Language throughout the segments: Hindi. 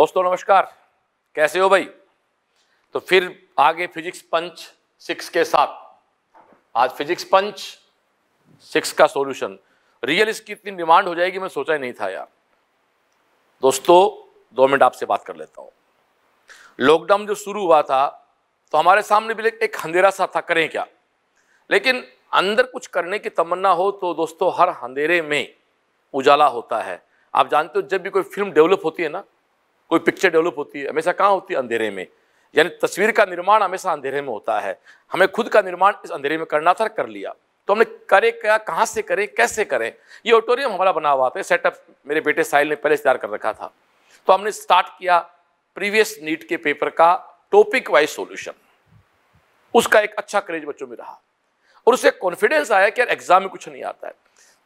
दोस्तों नमस्कार कैसे हो भाई तो फिर आगे फिजिक्स पंच सिक्स के साथ आज फिजिक्स पंच सिक्स का सॉल्यूशन रियल इसकी इतनी डिमांड हो जाएगी मैं सोचा ही नहीं था यार दोस्तों दो मिनट आपसे बात कर लेता हूं लॉकडाउन जो शुरू हुआ था तो हमारे सामने भी एक अंधेरा सा था करें क्या लेकिन अंदर कुछ करने की तमन्ना हो तो दोस्तों हर अंधेरे में उजाला होता है आप जानते हो जब भी कोई फिल्म डेवलप होती है ना कोई पिक्चर डेवलप होती है हमेशा कहाँ होती है अंधेरे में यानी तस्वीर का निर्माण हमेशा अंधेरे में होता है हमें खुद का निर्माण इस अंधेरे में करना था कर लिया तो हमने करे क्या कहाँ से करें कैसे करें ये ऑडिटोरियम हमारा बना हुआ था सेटअप मेरे बेटे साहिल ने पहले तैयार कर रखा था तो हमने स्टार्ट किया प्रीवियस नीट के पेपर का टॉपिक वाइज सॉल्यूशन उसका एक अच्छा क्रेज बच्चों में रहा और उसे कॉन्फिडेंस आया कि यार एग्जाम में कुछ नहीं आता है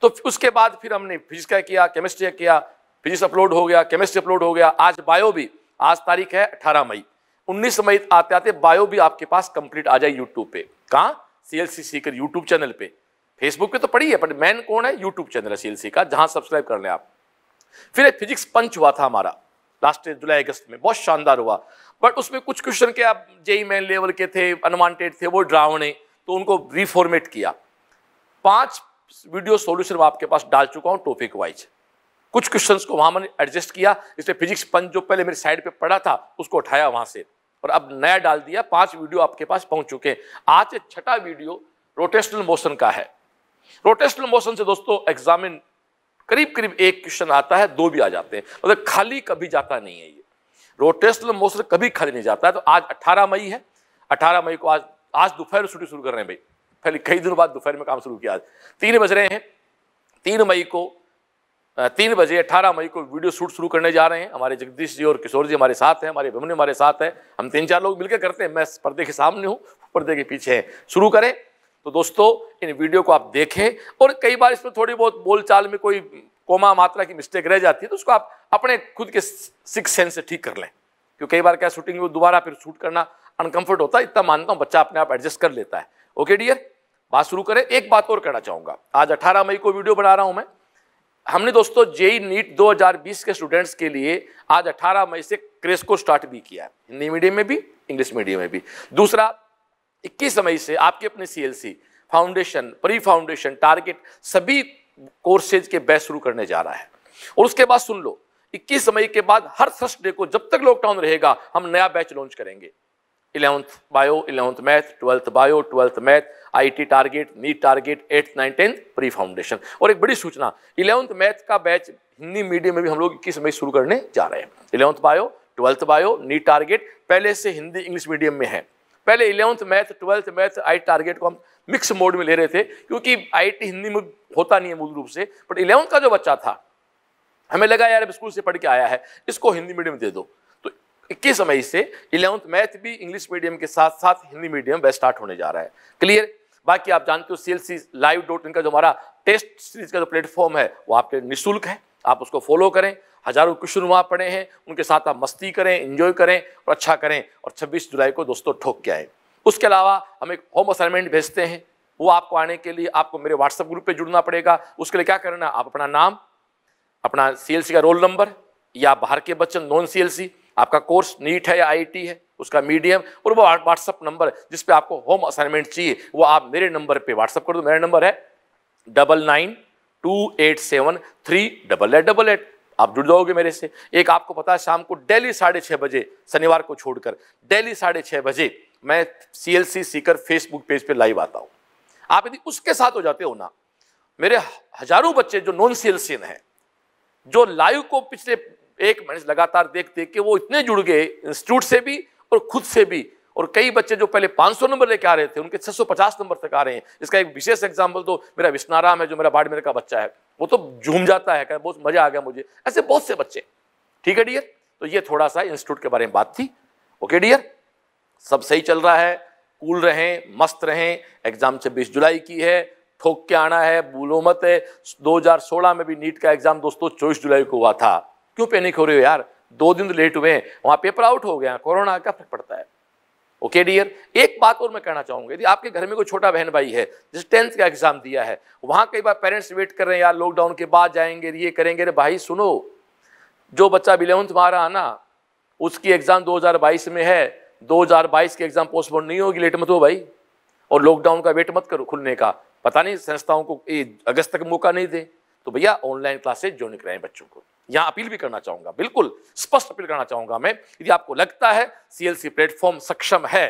तो उसके बाद फिर हमने फिजिक्स का किया केमिस्ट्री का किया फिजिक्स अपलोड हो गया केमिस्ट्री अपलोड हो गया आज बायो भी आज तारीख है अठारह मई उन्नीस मई आते आते बायो भी आपके पास कंप्लीट आ जाए यूट्यूब पे कहाँ C L C Sikar YouTube channel पे फेसबुक पे तो पड़ी है बट मेन कौन है यूट्यूब चैनल है सी का जहाँ सब्सक्राइब कर लें आप फिर एक फिजिक्स पंच हुआ था हमारा लास्ट जुलाई अगस्त में बहुत शानदार हुआ बट उसमें कुछ क्वेश्चन के आप जेई मेन लेवल के थे अनवांटेड थे वो ड्रावणे तो उनको रिफॉर्मेट किया पांच वीडियो सॉल्यूशन आपके पास डाल चुका हूँ टॉपिक वाइज कुछ क्वेश्चन को वहाँ मैंने एडजस्ट किया इसलिए फिजिक्स पंच जो पहले मेरे साइड पर पड़ा था उसको उठाया वहाँ से और अब नया डाल दिया पांच वीडियो आपके पास पहुँच चुके हैं आज छठा वीडियो रोटेशनल मोशन का है रोटेशनल मोशन से दोस्तों एग्जामिन करीब करीब एक क्वेश्चन आता है दो भी आ जाते हैं मतलब तो खाली कभी जाता नहीं है ये रोटेशनल मोशन कभी खाली नहीं जाता है तो आज 18 मई है 18 मई को आज आज दोपहर छुट्टी शुरू कर रहे हैं भाई पहले कई दिनों बाद दोपहर में काम शुरू किया आज तीन बज रहे हैं तीन मई को तीन बजे अट्ठारह मई को वीडियो शूट शुरू करने जा रहे हैं हमारे जगदीश जी और किशोर जी हमारे साथ हैं हमारे भमन हमारे साथ हैं हम तीन चार लोग मिलकर करते हैं मैं पर्दे के सामने हूँ पर्दे के पीछे हैं शुरू करें तो दोस्तों इन वीडियो को आप देखें और कई बार इसमें थोड़ी बहुत बोलचाल में कोई कोमा मात्रा की मिस्टेक रह जाती है तो उसको आप अपने खुद के सिक्स सेंस से ठीक कर लें क्योंकि कई बार क्या शूटिंग में दोबारा फिर शूट करना अनकम्फर्ट होता है इतना मानता हूँ बच्चा अपने आप एडजस्ट कर लेता है ओके डियर बात शुरू करें एक बात और करना चाहूँगा आज अठारह मई को वीडियो बना रहा हूँ मैं हमने दोस्तों जेई नीट 2020 के स्टूडेंट्स के लिए आज 18 मई से क्रेस को स्टार्ट भी किया हिंदी मीडियम में भी इंग्लिश मीडियम में भी दूसरा 21 मई से आपके अपने CLC foundation pre foundation target सभी कोर्सेज के बैच शुरू करने जा रहा है और उसके बाद सुन लो इक्कीस मई के बाद हर थर्सडे को जब तक लॉकडाउन रहेगा हम नया बैच लॉन्च करेंगे eleventh bio eleventh math twelfth bio twelfth math IT target NEET target eighth nine tenth pre foundation और एक बड़ी सूचना इलेवंथ मैथ का बैच हिंदी मीडियम में भी हम लोग इक्कीस मई शुरू करने जा रहे हैं eleventh bio twelfth bio NEET target पहले से हिंदी इंग्लिश मीडियम में है पहले eleventh math twelfth math I target को हम मिक्स मोड में ले रहे थे क्योंकि आईटी हिंदी में होता नहीं है मूल रूप से बट इलेवंथ का जो बच्चा था हमें लगा यार स्कूल से पढ़ के आया है इसको हिंदी मीडियम दे दो इक्कीस मई से इलेवंथ मैथ भी इंग्लिश मीडियम के साथ साथ हिंदी मीडियम वह स्टार्ट होने जा रहा है क्लियर बाकी आप जानते हो C L C live dot in का जो हमारा टेस्ट सीरीज का जो प्लेटफॉर्म है वो आपके निःशुल्क है आप उसको फॉलो करें हजारों क्वेश्चन वहाँ पड़े हैं उनके साथ आप मस्ती करें इंजॉय करें और अच्छा करें और 26 जुलाई को दोस्तों ठोक के आए उसके अलावा हम एक होम असाइनमेंट भेजते हैं वो आपको आने के लिए आपको मेरे व्हाट्सएप ग्रुप पे जुड़ना पड़ेगा उसके लिए क्या करना आप अपना नाम अपना सी का रोल नंबर या बाहर के बच्चन नॉन सी आपका कोर्स नीट है या आईटी है उसका मीडियम और वो व्हाट्सअप नंबर जिस पे आपको होम असाइनमेंट चाहिए वो आप मेरे नंबर पे व्हाट्सअप कर दो मेरा नंबर है double nine two eight seven three double eight double eight आप जुड़ जाओगे मेरे से एक आपको पता है शाम को डेली साढ़े छः बजे शनिवार को छोड़कर डेली साढ़े छः बजे मैं C L C Sikar Facebook page पर पे लाइव आता हूँ आप यदि उसके साथ हो जाते हो ना मेरे हजारों बच्चे जो नॉन सी एल सी हैं जो लाइव को पिछले एक महीने लगातार देख देख के वो इतने जुड़ गए इंस्टीट्यूट से भी और खुद से भी और कई बच्चे जो पहले 500 नंबर लेके आ रहे थे उनके 650 नंबर तक आ रहे हैं इसका एक विशेष एग्जाम्पल तो मेरा विष्णाराम है जो मेरा बाड़मेर का बच्चा है वो तो झूम जाता है बहुत मजा आ गया मुझे ऐसे बहुत से बच्चे ठीक है डियर तो ये थोड़ा सा इंस्टीट्यूट के बारे में बात थी ओके डियर सब सही चल रहा है कूल रहें मस्त रहें एग्जाम छब्बीस जुलाई की है ठोक के आना है भूलो है दो में भी नीट का एग्जाम दोस्तों चौबीस जुलाई को हुआ था क्यों पैनिक हो रहे हो यार दो दिन लेट तो हुए हैं वहाँ पेपर आउट हो गया कोरोना का फर्क पड़ता है ओके डियर एक बात और मैं कहना चाहूंगा यदि आपके घर में कोई छोटा बहन भाई है जिस टेंथ का एग्जाम दिया है वहाँ कई बार पेरेंट्स वेट कर रहे हैं यार लॉकडाउन के बाद जाएंगे ये करेंगे अरे भाई सुनो जो बच्चा इलेवंथ में आ रहा ना उसकी एग्ज़ाम 2022 में है 2022 की एग्ज़ाम पोस्टपोन नहीं होगी लेट मत हो भाई और लॉकडाउन का वेट मत करो खुलने का पता नहीं संस्थाओं को अगस्त तक मौका नहीं दे तो भैया ऑनलाइन क्लासेज ज्वाइन कराएं बच्चों को यहां अपील भी करना चाहूंगा बिल्कुल स्पष्ट अपील करना चाहूंगा मैं यदि आपको लगता है सीएलसी प्लेटफॉर्म सक्षम है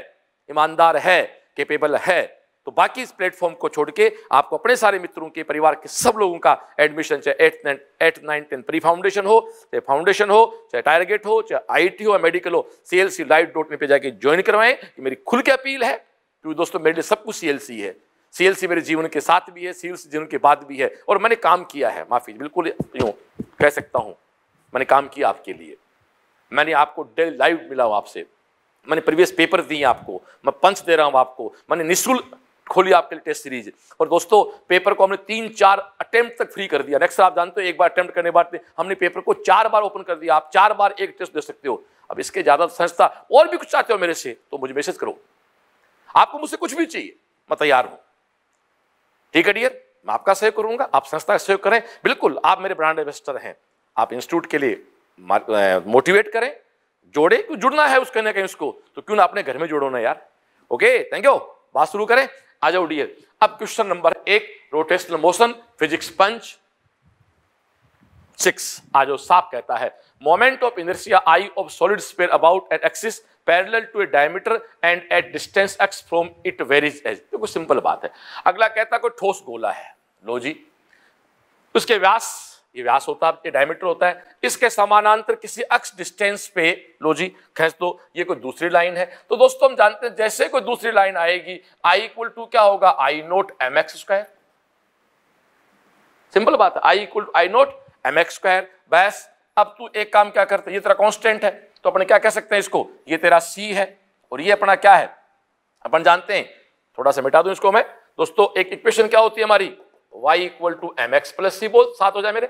ईमानदार है केपेबल है तो बाकी इस प्लेटफॉर्म को छोड़ के आपको अपने सारे मित्रों के परिवार के सब लोगों का एडमिशन चाहे eight nine ten pre foundation हो चाहे फाउंडेशन हो चाहे टारगेट हो चाहे आईटी हो या मेडिकल हो सीएलसी लाइव डॉट इन पे जाके ज्वाइन करवाएं ये मेरी खुल के अपील है क्योंकि दोस्तों मेरे लिए सब कुछ सी है सीएलसी मेरे जीवन के साथ भी है सीएलसी जीवन के बाद भी है और मैंने काम किया है माफी बिल्कुल यूँ कह सकता हूँ मैंने काम किया आपके लिए मैंने आपको डेली लाइव मिला हूं आपसे मैंने प्रीवियस पेपर दिए आपको मैं पंच दे रहा हूँ आपको मैंने निःशुल्क खोली आपके लिए टेस्ट सीरीज और दोस्तों पेपर को हमने तीन चार अटेम्प्ट तक फ्री कर दिया नेक्स्ट आप जानते हो एक बार अटेम्प्ट करने बाद हमने पेपर को चार बार ओपन कर दिया आप चार बार एक टेस्ट दे सकते हो अब इसके ज़्यादा संस्था और भी कुछ चाहते हो मेरे से तो मुझे मैसेज करो आपको मुझसे कुछ भी चाहिए मैं तैयार हूँ ठीक है डियर मैं आपका सहयोग करूंगा आप संस्था का सहयोग करें बिल्कुल आप मेरे ब्रांड एम्बेस्टर हैं आप इंस्टीट्यूट के लिए मोटिवेट करें जोड़े क्यों जुड़ना है उसके ना कहीं उसको तो क्यों ना अपने घर में जोड़ो ना यार ओके थैंक यू बात शुरू करें आ जाओ डियर अब क्वेश्चन नंबर एक rotational motion physics punch six आज साफ कहता है moment of inertia I of solid sphere about at axis parallel to a diameter and at distance x from it varies as देखो सिंपल बात है अगला कहता कोई ठोस गोला है लो जी उसके व्यास ये व्यास होता है डायमीटर होता है इसके समानांतर किसी अक्ष डिस्टेंस पे लो जी खेच दो ये कोई दूसरी लाइन है तो दोस्तों हम जानते हैं जैसे कोई दूसरी लाइन आएगी आई इक्वल टू क्या होगा I naught m x square simple बात है I equal to I naught m x square बैस अब तू एक काम क्या करते ये तेरा कॉन्स्टेंट है तो अपन क्या कह सकते हैं इसको ये तेरा सी है और ये अपना क्या है अपन जानते हैं थोड़ा सा मिटा दूं इसको मैं दोस्तों एक इक्वेशन क्या होती है हमारी y equal to m x plus c बोल साथ हो जाए मेरे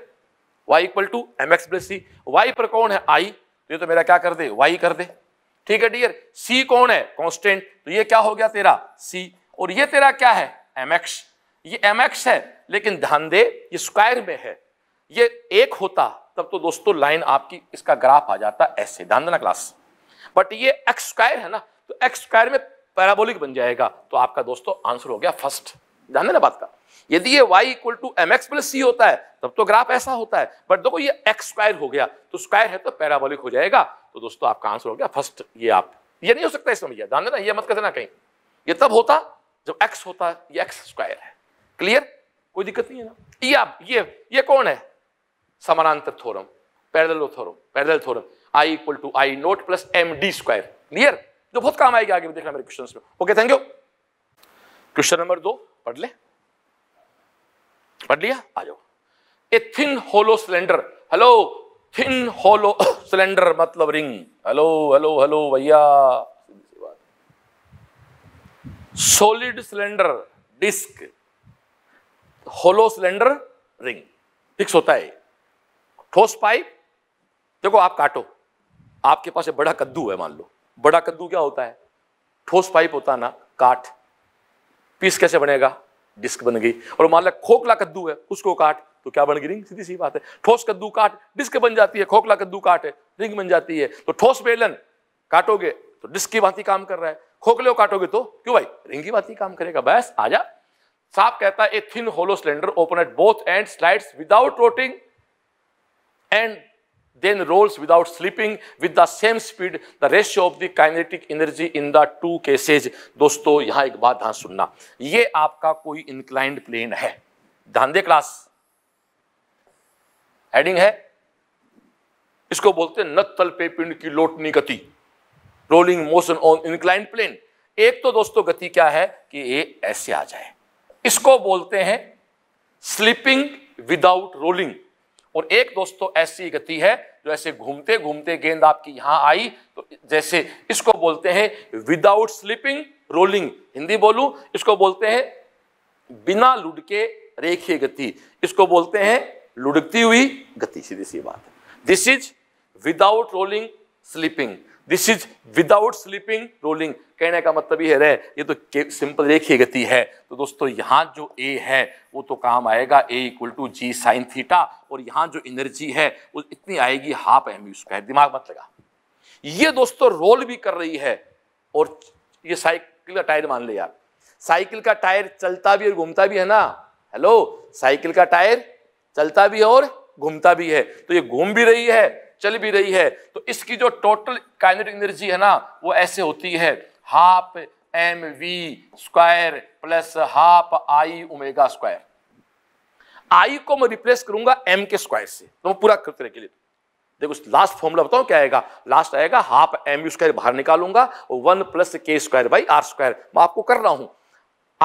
y equal to m x plus c y पर कौन है आई तो ये तो मेरा क्या कर दे y कर दे ठीक है डियर c कौन है कॉन्स्टेंट तो ये क्या हो गया तेरा c और ये तेरा क्या है एम एक्स ये एम एक्स है लेकिन ध्यान दे ये स्क्वायर में है ये एक होता तब तो दोस्तों लाइन आपकी इसका ग्राफ आ जाता है ऐसे ध्यान देना क्लास बट ये एक्स स्क्वायर है ना तो एक्स स्क्वायर में पैराबोलिक बन जाएगा तो आपका दोस्तों आंसर हो गया फर्स्ट ध्यान देना बात का यदि ये y equal to m x plus c होता है तब तो ग्राफ ऐसा होता है बट देखो ये एक्स स्क्वायर हो गया तो स्क्वायर है तो पैराबोलिक हो जाएगा तो दोस्तों आपका आंसर हो गया फर्स्ट ये आप ये नहीं हो सकता इसमें भैया ध्यान देना ये मत कर देना कहीं ये तब होता जब एक्स होता ये एक्स स्क्वायर है क्लियर कोई दिक्कत नहीं है ना ये आप ये ये कौन है समानांतर theorem parallel theorem parallel theorem I equal to I naught plus M D square clear जो बहुत काम आएगी आगे देखना मेरे क्वेश्चन में okay thank you question number दो पढ़ ले पढ़ लिया आ जाओ a thin hollow cylinder hello thin hollow cylinder मतलब रिंग हेलो हेलो हेलो भैया solid cylinder disc hollow cylinder ring fix होता है ठोस पाइप देखो आप काटो आपके पास एक बड़ा कद्दू है मान लो बड़ा कद्दू क्या होता है ठोस पाइप होता है ना काट पीस कैसे बनेगा डिस्क बन गई और मान लो खोखला कद्दू है उसको काट तो क्या बन गई रिंग सीधी सी बात है ठोस कद्दू काट डिस्क बन जाती है खोखला कद्दू काट है रिंग बन जाती है तो ठोस बेलन काटोगे तो डिस्क की भांति काम कर रहा है खोखले काटोगे तो क्यों भाई रिंग की भांति काम करेगा बस आजा साफ कहता है a thin hollow cylinder open at both end slides without rotating and then rolls without slipping with the same speed the ratio of the kinetic energy in the two cases दोस्तों यहाँ एक बात ध्यान सुनना ये आपका कोई इंक्लाइंड प्लेन है ध्यान दे क्लास हेडिंग है इसको बोलते हैं नत तल पे पिंड की लोटनी गति rolling motion on inclined plane एक तो दोस्तों गति क्या है कि ये ऐसे आ जाए इसको बोलते हैं स्लीपिंग विदाउट रोलिंग और एक दोस्तों ऐसी गति है जो ऐसे घूमते घूमते गेंद आपकी यहां आई तो जैसे इसको बोलते हैं विदाउट स्लिपिंग रोलिंग हिंदी बोलू इसको बोलते हैं बिना लुढ़के रेखीय गति इसको बोलते हैं लुढ़कती हुई गति सीधी सी बात this is without rolling slipping this is without slipping rolling कहने का मतलब ये है ये तो सिंपल ही गति है तो दोस्तों यहाँ जो ए है वो तो काम आएगा a equal to ji sine theta और यहाँ जो एनर्जी है वो इतनी आएगी हाफ एम यू स्क्वायर दिमाग मत लगा ये दोस्तों रोल भी कर रही है और ये साइकिल का टायर मान ले आप साइकिल का टायर चलता भी और घूमता भी है ना हेलो साइकिल का टायर चलता भी है और घूमता भी है तो ये घूम भी रही है चल भी रही है तो इसकी जो टोटल काइनेटिक एनर्जी है ना वो ऐसे होती है half M we square plus half I omega square I को मैं रिप्लेस करूंगा एम के स्क्वायर से तो मैं पूरा करने के लिए देखो लास्ट फॉर्मूला बताओ क्या आएगा लास्ट आएगा हाफ एम यू स्क्वायर बाहर निकालूंगा और वन प्लस के स्क्वायर बाई आर स्क्वायर मैं आपको कर रहा हूं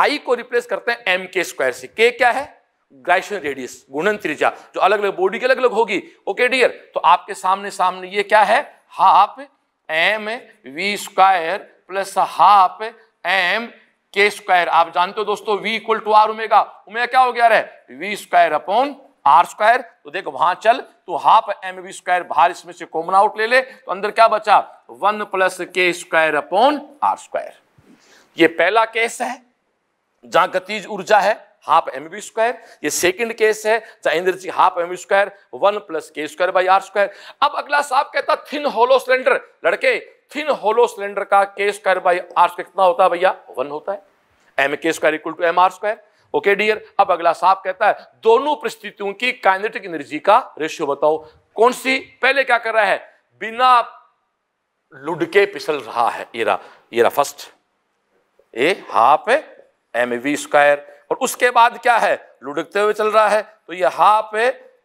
आई को रिप्लेस करते हैं एम के स्क्वायर से के क्या है ग्लाइशन रेडियस गुणन त्रिज्या जो अलग अलग बॉडी के अलग अलग होगी ओके डियर तो आपके सामने सामने ये क्या है half M we square plus half m के स्क्वायर आप जानते हो दोस्तों v equal to are omega omega क्या हो गया रे v square upon are square तो देख वहां चल तो हाफ एम वी स्क्वायर बाहर इसमें से कॉमन आउट ले ले तो अंदर क्या बचा वन प्लस के स्क्वायर अपॉन आर स्क्वायर ये पहला केस है जहां गतिज ऊर्जा है हाफ एम बी स्क्वायर ये सेकंड केस है चाहे इंद्र जी half m b square one plus के स्क्वायर बाई आर स्क्वायर अब अगला साहब कहता थिन होलो सिलेंडर लड़के थिन होलो सिलेंडर का के स्क्वायर बाई आर स्क्वायर कितना होता है भैया वन होता है एम के square equal to M R square okay dear अब अगला साहब कहता है दोनों परिस्थितियों की काइनेटिक एनर्जी का रेशियो बताओ कौन सी पहले क्या कर रहा है बिना लुड के पिसल रहा है ये रहा ये रहा first a half M we square और उसके बाद क्या है लुढ़कते हुए चल रहा है तो ये half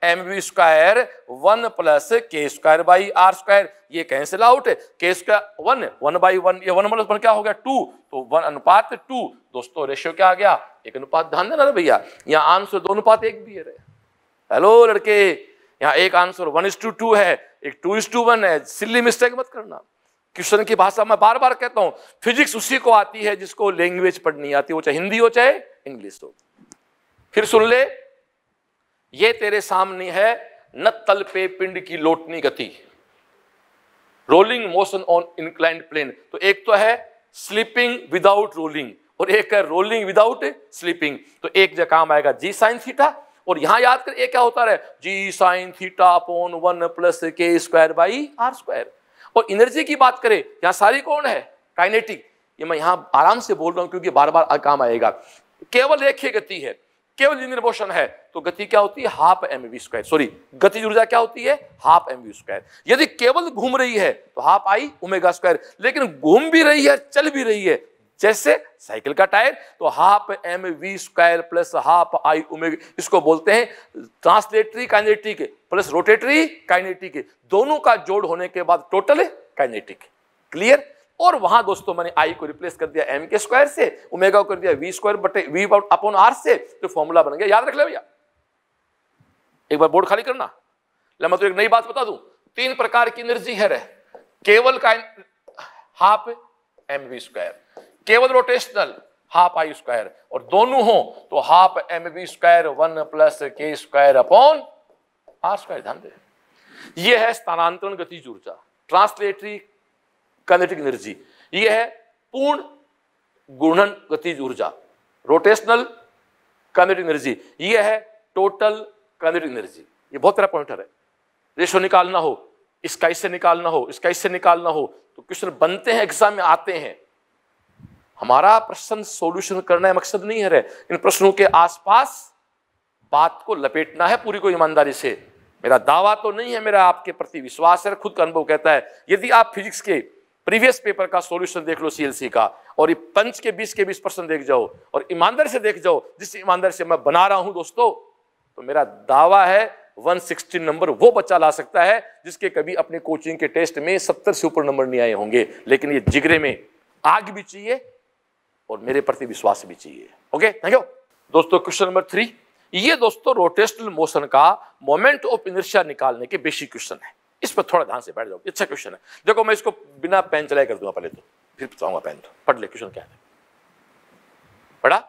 M we square one plus के स्क्वायर बाई आर स्क्वायर ये cancel out k square one one by one ये वन प्लस वन क्या हो गया टू तो वन अनुपात टू दोस्तों रेशियो क्या आ गया एक अनुपात ध्यान देना भैया यहाँ आंसर दो अनुपात एक भी है हेलो लड़के यहाँ एक answer one is two two है एक टू इज टू वन है सिल्ली मिस्टेक मत करना क्वेश्चन की भाषा मैं बार बार कहता हूँ फिजिक्स उसी को आती है जिसको लैंग्वेज पढ़नी आती है वो चाहे हिंदी हो चाहे इंग्लिश होगी फिर सुन ले ये तेरे सामने है न तल पे पिंड की लोटनी गति rolling motion on inclined plane तो एक तो है स्लीपिंग विदाउट रोलिंग और एक है रोलिंग विदाउट स्लीपिंग तो एक जो काम आएगा जी साइन थीटा और यहां याद कर ये क्या होता रहे g sine theta upon one plus के स्क्वायर बाई आर स्क्वायर और एनर्जी की बात करें यहां सारी कौन है काइनेटिक ये मैं यहाँ आराम से बोल रहा हूं क्योंकि बार बार काम आएगा केवल एक ही गति है केवल लीनियर मोशन है तो गति क्या होती है half M we square sorry गति ऊर्जा क्या होती है हाफ एम वी स्क्वायर यदि केवल घूम रही है तो हाफ आई उमेगा स्क्वायर लेकिन घूम भी रही है चल भी रही है जैसे साइकिल का टायर तो half M we square plus half I omega इसको बोलते हैं translatory kinetic plus rotatory kinetic दोनों का जोड़ होने के बाद टोटल काइनेटिक क्लियर और वहां दोस्तों मैंने आई को रिप्लेस कर दिया एम के स्क्वायर से उमेगा को कर दिया वी स्क्वायर बटे वी अपॉन आर से तो फॉर्मूला बन गया याद रख ले भैया एक बार बोर्ड खाली करना ले मैं तो एक नई बात बता दू तीन प्रकार की एनर्जी है केवल का हाफ एम वी स्क्वायर केवल रोटेशनल हाफ आई स्क्वायर और दोनों हो तो half M we square one plus के स्क्वायर अपॉन आर स्क्वायर ध्यान दे यह है स्थानांतरण गतिज ऊर्जा ट्रांसलेटरी काइनेटिक एनर्जी ये है पूर्ण गुणन गतिज ऊर्जा रोटेशनल काइनेटिक एनर्जी ये है टोटल काइनेटिक एनर्जी ये बहुत तरह पॉइंटर है रेशो निकालना हो इसका इससे निकालना हो इसका इससे निकालना हो तो क्वेश्चन बनते हैं एग्जाम में आते हैं हमारा प्रश्न सोल्यूशन करना है मकसद नहीं है इन प्रश्नों के आसपास बात को लपेटना है पूरी को ईमानदारी से मेरा दावा तो नहीं है मेरा आपके प्रति विश्वास है खुद का अनुभव कहता है यदि आप फिजिक्स के प्रीवियस पेपर का सॉल्यूशन देख लो सीएलसी का और ये पंच के बीस के बीस परसेंट देख जाओ और ईमानदारी से देख जाओ जिस ईमानदारी से मैं बना रहा हूं दोस्तों तो मेरा दावा है 160 नंबर वो बच्चा ला सकता है जिसके कभी अपने कोचिंग के टेस्ट में 70 से ऊपर नंबर नहीं आए होंगे लेकिन ये जिगरे में आग भी चाहिए और मेरे प्रति विश्वास भी चाहिए ओके थैंक यू दोस्तों क्वेश्चन नंबर थ्री ये दोस्तों रोटेशनल मोशन का मोमेंट ऑफ इनर्शिया निकालने के बेसिक क्वेश्चन है इस पर थोड़ा ध्यान से बैठ जाओ अच्छा क्वेश्चन है देखो मैं इसको बिना पेन चलाए कर दूंगा पहले तो फिर बताऊंगा पेन तो पढ़ ले क्वेश्चन क्या है पढ़ा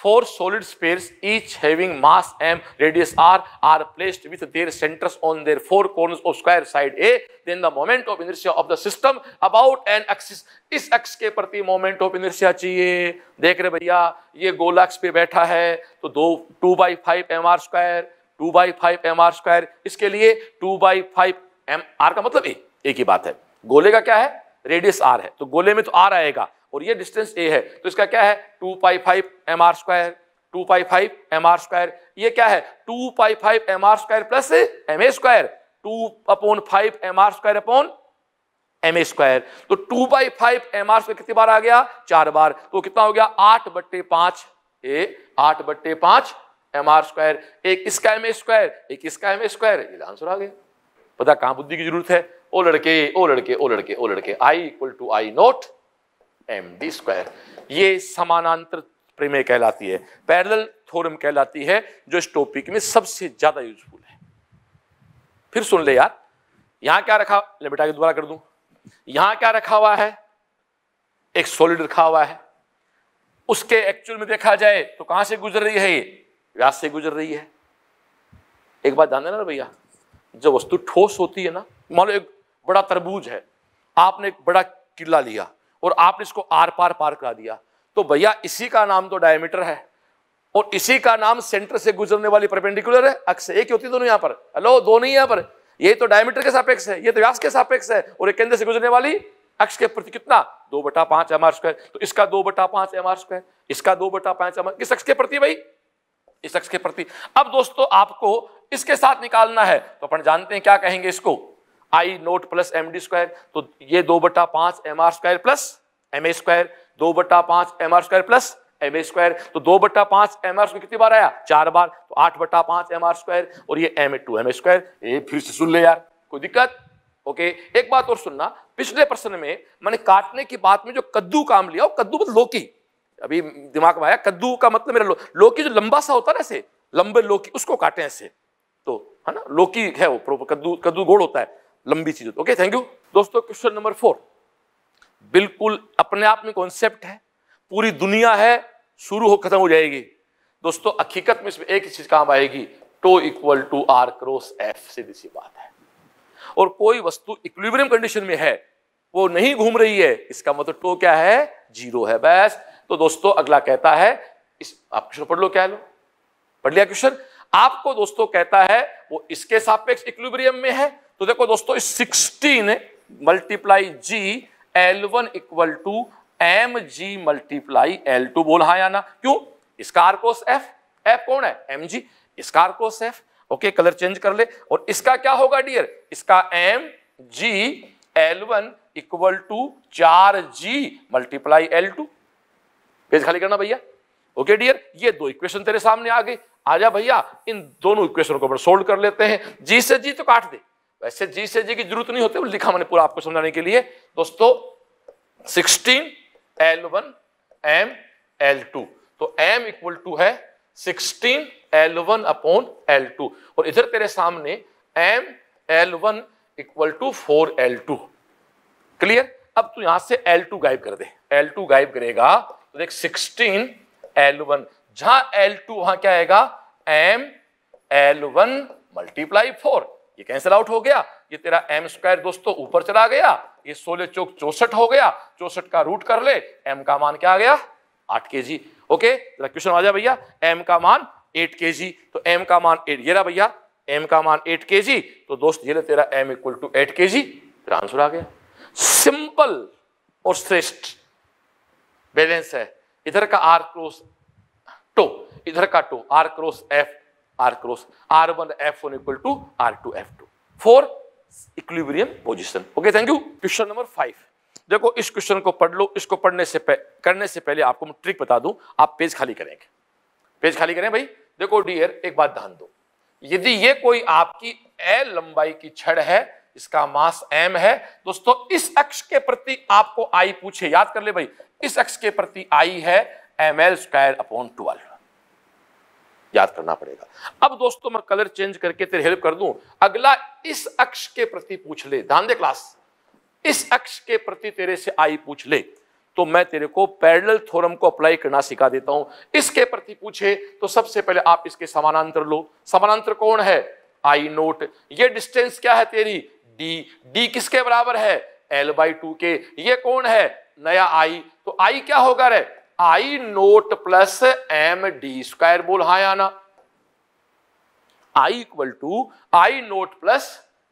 four solid spheres each having mass M radius r are placed with their centres on their four corners of square side a then the moment of inertia of the system about an axis इस एक्स के प्रति मोमेंट ऑफ इनर्शिया चाहिए देख रहे भैया ये गोलाक्ष पे बैठा है तो दो two by five m are square two by five m are square इसके लिए two by five m r का मतलब ए एक ही बात है गोले का क्या है रेडियस आर है तो गोले में तो आर आएगा और ये डिस्टेंस ए है तो इसका क्या है two by five m are square two by five m are square ये क्या है two by five m are square plus m A square two upon five m are square upon m A square तो two by five m are square कितनी बार आ गया चार बार तो कितना हो गया आठ बट्टे पांच ए आठ बट्टे पांच एम आर स्क्वायर एक इसका एम ए स्क्वायर एक इसका एम ए स्क्वायर आंसर आ गया पता कहां बुद्धि की जरूरत है ओ लड़के ओ लड़के ओ लड़के ओ लड़के I equal to I naught m D square ये समानांतर प्रमेय कहलाती है पैरल थोरम कहलाती है जो इस टॉपिक में सबसे ज्यादा यूजफुल है फिर सुन ले यार यहां क्या रखा ले बेटा दोबारा कर दू यहां क्या रखा हुआ है एक सॉलिड रखा हुआ है उसके एक्चुअल में देखा जाए तो कहां से गुजर रही है ये व्यास से गुजर रही है एक बात जान देना भैया जब वस्तु ठोस होती है ना मान लो एक बड़ा तरबूज है आपने एक बड़ा किला लिया और आपने इसको आर पार पार करा दिया तो भैया इसी का नाम तो डायमीटर है और इसी का नाम सेंटर से गुजरने वाली परपेंडिकुलर है अक्स एक ही होती है दोनों यहाँ पर हेलो दोनों ही यहाँ पर ये तो डायमीटर के सापेक्ष है ये तो व्यास के सापेक्ष है और एक केंद्र से गुजरने वाली अक्ष के प्रति कितना दो बटा पांच एम आर स्क्वायर तो इसका दो बटा पांच एम आर स्क्वायर इसका दो बटा पांच एम आर किस अक्ष के प्रति भाई इस शख्स के प्रति अब दोस्तों आपको इसके साथ निकालना है तो अपन जानते हैं क्या कहेंगे इसको I naught plus M D square तो ये दो बटा पांच M R square plus m ए स्क्वायर दो बटा पांच M R square plus m ए स्क्वायर तो दो बटा पांच एम आर कितनी बार आया चार बार तो आठ बटा पांच एम आर स्क्वायर और ये m a two M A square ये फिर से सुन ले यार कोई दिक्कत ओके एक बात और सुनना पिछले प्रश्न में मैंने काटने की बात में जो कद्दू काम लिया वो कद्दू मतलब लौकी अभी दिमाग में आया कद्दू का मतलब मेरा लो, लोकी जो लंबा सा होता है ना ऐसे लंबे लोकी उसको काटे ऐसे तो है ना लोकी है वो प्रॉपर कद्दू कद्दू गोड़ होता है लंबी चीज ओके थैंक यू दोस्तों क्वेश्चन नंबर फोर बिल्कुल अपने आप में कॉन्सेप्ट है पूरी दुनिया है शुरू हो खत्म हो जाएगी दोस्तों हकीकत में इसमें एक ही चीज काम आएगी tau equal to r cross f सीधी सी बात है और कोई वस्तु इक्विलिब्रियम कंडीशन में है वो नहीं घूम रही है इसका मतलब टो क्या है जीरो है बस तो दोस्तों अगला कहता है इस आप क्वेश्चन पढ़ लो क्या लो पढ़ लिया क्वेश्चन आपको दोस्तों कहता है वो इसके सापेक्ष इक्विलिब्रियम में है तो देखो दोस्तों multiply g l one equal to M g multiply l two बोल हाँ ना क्यों इसका आरकोस एफ एफ कौन है एम जी इसका r cross f okay colour change कर ले और इसका क्या होगा डियर इसका m ji l one equal to चार g multiply l two page खाली करना भैया ओके डियर ये दो इक्वेशन तेरे सामने आ गई आजा भैया इन दोनों इक्वेशन को सोल्व कर लेते हैं जी से जी तो काट दे वैसे जी से जी की जरूरत नहीं होती लिखा मैंने पूरा आपको समझाने के लिए दोस्तों sixteen l one m l two तो एम इक्वल टू है sixteen l one upon l two और इधर तेरे सामने m l one equal to four l two clear अब तू यहां से एल टू गायब कर दे एल टू गायब करेगा तो देख सिक्सटीन एल वन जहां एल टू वहां क्या आएगा m l one multiply four ये कैंसिल आउट हो गया ये तेरा एम स्क्वायर दोस्तों ऊपर चला गया ये सोलह चौक चौसठ हो गया चौसठ का रूट कर ले एम का मान क्या आ गया आठ के जी ओके क्वेश्चन आ जाए भैया एम का मान एट के जी तो एम का मान एट ये रहा भैया एम का मान एट के जी तो दोस्त ये ले तेरा एम इक्वल टू एट के जी आंसर आ गया सिंपल और श्रेष्ठ बैलेंस है इधर का आर क्रोस टो इधर का tau r cross f r cross r one f one equal to are two f two for equilibrium position okay thank you question number five देखो इस क्वेश्चन को पढ़ लो इसको पढ़ने से करने से पहले आपको मैं ट्रिक बता दूं आप पेज खाली करेंगे पेज खाली करें भाई देखो डियर एक बात ध्यान दो यदि ये कोई आपकी एल लंबाई की छड़ है इसका मास एम है दोस्तों इस अक्ष के प्रति आपको आई पूछे याद कर ले भाई इस एक्स के प्रति आई है M L square upon twelve याद करना पड़ेगा अब दोस्तों मैं कलर चेंज करके तेरे हेल्प कर दूं अगला इस अक्ष के प्रति पूछ ले ध्यान दे क्लास इस अक्ष के प्रति तेरे से आई पूछ ले तो मैं तेरे को पैरेलल थ्योरम को अप्लाई करना सिखा देता हूं इसके प्रति पूछे तो सबसे पहले आप इसके समानांतर लो समानांतर कौन है आई नोट ये डिस्टेंस क्या है तेरी डी डी किसके बराबर है एल बाई टू के ये कौन है नया आई तो आई क्या होगा रे I naught plus M D square बोल हाँ आना I equal to I naught plus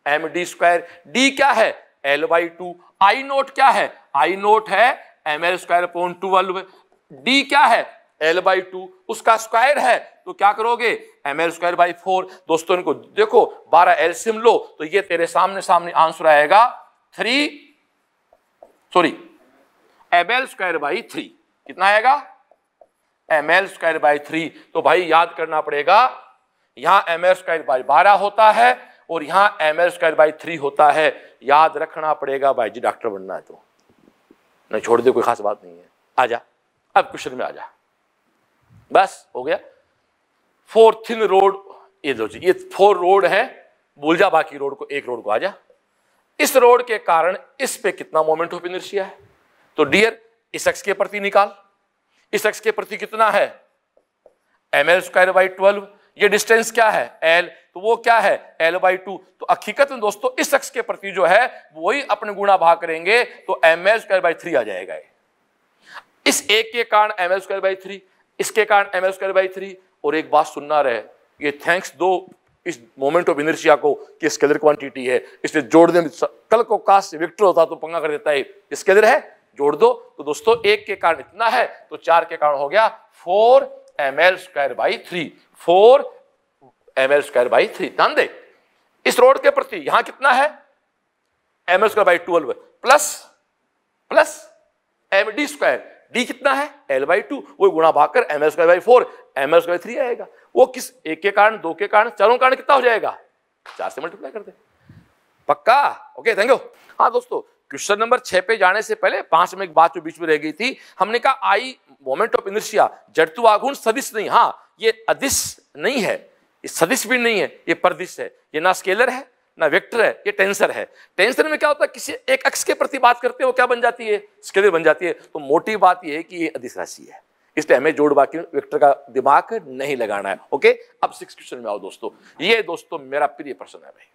M D square D क्या है L by two I naught क्या है आई नोट है M L square point two D क्या है एल बाई टू उसका स्क्वायर है तो क्या करोगे M L square by four दोस्तों इनको देखो बारह एल सिम लो तो ये तेरे सामने सामने आंसर आएगा three sorry M L square by three कितना आएगा एमएल स्क्वायर बाई थ्री तो भाई याद करना पड़ेगा यहां एमएल स्क्वायर बाई बारह होता है और यहां एमएल स्क्वायर बाई थ्री होता है याद रखना पड़ेगा भाई जी डॉक्टर बनना है तो नहीं छोड़ दे कोई खास बात नहीं है आ जा अब क्वेश्चन में आ जा बस हो गया फोर्थ थिन रोड ये दो जी ये फोर रोड है भूल जा बाकी रोड को एक रोड को आ जा इस रोड के कारण इस पे कितना मोमेंट ऑफ इनर्शिया है तो डियर इस एक्स के प्रति निकाल इस एक्स के प्रति कितना है M L square by twelve ये डिस्टेंस क्या है एल तो वो क्या है एल बाई टू तो हकीकत में दोस्तों इस एक्स के प्रति जो है वही अपने गुणा भाग करेंगे तो M L square by three आ जाएगा इस एक के कारण M L square by three इसके कारण M L square by three और एक बात सुनना रहे ये थैंक्स दो इस मोमेंट ऑफ इनर्शिया को कि स्केलर क्वांटिटी है इसलिए जोड़ दें कल को कास्ट विक्टर होता तो पंगा कर देता है स्केलर है जोड़ दो तो दोस्तों एक के कारण इतना है तो चार के कारण हो गया four M L square by three four M L square by three ध्यान दे इस रोड के प्रति यहां कितना है M L square by twelve plus plus M D square D कितना है एल बाई टू वो गुणा भाग कर M L square by four M L square three आएगा वो किस एक के कारण दो के कारण चारों कारण कितना हो जाएगा चार से मल्टीप्लाई कर दे पक्का ओके थैंक यू हाँ दोस्तों क्वेश्चन नंबर छह पे जाने से पहले पांच में एक बात जो बीच में रह गई थी हमने कहा आई मोमेंट ऑफ इनर्शिया जड़तु आघुन सदिश नहीं हाँ ये अदिश नहीं है ये सदिश भी नहीं है ये परदिश है ये ना स्केलर है ना वेक्टर है ये टेंसर है टेंसर में क्या होता है किसी एक अक्ष के प्रति बात करते हैं वो क्या बन जाती है स्केलर बन जाती है तो मोटी बात यह है कि ये अधिस राशि है इसलिए हमें जोड़ बाकी वेक्टर का दिमाग नहीं लगाना है ओके अब सिक्स क्वेश्चन में आओ दोस्तों ये दोस्तों मेरा प्रिय प्रश्न है भाई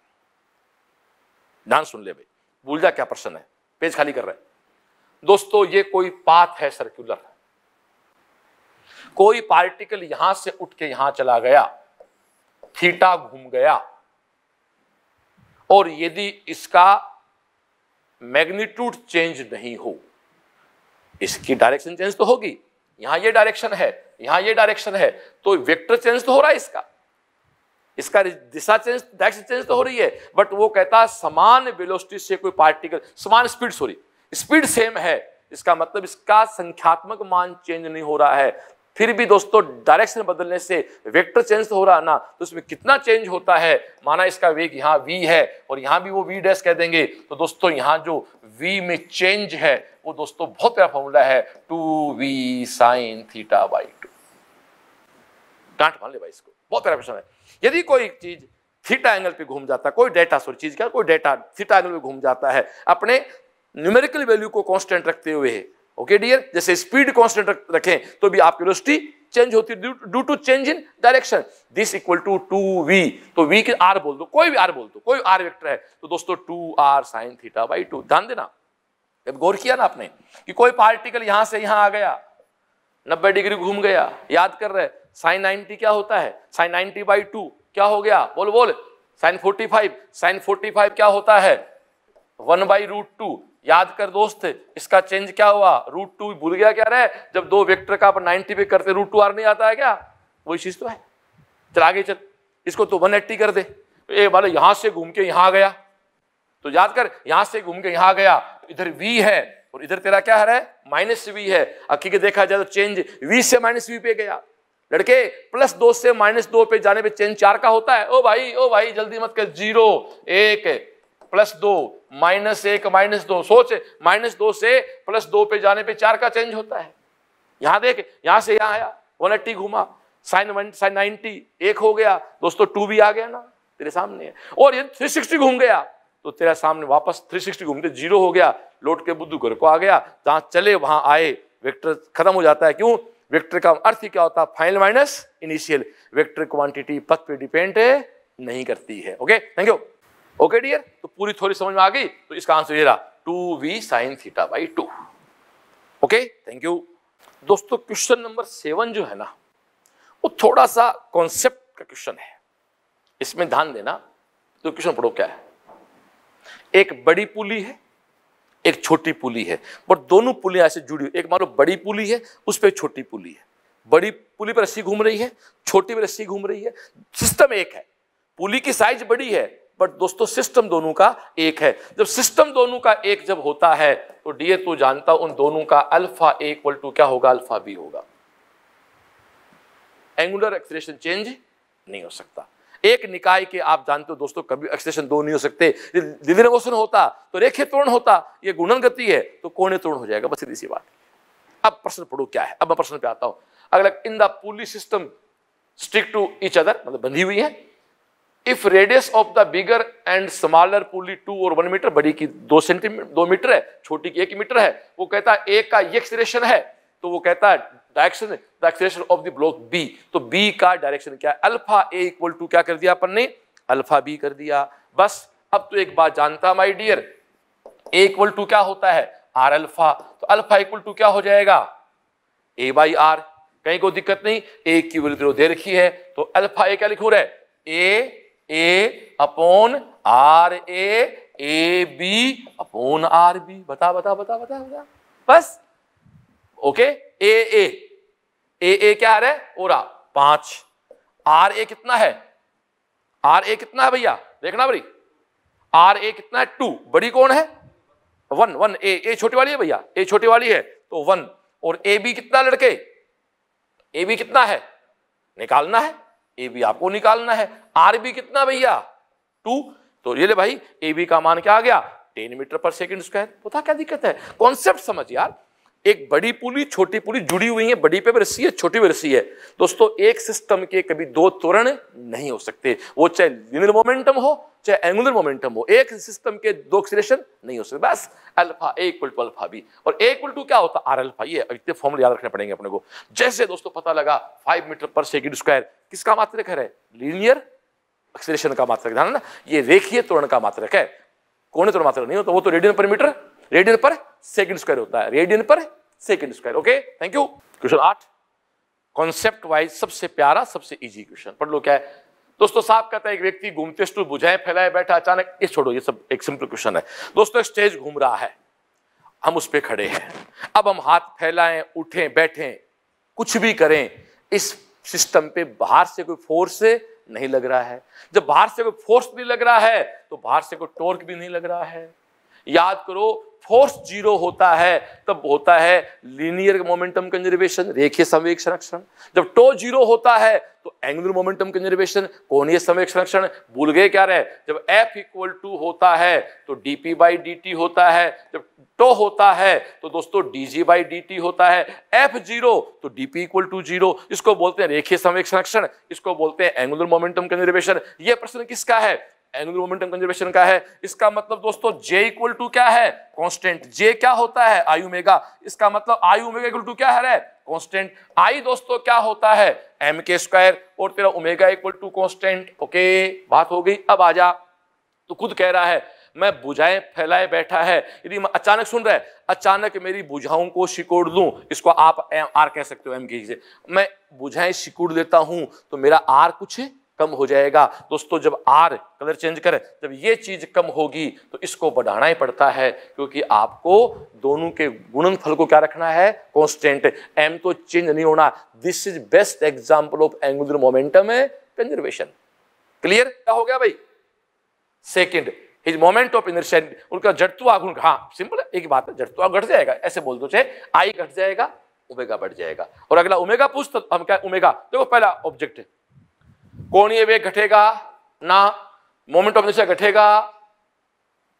ध्यान सुन ले भाई भूल जा क्या प्रश्न है पेज खाली कर रहे हैं दोस्तों ये कोई पाथ है सर्कुलर कोई पार्टिकल यहां से उठ के यहां चला गया थीटा घूम गया और यदि इसका मैग्नीट्यूड चेंज नहीं हो इसकी डायरेक्शन चेंज तो होगी यहां ये डायरेक्शन है यहां ये डायरेक्शन है तो वेक्टर चेंज तो हो रहा है इसका इसका दिशा चेंज डायरेक्शन चेंज तो हो रही है बट वो कहता है समान वेलोसिटी से कोई पार्टिकल समान स्पीड सॉरी स्पीड सेम है इसका मतलब इसका संख्यात्मक मान चेंज नहीं हो रहा है फिर भी दोस्तों डायरेक्शन बदलने से वेक्टर चेंज तो हो रहा है ना तो इसमें कितना चेंज होता है माना इसका वेग यहाँ v है और यहाँ भी वो v डैश कह देंगे तो दोस्तों यहाँ जो v में चेंज है वो दोस्तों बहुत प्यारा फॉर्मूला है two V sine theta by two डांट मान ले भाई इसको बहुत प्यारा प्रश्न है यदि कोई चीज थीटा एंगल पे घूम जाता है कोई डेटा सॉरी चीज क्या कोई डेटा थीटा एंगल पे घूम जाता है अपने न्यूमेरिकल वैल्यू को कांस्टेंट रखते हुए ओके डियर जैसे स्पीड कांस्टेंट रखें तो भी आपकी वेलोसिटी चेंज होती है due to change in direction this equal to two V तो वी के आर बोल दो कोई भी आर बोल दो कोई आर वेक्टर है तो दोस्तों two R sine theta by two ध्यान देना जब गौर किया ना आपने कि कोई पार्टिकल यहां से यहां आ गया नब्बे डिग्री घूम गया याद कर रहे साइन नाइनटी क्या होता है साइन नाइनटी बाई टू क्या हो गया बोल बोल sine forty five sine forty five क्या होता है वन बाई रूट टू याद कर दोस्त इसका चेंज क्या हुआ रूट टू भूल गया क्या रहे जब दो वेक्टर का अपन नाइनटी पे करते रूट टू आर नहीं आता है क्या वही चीज तो है चल आगे चल इसको तो वन एट्टी कर दे ए वाले यहां से घूम के यहां गया तो याद कर यहां से घूम के यहां गया इधर वी है और इधर तेरा क्या है माइनस वी है अकी के देखा जाए तो चेंज वी से माइनस वी पे गया लड़के प्लस दो से माइनस दो पे जाने पे चेंज चार का होता है ओ भाई ओ भाई जल्दी मत कर जीरो एक प्लस दो माइनस एक माइनस दो सोच माइनस दो से प्लस दो पे जाने पे चार का चेंज होता है यहां देख यहां से यहां आया वन एट्टी घुमा साइन वन साइन नाइनटी एक हो गया दोस्तों टू भी आ गया ना तेरे सामने है और ये थ्री सिक्सटी घूम गया तो तेरा सामने वापस थ्री सिक्सटी घूमते जीरो हो गया लौट के बुद्धू घर को आ गया जहां चले वहां आए वेक्टर खत्म हो जाता है क्यों वेक्टर का अर्थ क्या होता है final minus initial vector quantity पथ पे डिपेंड नहीं करती है okay thank you okay dear तो पूरी थोड़ी समझ में आ गई तो इसका आंसर ये रहा two V sine theta by two okay thank you दोस्तों क्वेश्चन नंबर सेवन जो है ना वो थोड़ा सा कॉन्सेप्ट का क्वेश्चन है इसमें ध्यान देना तो क्वेश्चन पढ़ो क्या है एक बड़ी पुली है एक छोटी पुली है और दोनों पुलियाँ ऐसे जुड़ी हुई एक मान लो बड़ी पुली है उस पर छोटी पुली है बड़ी पुली पर रस्सी घूम रही है छोटी पर रस्सी घूम रही है सिस्टम एक है पुली की साइज बड़ी है बट दोस्तों सिस्टम दोनों का एक है जब सिस्टम दोनों का एक जब होता है तो डीए तो जानता उन दोनों का अल्फा ए इक्वल टू क्या होगा अल्फा बी होगा एंगुलर एक्सलेशन चेंज नहीं हो सकता एक निकाय के आप जानते हो दोस्तों कभी एक्सटेंशन दो नहीं हो सकते दिव्यवसन होता तो रेखे तोरण होता ये गुणन गति है तो कोणे तोरण हो जाएगा बस इसी बात अब प्रश्न पढ़ो क्या है अब मैं प्रश्न पे आता हूं अगला in the pulley system stick to each other मतलब बंधी हुई है if radius of the bigger and smaller pulley two और वन मीटर बड़ी की दो सेंटीमीटर दो मीटर है छोटी की एक मीटर है वो कहता है एक का एक है तो वो कहता है direction the acceleration of the block B तो बी का डायरेक्शन क्या है अल्फा ए इक्वल टू क्या कर दिया अपन ने अल्फा बी कर दिया बस अब तो एक बात जानता my dear A equal to क्या होता है आर अल्फा तो अल्फा इक्वल टू क्या हो जाएगा ए बाई आर कहीं कोई दिक्कत नहीं ए की वैल्यू तो दे रखी है तो अल्फा ए क्या लिखो रहा है A A upon R A A B upon R B बता बता बता बता बता बस okay okay? A A A A क्या आ रहा है ओरा पांच आर ए कितना है आर ए कितना है भैया देखना बड़ी आर ए कितना है टू बड़ी कौन है वन वन ए ए छोटी वाली है भैया ए छोटी वाली है तो वन और ए बी कितना लड़के ए बी कितना है निकालना है ए बी आपको निकालना है आर बी कितना भैया टू तो ये ले भाई ए बी का मान क्या आ गया ten metre per second square पता क्या दिक्कत है कॉन्सेप्ट समझ यार एक बड़ी पुली छोटी पुली जुड़ी हुई है बड़ी पे भी रस्सी है छोटी पे रस्सी है दोस्तों एक सिस्टम के कभी दो त्वरण नहीं हो सकते वो चाहे लिनियर मोमेंटम हो चाहे एंगुलर मोमेंटम हो एक सिस्टम के दो ऑक्सीडेशन नहीं हो सकते बस alpha A equal to alpha B और ए इक्वल टू क्या होता है आर अल्फा ये इतने फॉर्मूले याद रखने पड़ेंगे अपने को जैसे दोस्तों पता लगा five metre per second square किसका मात्रक है लीनियर ऑक्सीडेशन का मात्रक ध्यान ना ये रेखीय त्वरण का मात्रक है कोने त्वरण मात्रक नहीं होता वो तो रेडियन पर मीटर रेडियन पर सेकंड स्क्वायर होता है रेडियन पर second square okay thank you question आठ कॉन्सेप्ट वाइज सबसे प्यारा सबसे इजी क्वेश्चन पढ़ लो क्या है दोस्तों साफ कहता है एक व्यक्ति घूमते स्टू बुझाए फैलाए बैठा अचानक ये छोड़ो ये सब एक सिंपल क्वेश्चन है दोस्तों स्टेज घूम रहा है हम उस पर खड़े हैं अब हम हाथ फैलाएं उठें बैठें कुछ भी करें इस सिस्टम पे बाहर से कोई फोर्स नहीं लग रहा है जब बाहर से कोई फोर्स नहीं लग रहा है तो बाहर से कोई टोर्क भी नहीं लग रहा है याद करो फोर्स जीरो होता है तब होता है लीनियर मोमेंटम कंजर्वेशन रेखीय संवेग संरक्षण जब टो जीरो होता है तो एंगुलर मोमेंटम कंजर्वेशन कोणीय संवेग संरक्षण भूल गए क्या रहे जब एफ इक्वल टू होता है तो डीपी बाई डी होता है जब टो होता है तो दोस्तों डीजी बाई डी होता है एफ जीरो तो डीपी इक्वल टू जीरो इसको बोलते हैं रेखीय संवेग संरक्षण इसको बोलते हैं एंगुलर मोमेंटम कंजर्वेशन यह प्रश्न किसका है एंगुलर मोमेंटम कंजर्वेशन का है इसका मतलब दोस्तों जे इक्वल टू क्या है कांस्टेंट जे क्या होता है आई ओमेगा इसका मतलब आई ओमेगा इक्वल टू क्या है कांस्टेंट आई दोस्तों क्या होता है एम के स्क्वायर और तेरा omega equal to constant okay बात हो गई अब आ जा तो खुद कह रहा है मैं बुझाए फैलाए बैठा है यदि मैं अचानक सुन रहा है अचानक मेरी बुझाओं को सिकोड़ दूं इसको आप आर कह सकते हो एम के से मैं बुझाएं सिकोड़ देता हूं तो मेरा आर कुछ है? कम हो जाएगा दोस्तों जब आर कलर चेंज करें जब ये चीज़ कम होगी तो इसको बढ़ाना ही पड़ता है क्योंकि आपको दोनों के गुणनफल को क्या रखना है कॉन्स्टेंट एम तो चेंज नहीं होना this is best example of angular momentum conservation clear क्या हो गया भाई second his moment of inertia उनका जड़तु आघुन हाँ सिंपल एक बात है जड़तु घट जाएगा ऐसे बोल दो चाहे आई घट जाएगा उमेगा बढ़ जाएगा और अगला उमेगा पूछ तो हम क्या उमेगा देखो पहला ऑब्जेक्ट है कोणीय वेग घटेगा ना मोमेंट ऑफ इनर्शिया घटेगा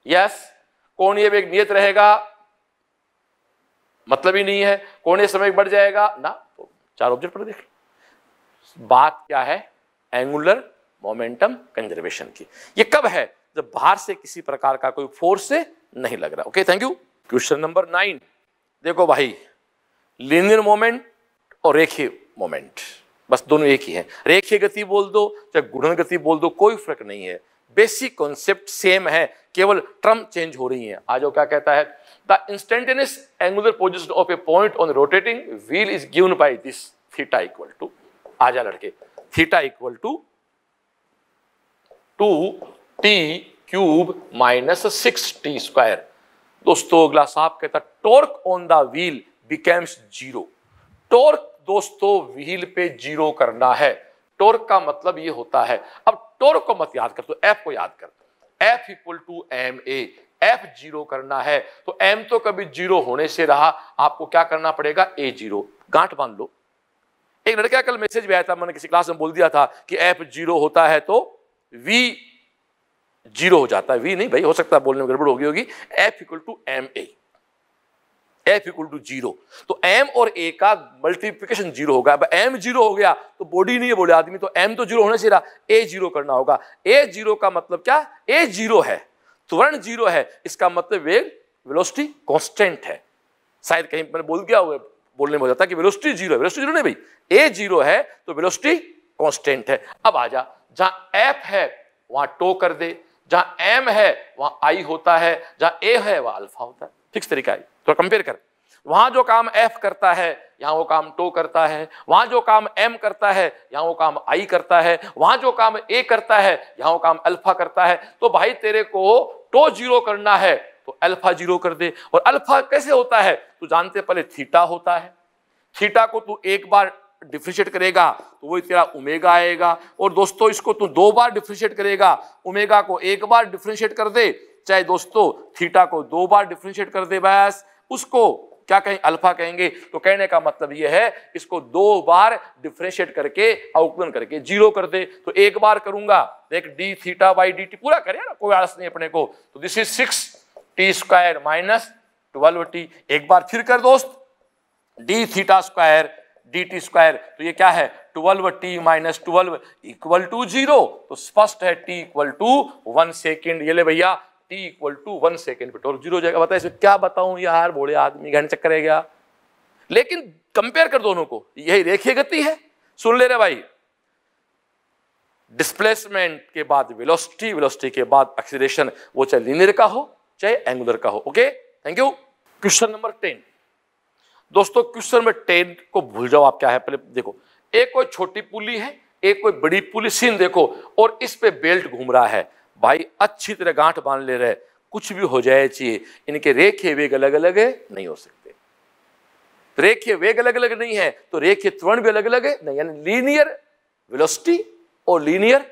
यस कोणीय वेग नियत रहेगा मतलब ही नहीं है कोणीय समय बढ़ जाएगा ना तो चार ऑब्जेक्ट पर देख बात क्या है एंगुलर मोमेंटम कंजर्वेशन की ये कब है जब बाहर से किसी प्रकार का कोई फोर्स से नहीं लग रहा okay thank you question number nine देखो भाई लिनियर मोमेंट और रेखीय मोमेंट बस दोनों एक ही है रेखीय गति बोल दो चाहे गुणन गति बोल दो कोई फर्क नहीं है बेसिक कॉन्सेप्ट सेम है केवल ट्रम चेंज हो रही है आज वो क्या कहता है the instantaneous angular position of a point on rotating wheel is given by this theta equal to आजा लड़के theta equal to two T cube minus six T square दोस्तों अगला साहब कहता torque on the wheel becomes zero torque दोस्तों व्हील पे जीरो करना है टोर्क का मतलब ये होता है अब टोर्क को मत याद कर तो एफ को याद कर F equal to M A F zero करना है तो एम तो कभी जीरो होने से रहा आपको क्या करना पड़ेगा ए जीरो गांठ बांध लो एक लड़का कल मैसेज भी आया था मैंने किसी क्लास में बोल दिया था कि एफ जीरो होता है तो वी जीरो हो जाता है वी नहीं भाई हो सकता है बोलने में गड़बड़ होगी होगी F equal to M A F equal to zero तो एम और ए का मल्टीप्लीकेशन जीरो होगा अब एम जीरो हो गया तो बॉडी नहीं है बोले आदमी तो एम तो जीरो होना चाहिए ए जीरो करना होगा ए जीरो का मतलब क्या ए जीरो है त्वरण जीरो है इसका मतलब वेग वेलोसिटी कांस्टेंट है शायद कहीं मैंने बोल गया हुआ बोलने में हो जाता कि वेलोसिटी जीरो है वेलोसिटी जीरो नहीं भाई ए जीरो है तो वेलोसिटी कांस्टेंट है अब आ जा जहां एफ है वहां टो कर दे जहां एम है वहां आई होता है जहां ए है वहां अल्फा होता है फिक्स तरीका है तो कंपेयर कर वहां जो काम एफ करता है यहां वो काम टो करता है वहां जो काम एम करता है यहां वो काम आई करता है वहां जो काम ए करता है यहां वो काम अल्फा करता है तो भाई तेरे को टो जीरो करना है तो अल्फा जीरो कर दे और अल्फा कैसे होता है तू जानते पहले थीटा होता है थीटा को तू एक बार डिफ्रिशिएट करेगा तो वही तेरा उमेगा आएगा और दोस्तों इसको तू दो बार डिफ्रिशिएट करेगा उमेगा को एक बार डिफ्रेंशिएट कर दे चाहे दोस्तों थीटा को दो बार डिफ्रेंशिएट कर दे बस उसको क्या कहें अल्फा कहेंगे तो कहने का मतलब यह है इसको दो बार डिफ्रेंशिएट करके अवकलन करके जीरो कर दे तो एक बार करूंगा देख D theta by D T पूरा करें ना कोई आलस नहीं अपने को तो this is six T square minus twelve T एक बार फिर कर दोस्त D theta square D T square तो ये क्या है twelve T minus twelve equal to zero तो स्पष्ट है T equal to one second ये ले भैया T equal to one second पे टॉर्क जीरो हो जाएगा बताए इसमें क्या बताऊं यार बोले आदमी घंटे चक्कर है गया लेकिन कंपेयर कर दोनों को यही रेखीय गति है सुन ले रहे भाई डिस्प्लेसमेंट के बाद वेलोसिटी वेलोसिटी के बाद एक्सीलरेशन वो चाहे लीनियर का हो चाहे एंगुलर का हो okay thank you question number ten दोस्तों क्वेश्चन नंबर टेन को भूल जाओ आप क्या है पहले देखो एक कोई छोटी पुली है एक कोई बड़ी पुली सीन देखो और इस पे बेल्ट घूम रहा है भाई अच्छी तरह गांठ बांध ले रहे कुछ भी हो जाए चाहिए इनके रेखे वेग अलग अलग है नहीं हो सकते रेखे वेग अलग अलग नहीं है तो रेखे त्वरण भी अलग अलग है नहीं यानी लीनियर वेलोसिटी और लीनियर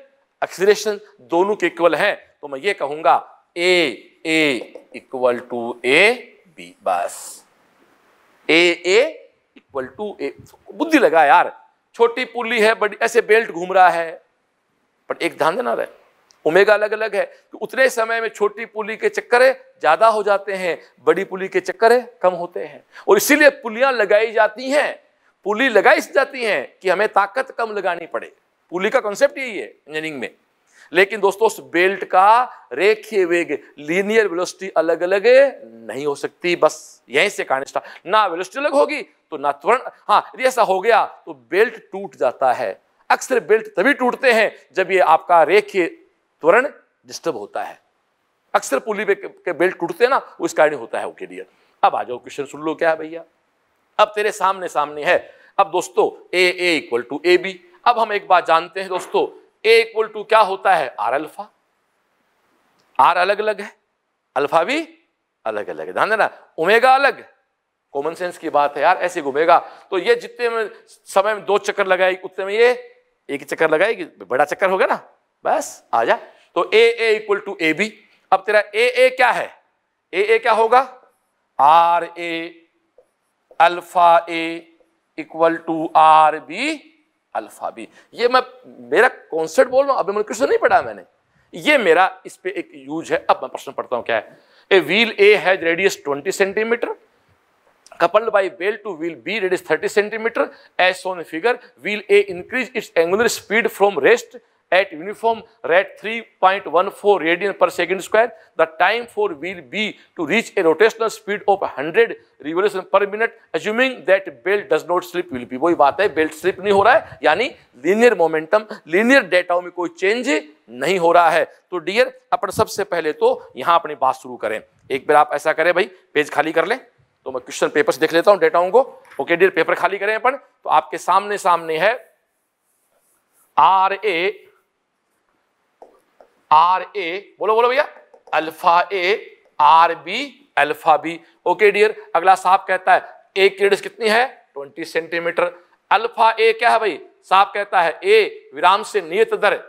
एक्सीलरेशन दोनों के इक्वल है तो मैं ये कहूंगा A A equal to A B बस ए ए इक्वल टू ए बुद्धि लगा यार छोटी पुली है बड़ी ऐसे बेल्ट घूम रहा है पर एक ध्यान देना रहे उमेगा अलग अलग है तो उतने समय में छोटी पुली के चक्कर ज़्यादा हो जाते हैं बड़ी पुली के चक्कर कम होते हैं और इसीलिए पुलियां लगाई जाती हैं पुली लगाई जाती हैं कि हमें ताकत कम लगानी पड़े पुली का कॉन्सेप्ट यही है इंजीनियरिंग में लेकिन दोस्तों उस बेल्ट का रेखीय वेग लीनियर वेलोसिटी अलग अलग नहीं हो सकती बस यहीं से कहानी ना वेलोसिटी अलग होगी तो ना त्वरण हाँ यदि ऐसा हो गया तो बेल्ट टूट जाता है अक्सर बेल्ट तभी टूटते हैं जब ये आपका रेखीय त्वरण डिस्टर्ब होता है अक्सर पुली पे के बेल्ट टूटते हैं ना वो इस कारण होता है वो कैरियर अब आ जाओ क्वेश्चन सुन लो क्या है भैया अब तेरे सामने सामने है अब दोस्तों A A equal to A B अब हम एक बात जानते हैं दोस्तों ए इक्वल टू क्या होता है आर अल्फा आर अलग अलग है अल्फा भी अलग अलग है ध्यान देना उमेगा अलग कॉमन सेंस की बात है यार ऐसे घूमेगा तो ये जितने में समय में दो चक्कर लगाएगी उतने में ये एक चक्कर लगाएगी बड़ा चक्कर होगा ना बस आ जा तो A A equal to A B अब तेरा ए ए क्या है ए ए क्या होगा R A alpha A equal to R B alpha B ये मैं मेरा कॉन्सेप्ट बोल रहा अभी मैंने क्वेश्चन नहीं पढ़ा मैंने ये मेरा इस पे एक यूज है अब मैं प्रश्न पढ़ता हूं क्या है ए व्हील ए है radius 20 centimetre coupled by belt to wheel B radius 30 centimetre as shown figure wheel A increase its angular speed from rest at uniform rate 3.14 radian per second square, the time for wheel B to reach a rotational speed of 100 revolution per minute, assuming that belt does not slip will be. वही बात है बेल्ट स्लिप नहीं हो रहा है यानी लीनियर मोमेंटम लीनियर डेटाओं में कोई चेंज नहीं हो रहा है तो डियर अपन सबसे पहले तो यहाँ अपनी बात शुरू करें एक बार आप ऐसा करें भाई पेज खाली कर लें तो मैं क्वेश्चन पेपर्स देख लेता हूँ डेटाओं को ओके डियर पेपर खाली करें अपन तो आपके सामने सामने है आर ए आर ए बोलो बोलो भैया alpha A R B alpha B okay dear अगला साहब कहता है ए की रेडियस कितनी है ट्वेंटी सेंटीमीटर अल्फा ए क्या है भाई साहब कहता है ए विराम से नियत दर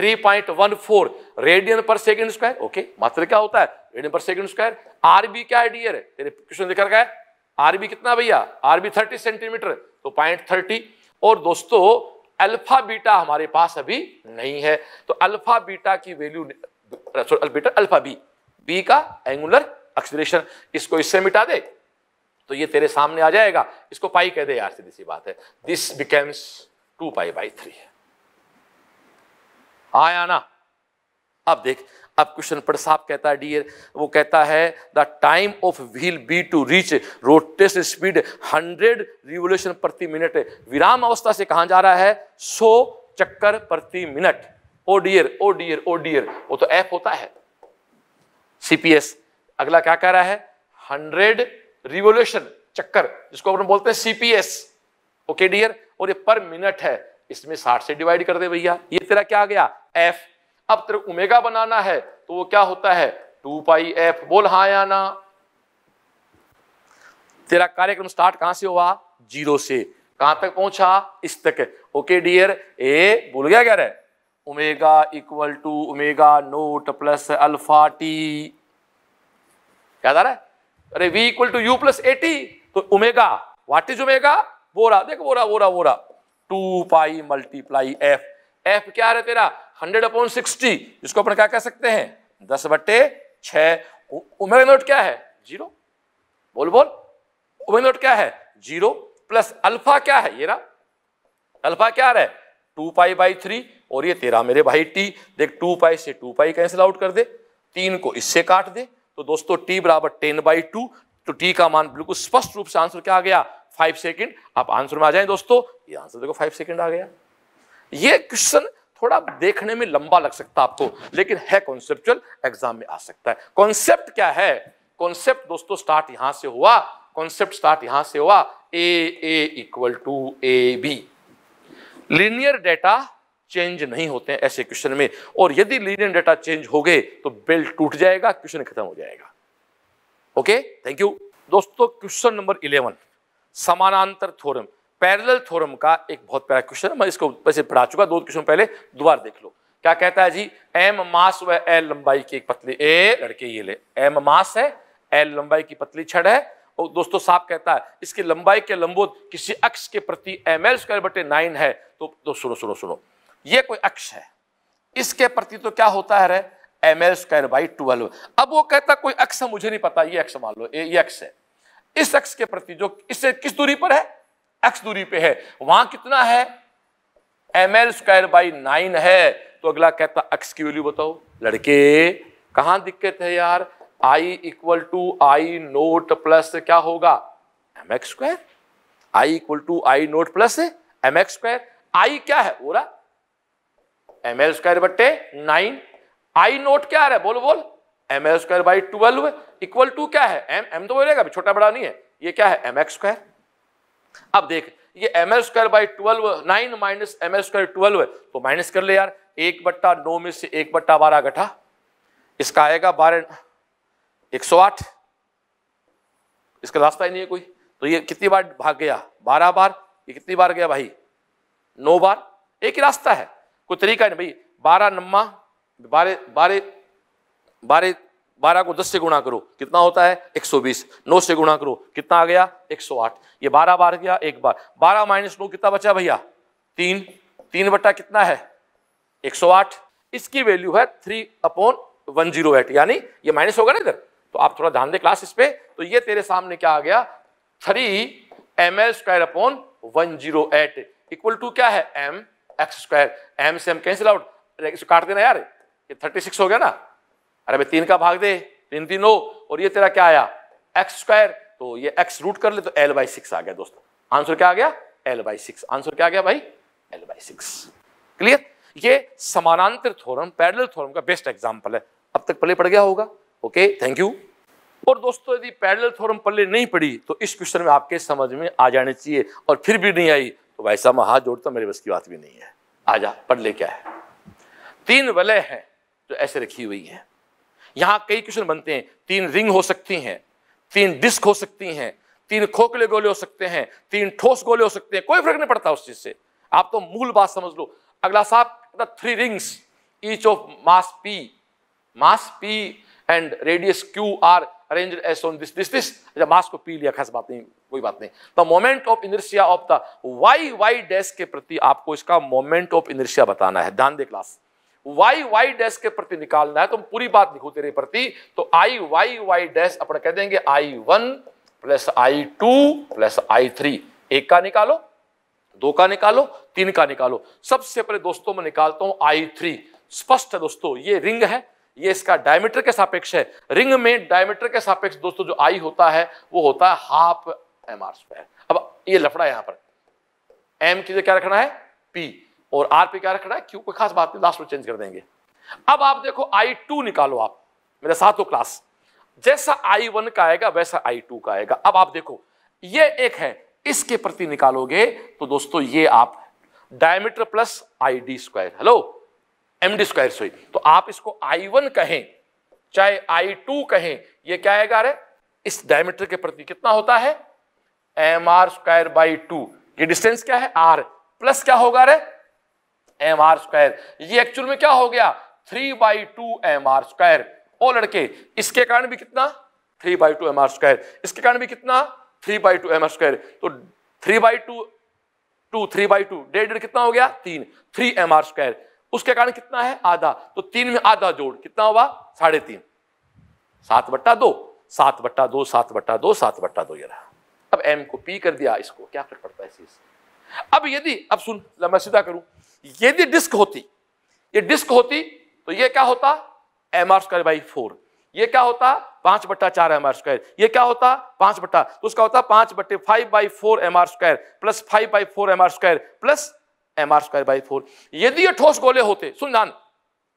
3.14 रेडियन पर सेकंड स्क्वायर ओके मात्र क्या होता है रेडियन पर सेकंड स्क्वायर आरबी क्या है डियर तेरे क्वेश्चन दिखा रखा है आरबी कितना भैया आरबी 30 सेंटीमीटर तो पॉइंट थर्टी और दोस्तों अल्फा बीटा हमारे पास अभी नहीं है तो अल्फा बीटा की value beta alpha B B का एंगुलर एक्सलेशन इसको इससे मिटा दे तो ये तेरे सामने आ जाएगा इसको पाई कह दे यार सीधी सी बात है this becomes two pi by three आया ना अब देख अब क्वेश्चन पर साहब कहता है डियर वो कहता है the time of wheel B to reach rotational speed hundred revolution प्रति मिनट विराम अवस्था से कहा जा रहा है सो चक्कर प्रति minute oh dear oh dear oh dear वो तो ऐप होता है सीपीएस अगला क्या कह रहा है हंड्रेड रिवोल्यूशन चक्कर जिसको अपन बोलते हैं सीपीएस ओके डियर और ये पर मिनट है इसमें साठ से डिवाइड कर दे भैया ये तेरा क्या आ गया एफ अब तेरे उमेगा बनाना है तो वो क्या होता है टू पाई एफ बोल हाँ या ना तेरा कार्यक्रम स्टार्ट कहां से हुआ जीरो से कहां तक पहुंचा इस तक ओके डियर ए बोल गया क्या रहे omega equal to omega naught plus alpha T क्या रहा है अरे V equal to U plus A T तो उमेगा व्हाट इज उमेगा बोरा देख बोरा बोरा बोरा two pi multiply F F क्या है तेरा हंड्रेड अपॉन सिक्सटी इसको अपन क्या कह सकते हैं दस बट्टे छोट क्या है जीरो बोल बोल उमेगा नोट क्या है जीरो प्लस अल्फा क्या है ये ना अल्फा क्या रहा है टू पाई बाई थ्री और ये तेरा मेरे भाई टी देख टू पाई से टू पाई कैंसिल आउट कर दे तीन को इससे काट दे तो दोस्तों टी बराबर टेन बाई टू तो टी का मान बिल्कुल स्पष्ट रूप से आंसर क्या आ गया फाइव सेकेंड आप आंसर में आ जाए दोस्तों ये आंसर देखो फाइव सेकेंड आ गया ये क्वेश्चन थोड़ा देखने में लंबा लग सकता आपको लेकिन है कॉन्सेप्चुअल एग्जाम में आ सकता है कॉन्सेप्ट क्या है कॉन्सेप्ट दोस्तों स्टार्ट यहां से हुआ कॉन्सेप्ट स्टार्ट यहां से हुआ A A equal to A B linear डेटा चेंज नहीं होते ऐसे क्वेश्चन में और यदि लीनियर डेटा चेंज हो गए तो बेल्ट टूट जाएगा क्वेश्चन खत्म हो जाएगा ओके थैंक यू दोस्तों क्वेश्चन नंबर इलेवन समानांतर थोरम पैरेलल थ्योरम का एक बहुत प्यारा क्वेश्चन मैं इसको वैसे पढ़ा चुका दो क्वेश्चन पहले दोबारा देख लो क्या कहता है जी एम मास व एल लंबाई की एक पतली ए लड़के ये ले एम मास है एल लंबाई की पतली छड़ है और दोस्तों साफ कहता है इसकी लंबाई के लंबोत किसी अक्ष के प्रति एम एल स्क्वायर बटे नाइन है तो, तो सुनो सुनो सुनो ये कोई अक्ष है इसके प्रति तो क्या होता है M L square by twelve अब वो कहता कोई अक्ष मुझे नहीं पता ये अक्ष मान लो ये अक्ष है इस अक्ष के प्रति जो इससे किस दूरी पर है एक्स दूरी पे है वहां कितना है M L square by nine है तो अगला कहता एक्स की वैल्यू बताओ लड़के कहा दिक्कत है यार I equal to I naught plus क्या होगा M x square I equal to I naught plus M x square I क्या है पूरा एम एल स्क्वायर बट्टे नाइन आई नोट क्या है बोलो बोल M L square by twelve equal to क्या है एम एम तो बोलेगा छोटा बड़ा नहीं है ये क्या है एम एक्स स्क्वायर अब देख ये M L square by twelve nine minus M L square twelve है तो माइनस कर ले यार एक बट्टा नौ में से एक बट्टा बारह गठा इसका आएगा बारह एक सौ आठ इसका रास्ता ही नहीं है कोई तो ये कितनी बार भाग गया बारह बार ये कितनी बार गया भाई नौ बार एक ही रास्ता है कोई तरीका नहीं भाई बारह नम्मा बारह बारह बारह 12 को 10 से गुणा करो कितना होता है 120 9 से गुणा करो कितना आ गया 108 ये 12 बार गया एक बार 12 माइनस नौ कितना बचा भैया तीन तीन बट्टा कितना है 108 इसकी वैल्यू है three upon one zero eight यानी ये माइनस होगा ना इधर तो आप थोड़ा ध्यान दें क्लास इस पर तो ये तेरे सामने क्या आ गया three M L square upon one zero eight equal to क्या है एम एक्स स्क्वायर एम से एम कैंसिल आउट काट देना यार ये थर्टी सिक्स हो गया ना अरे भाई तीन का भाग दे तीन तीन हो और ये तेरा क्या आया एक्स स्क्वायर तो ये एक्स रूट कर ले तो एल बाई सिक्स आ गया दोस्तों आंसर क्या आ गया एल बाई सिक्स आंसर क्या आ गया भाई एल बाई सिक्स क्लियर ये समानांतर थोरम पैरेलल थोरम का बेस्ट एग्जाम्पल है अब तक पहले पड़ गया होगा ओके थैंक यू और दोस्तों यदि पैरेलल थोरम पल्ले नहीं पड़ी तो इस क्वेश्चन में आपके समझ में आ जाने चाहिए और फिर भी नहीं आई तो भाई मैं हाथ जोड़ता तो मेरे बस की बात भी नहीं है आजा पढ़ ले क्या है तीन वलय हैं जो ऐसे रखी हुई हैं यहां कई क्वेश्चन बनते हैं तीन रिंग हो सकती हैं तीन डिस्क हो सकती हैं तीन खोखले गोले हो सकते हैं तीन ठोस गोले हो सकते हैं कोई फर्क नहीं पड़ता उस चीज से आप तो मूल बात समझ लो अगला साहब three rings each of mass P mass P and radius Q R arranges on this this this अच्छा मास को पी लिया खास बात नहीं कोई बात नहीं the moment of inertia of the Y Y dash के प्रति आपको इसका मोमेंट ऑफ इनर्शिया बताना है ध्यान दे क्लास वाई वाई डैश के प्रति निकालना है तो हम पूरी बात लिखो तेरे प्रति तो आई वाई वाई डैश अपन कह देंगे I one plus I two plus I three एक का निकालो दो का निकालो तीन का निकालो सबसे पहले दोस्तों में निकालता हूं आई थ्री स्पष्ट है दोस्तों ये रिंग है ये इसका डायमीटर के सापेक्ष है रिंग में डायमीटर के सापेक्ष दोस्तों जो आई होता है वो होता है हाफ एम आर स्क्वायर अब ये लफड़ा यहां पर एम की जगह क्या रखना है पी और आर पे क्या रखना है क्यों कोई खास बात नहीं लास्ट में चेंज कर देंगे अब आप देखो आई टू निकालो आप मेरा सातों क्लास जैसा आई वन का आएगा वैसा आई टू का आएगा अब आप देखो ये एक है इसके प्रति निकालोगे तो दोस्तों ये आप diameter plus I D square hello M D square sorry तो आप इसको आई वन कहें चाहे आई टू कहें ये क्या आएगा अरे इस डायमीटर के प्रति कितना होता है M are square by two ये डिस्टेंस क्या है आर प्लस क्या होगा अरे एम आर स्क्वायर ये एक्चुअल में क्या हो गया three by two M R square ओ लड़के इसके कारण भी कितना three by two M R square इसके कारण भी कितना three by two M R square तो three by two two three by two डेढ़ डेढ़ कितना हो गया तीन थ्री एम आर स्क्वायर उसके कारण कितना है आधा तो तीन में आधा जोड़ कितना हुआ साढ़े तीन सात बट्टा दो सात बट्टा दो सात बट्टा दो सात बट्टा दो ये रहा अब एम को पी कर दिया इसको क्या फर्क पड़ता है इस चीज अब यदि अब सुन मैं सीधा करूं यदि डिस्क होती ये डिस्क होती तो ये क्या होता M are square by four ये क्या होता पांच बट्टा चार एम आर स्क्वायर ये क्या होता पांच बट्टा तो उसका होता पांच बट्टे five by four M are square plus five by four M are square plus M are square by four यदि ये ठोस गोले होते सुन जान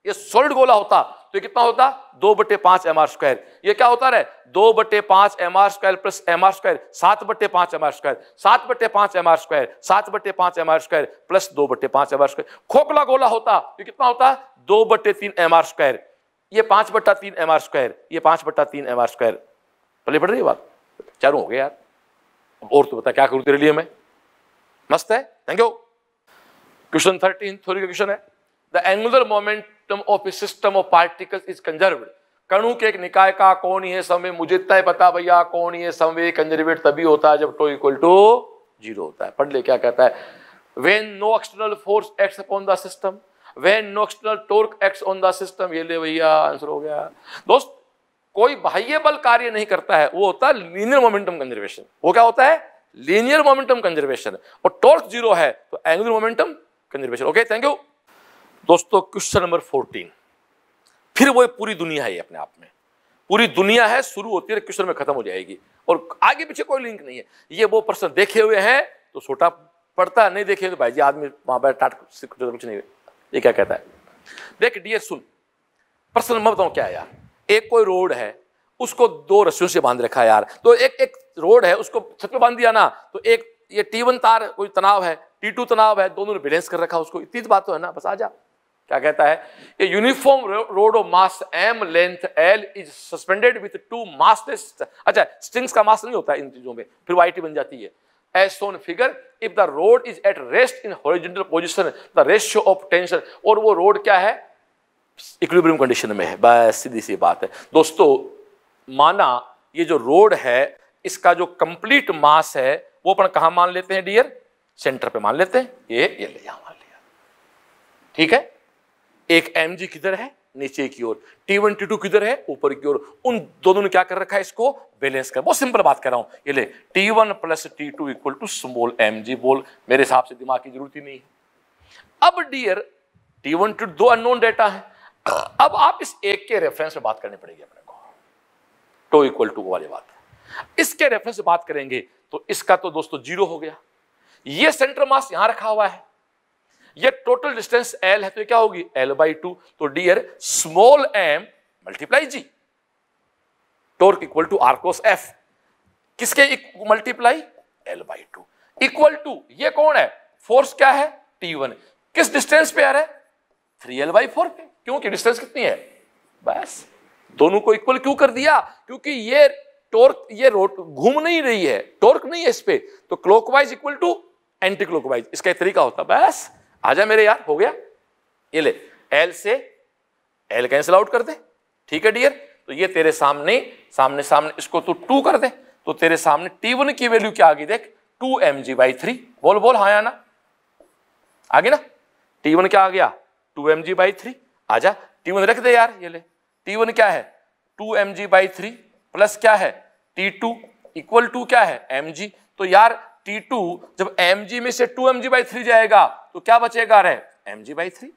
ये सोलिड गोला होता तो कितना होता दो बटे पांच एम आर स्क्वायर यह क्या होता रहे दो बटे पांच M R square plus M are square सात बटे पांच एम आर स्क्वायर सात बटे पांच एम आर स्क्वायर सात बटे पांच एम आर स्क्वायर प्लस दो बटे पांच एम आर स्क्वायर खोखला गोला होता तो कितना होता दो बटे तीन एम आर स्क्वायर यह पांच बट्टा तीन एम आर स्क्वायर यह पांच बट्टा तीन एम आर स्क्वायर पहले पढ़ रही बात चारों हो गए यार और तो बता क्या करूं तेरे लिए मैं मस्त है थैंक यू क्वेश्चन थर्टीन थोड़ी क्वेश्चन है the angular moment system of system of particle is conserve कणु के एक निकाय का कौन ही है समय मुझे तय पता भैया कौन ही है समय कंजर्वेट तभी होता है जब टो इक्वल टू जीरो होता है पढ़ ले क्या कहता है when no external force acts upon the system when no external torque acts on the system ये ले भैया आंसर हो गया दोस्त कोई बाह्य बल कार्य नहीं करता है वो होता है लीनियर मोमेंटम कंजर्वेशन वो क्या होता है लीनियर मोमेंटम कंजर्वेशन और टोर्क जीरो है तो angular momentum conservation okay thank you दोस्तों क्वेश्चन नंबर फोर्टीन फिर वो पूरी दुनिया है अपने आप में पूरी दुनिया है शुरू होती है क्वेश्चन में खत्म हो जाएगी और आगे पीछे कोई लिंक नहीं है ये वो प्रश्न देखे हुए हैं तो छोटा पड़ता नहीं देखे तो भाई जी आदमी वहां पर टाट कुछ नहीं ये क्या कहता है देख डियर सुन प्रश्न मैं बताऊँ क्या यार एक कोई रोड है उसको दो रस्सियों से बांध रखा है यार तो एक एक रोड है उसको छत पे बांध दिया ना तो एक ये टी वन तार कोई तनाव है टी टू तनाव है दोनों ने बैलेंस कर रखा उसको इतनी बात तो है ना बस आ जा क्या कहता है a uniform rod of mass M length L is suspended with two massless अच्छा स्ट्रिंग्स का मास नहीं होता इन चीजों में फिर वाई बन जाती है as shown figure if the rod is at rest in horizontal position the ratio of tension और वो रोड क्या है इक्विब्रियम कंडीशन में है बस सीधी सी बात है दोस्तों माना ये जो रोड है इसका जो कंप्लीट मास है वो अपन कहा मान लेते हैं डियर सेंटर पे मान लेते हैं ये ये ले मान लिया ठीक है एक एम जी किधर है नीचे की ओर टी वन टी टू किधर है ऊपर की ओर उन दोनों ने क्या कर रखा है इसको बैलेंस कर बहुत सिंपल बात कर रहा हूं ये ले T one plus T two equal to small M G बोल मेरे हिसाब से दिमाग की जरूरत ही नहीं है अब डियर टी वन टी दो अननोन डेटा है अब आप इस एक के रेफरेंस में बात करनी पड़ेगी अपने को टू इक्वल टू वाली बात इसके रेफरेंस से बात करेंगे तो इसका तो दोस्तों जीरो हो गया ये सेंटर मास यहां रखा हुआ है ये टोटल डिस्टेंस एल है तो क्या होगी एल बाई टू तो dear small M multiply G torque equal to R cross F किसके multiply L by two equal to ये कौन है फोर्स क्या है टी वन किस डिस्टेंस पे आ रहा है थ्री एल बाई फोर पे क्योंकि डिस्टेंस कितनी है बस दोनों को इक्वल क्यों कर दिया क्योंकि ये टोर्क ये रोट घूम नहीं रही है टोर्क नहीं है इस पे तो clockwise equal to anticlockwise इसका तरीका होता बस आजा मेरे यार हो गया ये ले एल से एल कैंसिल आउट कर दे ठीक है डियर तो ये तेरे सामने सामने सामने इसको तू टू कर दे तो तेरे सामने टी वन की वैल्यू क्या आ गई देख two M G by three बोल बोल हाँ आना आगे ना टी वन क्या आ गया two M G by three आ जा टी वन रख दे यार ये ले टी वन क्या है two M G by three plus क्या है टी टू इक्वल टू क्या है एम जी तो यार टी टू जब एम जी में से two M G by three जाएगा तो क्या बचेगा रे एम जी बाई थ्री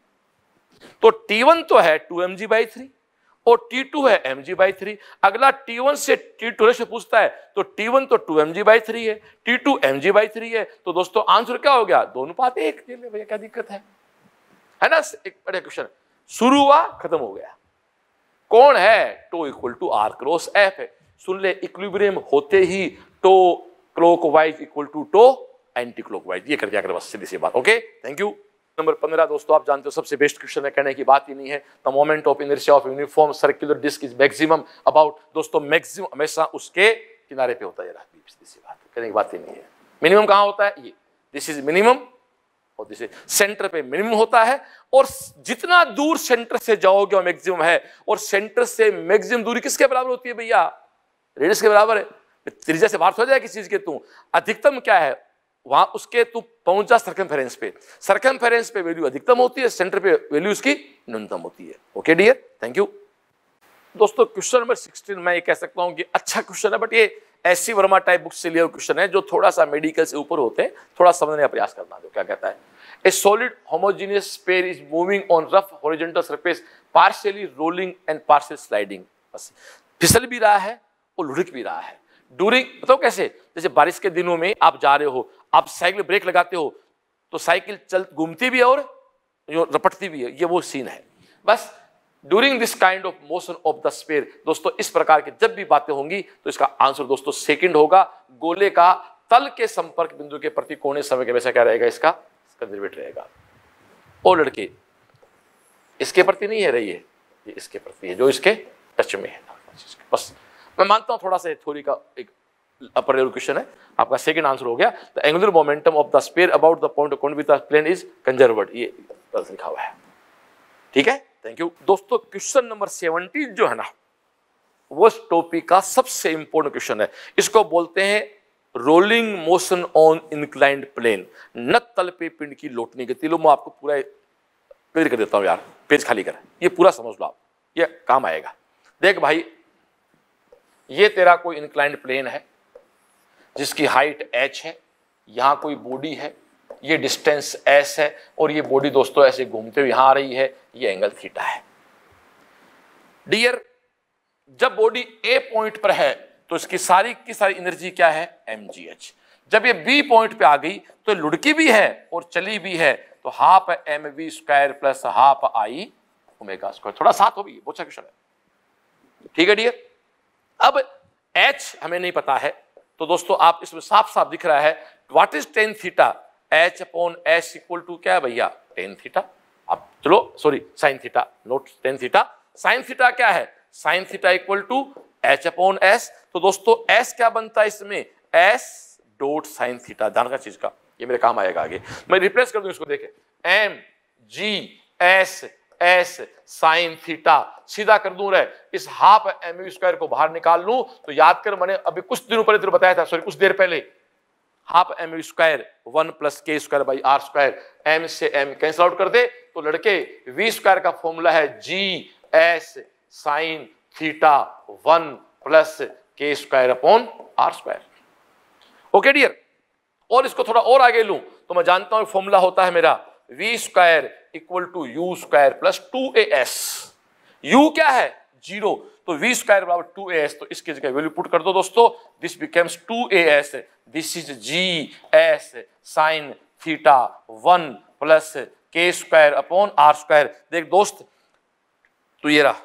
तो टी वन तो है two M G by three और टी टू है एम जी बाई थ्री अगला टी वन से टी टू से पूछता है तो टी वन तो two M G by three है T two M G by three है तो दोस्तों आंसर क्या हो गया दोनों पाते एक भैया क्या दिक्कत है है ना एक बढ़िया क्वेश्चन शुरू हुआ खत्म हो गया कौन है tau equal to R cross F है सुन ले इक्विब्रियम होते ही tau clockwise equal to tau anticlockwise ये कर दिया आकर बस सीधी सी बात ओके थैंक यू नंबर पंद्रह दोस्तों आप जानते हो सबसे बेस्ट क्वेश्चन है कहने की बात ही नहीं है the moment of inertia of uniform circular disc is maximum about दोस्तों मैक्सिमम हमेशा उसके किनारे पे होता है सीधी सी बात कहने की बात ही नहीं है मिनिमम कहाँ होता है ये दिस इज मिनिमम और दिस इज सेंटर पे मिनिमम होता है और जितना दूर सेंटर से जाओगे मैक्सिमम है और सेंटर से मैक्सिमम दूरी किसके बराबर होती है भैया रेडियस के बराबर है त्रिज्या से बाहर सो जाए किसी चीज़ के तू अधिकतम क्या है वहां उसके तू पहुंच जा सरकम फेरेंस पे सरकम फेरेंस पे वैल्यू अधिकतम होती है सेंटर पे वैल्यू उसकी न्यूनतम होती है ओके डियर थैंक यू दोस्तों क्वेश्चन नंबर सिक्सटीन मैं ये कह सकता हूँ कि अच्छा क्वेश्चन है बट ये एस वर्मा टाइप बुक से लिया क्वेश्चन है जो थोड़ा सा मेडिकल से ऊपर होते हैं थोड़ा समझने का प्रयास करना जो क्या कहता है a solid homogeneous sphere is moving on rough horizontal surface partially rolling and partial sliding बस फिसल भी रहा है और लुढ़क भी रहा है डूरिंग बताओ कैसे जैसे बारिश के दिनों में आप जा रहे हो आप साइकिल ब्रेक लगाते हो तो साइकिल चल घूमती भी है और जो रपटती भी है ये वो सीन है बस during this kind of motion of the sphere दोस्तों इस प्रकार के जब भी बातें होंगी तो इसका आंसर दोस्तों सेकंड होगा गोले का तल के संपर्क बिंदु के प्रति कोने समय के वैसा क्या रहेगा इसका कंजर्वेट रहेगा ओ लड़के इसके प्रति नहीं है रही है ये इसके प्रति है जो इसके टच में है बस मैं मानता हूँ थोड़ा सा थ्योरी का एक अपर लेवल क्वेश्चन है आपका सेकंड आंसर हो गया the angular momentum of the sphere about the point of contact with the plane is conserved ये गलत लिखा हुआ है ठीक है थैंक यू दोस्तों क्वेश्चन नंबर सेवेंटी जो है ना वो इस टॉपिक का सबसे इंपॉर्टेंट क्वेश्चन है इसको बोलते हैं rolling motion on inclined plane न तल पे पिंड की लौटने की तिलो मैं आपको पूरा क्लियर कर देता हूं यार पेज खाली कर ये पूरा समझ लो आप ये काम आएगा देख भाई ये तेरा कोई इंक्लाइंड प्लेन है जिसकी हाइट एच है यहाँ कोई बॉडी है ये डिस्टेंस एस है और ये बॉडी दोस्तों ऐसे घूमते हुए यहाँ आ रही है ये एंगल थीटा है डियर जब बॉडी ए पॉइंट पर है तो इसकी सारी की सारी एनर्जी क्या है एम जब ये बी पॉइंट पे आ गई तो लुड़की भी है और चली भी है तो half M we square plus half I omega square थोड़ा साथ हो भी बहुत क्वेश्चन अच्छा है ठीक है डियर अब एच हमें नहीं पता है तो दोस्तों आप इसमें साफ साफ दिख रहा है what is tan theta H upon S equal to क्या है भैया टेन थीटा अब चलो sorry sine theta not tan theta sine theta क्या है sine theta equal to H upon S तो दोस्तों एस क्या बनता है इसमें एस डोट साइन थीटा ध्यान का चीज का ये मेरे काम आएगा आगे मैं रिप्लेस कर दूं इसको देखे M G S S sine theta सीधा कर दूं रहे इस हाफ एम यू स्क्वायर को बाहर निकाल लूं तो याद कर मैंने अभी कुछ दिनों पहले तेरे बताया था सॉरी कुछ देर पहले half M U square one plus के square by are square M से एम कैंसिल आउट कर दे तो लड़के वी स्क्वायर का फॉर्मूला है G S sine theta one plus के square upon are square okay dear और इसको थोड़ा और आगे लूं तो मैं जानता हूं फॉर्मूला होता है मेरा V square equal to U square plus two A S U क्या है जीरो तो वी स्क्वायर बराबर टू ए एस तो इसकी जगह वैल्यू पुट कर दो दोस्तों this becomes two A S this is G S sine theta one plus के स्क्वायर अपॉन आर स्क्वायर देख दोस्त तो ये रहा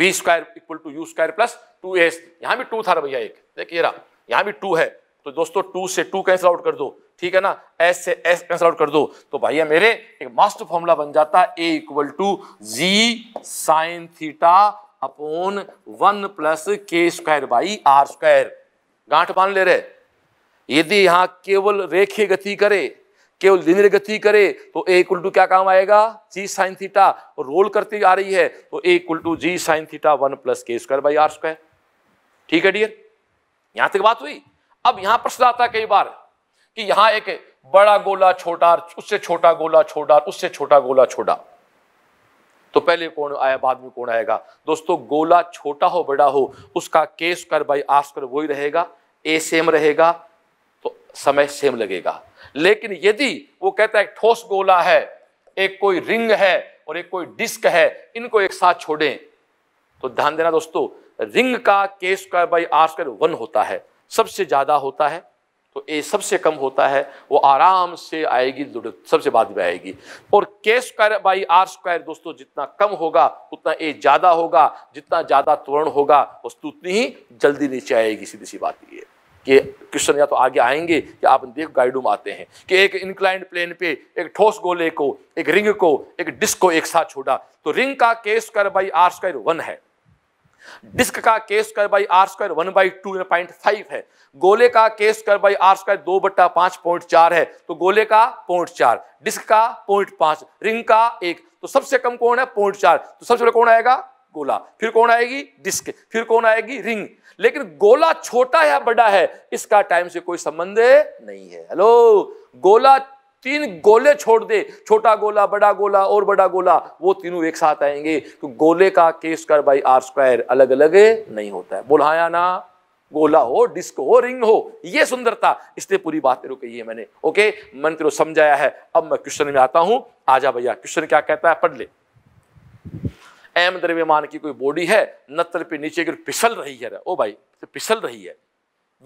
V square equal to U square plus two S यहां भी टू था भैया एक देखिए रहा यहां भी टू है तो दोस्तों टू से टू कैंसिल आउट कर दो ठीक है ना एस से एस कैंसिल आउट कर दो तो भैया मेरे एक मास्टर फॉर्मूला बन जाता A equal to ji sine theta upon one plus के स्क्वायर बाई आर स्क्वायर गांठ मान ले रहे यदि यहां केवल रेखे गति करे केवल लिनियर गति करे तो ए इक्वल टू क्या काम आएगा जी साइन थीटा और रोल करती आ रही है तो A equal to ji sine theta one plus के स्क्वायर बाई आर स्क्वायर ठीक है डियर यहां तक बात हुई अब यहां प्रश्न आता है कई बार कि यहां एक बड़ा गोला छोटा उससे छोटा गोला छोटा उससे छोटा गोला छोटा तो पहले कौन आया बाद में कौन आएगा दोस्तों गोला छोटा हो बड़ा हो उसका केस कर बाई आर स्क्वायर वही रहेगा ए सेम रहेगा तो समय सेम लगेगा लेकिन यदि वो कहता है ठोस गोला है एक कोई रिंग है और एक कोई डिस्क है इनको एक साथ छोड़ें तो ध्यान देना दोस्तों रिंग का केस कर बाई आर वन होता है सबसे ज़्यादा होता है तो ए सबसे कम होता है वो आराम से आएगी सबसे बाद में आएगी और के स्क्वायर बाई आर स्क्वायर दोस्तों जितना कम होगा उतना ए ज़्यादा होगा जितना ज़्यादा त्वरण होगा वस्तु उतनी ही जल्दी नीचे आएगी सीधी सी बात ये कि क्वेश्चन या तो आगे आएंगे या आप देख गाइडूम आते हैं कि एक इंक्लाइंड प्लेन पे एक ठोस गोले को एक रिंग को एक डिस्क को एक साथ छोड़ा तो रिंग का के square by are square one है डिस्क का के square by are square one by two point five है गोले का के स्क्वायर बाई आर स्क्वायर दो बट्टा पांच पॉइंट चार है तो गोले का पॉइंट चार डिस्क का पॉइंट पांच रिंग का एक तो सबसे कम कौन है पॉइंट चार तो सबसे पहले कौन आएगा गोला फिर कौन आएगी डिस्क फिर कौन आएगी रिंग लेकिन गोला छोटा या बड़ा है इसका टाइम से कोई संबंध नहीं है हेलो गोला तीन गोले छोड़ दे छोटा गोला बड़ा गोला और बड़ा गोला वो तीनों एक साथ आएंगे तो गोले का केस कर भाई आर स्क्वायर अलग अलग नहीं होता है बुलाया ना गोला हो डिस्क हो रिंग हो ये सुंदरता इसलिए पूरी बात तेरे कही है मैंने ओके मंत्र समझाया है अब मैं क्वेश्चन में आता हूं आजा भैया क्वेश्चन क्या कहता है पढ़ ले एम द्रव्यमान की कोई बॉडी है नत्र पे नीचे की फिसल रही है ओ भाई तो पिसल फिसल रही है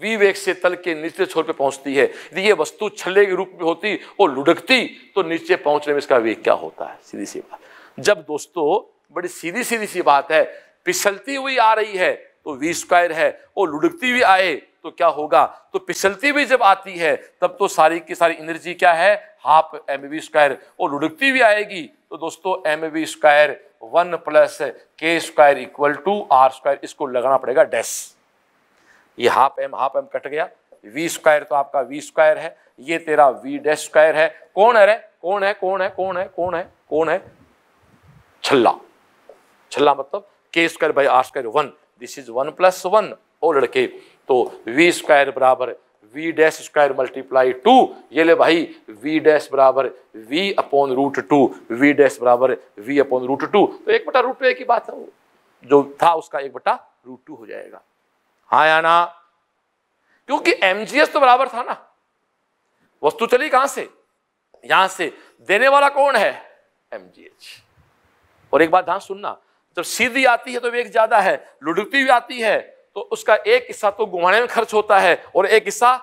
विवेक से तल के निचले छोर पे पहुंचती है यदि ये वस्तु छल्ले के रूप में होती और लुढ़कती तो नीचे पहुंचने में इसका वेग क्या होता है सीधी सी बात जब दोस्तों बड़ी सीधी सीधी सी बात है पिसलती हुई आ रही है तो वी स्क्वायर है और लुढ़कती हुई आए तो क्या होगा तो पिसलती हुई जब आती है तब तो सारी की सारी एनर्जी क्या है हाफ एम वी स्क्वायर और लुढ़कती हुई आएगी तो दोस्तों M we square one plus के square equal to R square इसको लगाना पड़ेगा डेस्क ये half M half M cut गया वी स्क्वायर तो आपका वी स्क्वायर है ये तेरा वी डैश स्क्वायर है कौन है रे कौन है कौन है कौन है कौन है कौन है छल्ला छल्ला मतलब K square by are square one this is one plus one ओ लड़के तो वी स्क्वायर बराबर V dash square multiply two ये ले भाई वी डैश बराबर V upon root two V dash बराबर वी अपॉन रूट टू तो एक बटा रूट टू एक ही बात है जो था उसका एक बटा रूट टू हो जाएगा हाँ या ना क्योंकि एमजीएस तो बराबर था ना वस्तु चली कहां से यहां से देने वाला कौन है एमजीएच और एक बात ध्यान सुनना जब सीधी आती है तो वेग ज्यादा है लुढ़कती हुई आती है तो उसका एक हिस्सा तो घुमाने में खर्च होता है और एक हिस्सा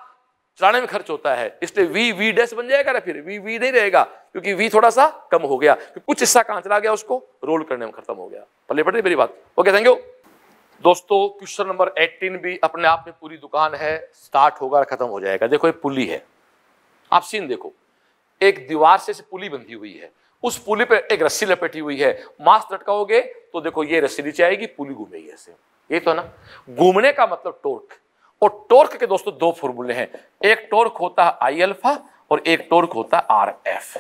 चलाने में खर्च होता है इसलिए वी वी डेस बन जाएगा ना फिर वी वी नहीं रहेगा क्योंकि वी थोड़ा सा कम हो गया कुछ हिस्सा कहां चला गया उसको रोल करने में खत्म हो गया पल्ले पटे मेरी बात ओके थैंक यू दोस्तों क्वेश्चन नंबर 18 भी अपने आप में पूरी दुकान है स्टार्ट होगा और खत्म हो जाएगा देखो ये पुली है आप सीन देखो एक दीवार से पुली बंधी हुई है उस पुली पे एक रस्सी लपेटी हुई है मास्क लटकाओगे तो देखो ये रस्सी नीचे आएगी पुली घूमेगी ऐसे ये तो ना घूमने का मतलब टोर्क और टोर्क के दोस्तों दो फॉर्मूले हैं एक टोर्क होता है आई अल्फा और एक टोर्क होता है आर एफ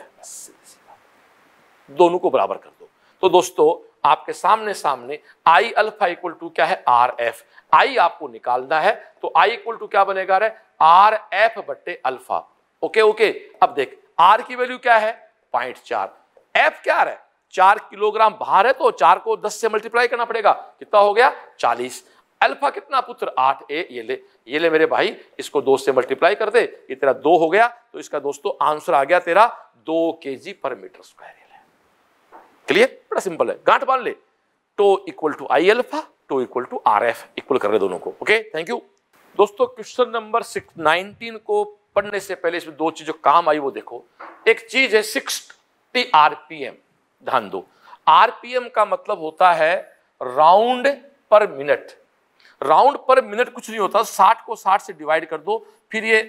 दोनों को बराबर कर दो तो दोस्तों आपके सामने सामने आई अल्फा इक्वल टू क्या है आर एफ आई आपको निकालना है तो आई इक्वल टू क्या बनेगा रे आर एफ बट्टे अल्फा ओके ओके अब देख आर की वैल्यू क्या है पॉइंट चार एफ क्या है चार किलोग्राम बाहर है तो चार को दस से मल्टीप्लाई करना पड़ेगा कितना हो गया चालीस अल्फा कितना पुत्र आठ ए ये ले ये ले मेरे भाई इसको दो से मल्टीप्लाई कर दे ये तेरा दो हो गया तो इसका दोस्तों आंसर आ गया तेरा दो के जी पर मीटर स्क्वायर क्लियर बड़ा सिंपल है गांठ बांध ले tau equal to I alpha tau equal to R F equal कर रहे दोनों को ओके थैंक यू दोस्तों क्वेश्चन नंबर सिक्स नाइनटीन को पढ़ने से पहले इसमें दो चीज जो काम आई वो देखो एक चीज है सिक्स आरपीएम ध्यान दो आरपीएम का मतलब होता है राउंड पर मिनट राउंड पर मिनट कुछ नहीं होता साठ को साठ से डिवाइड कर दो फिर ये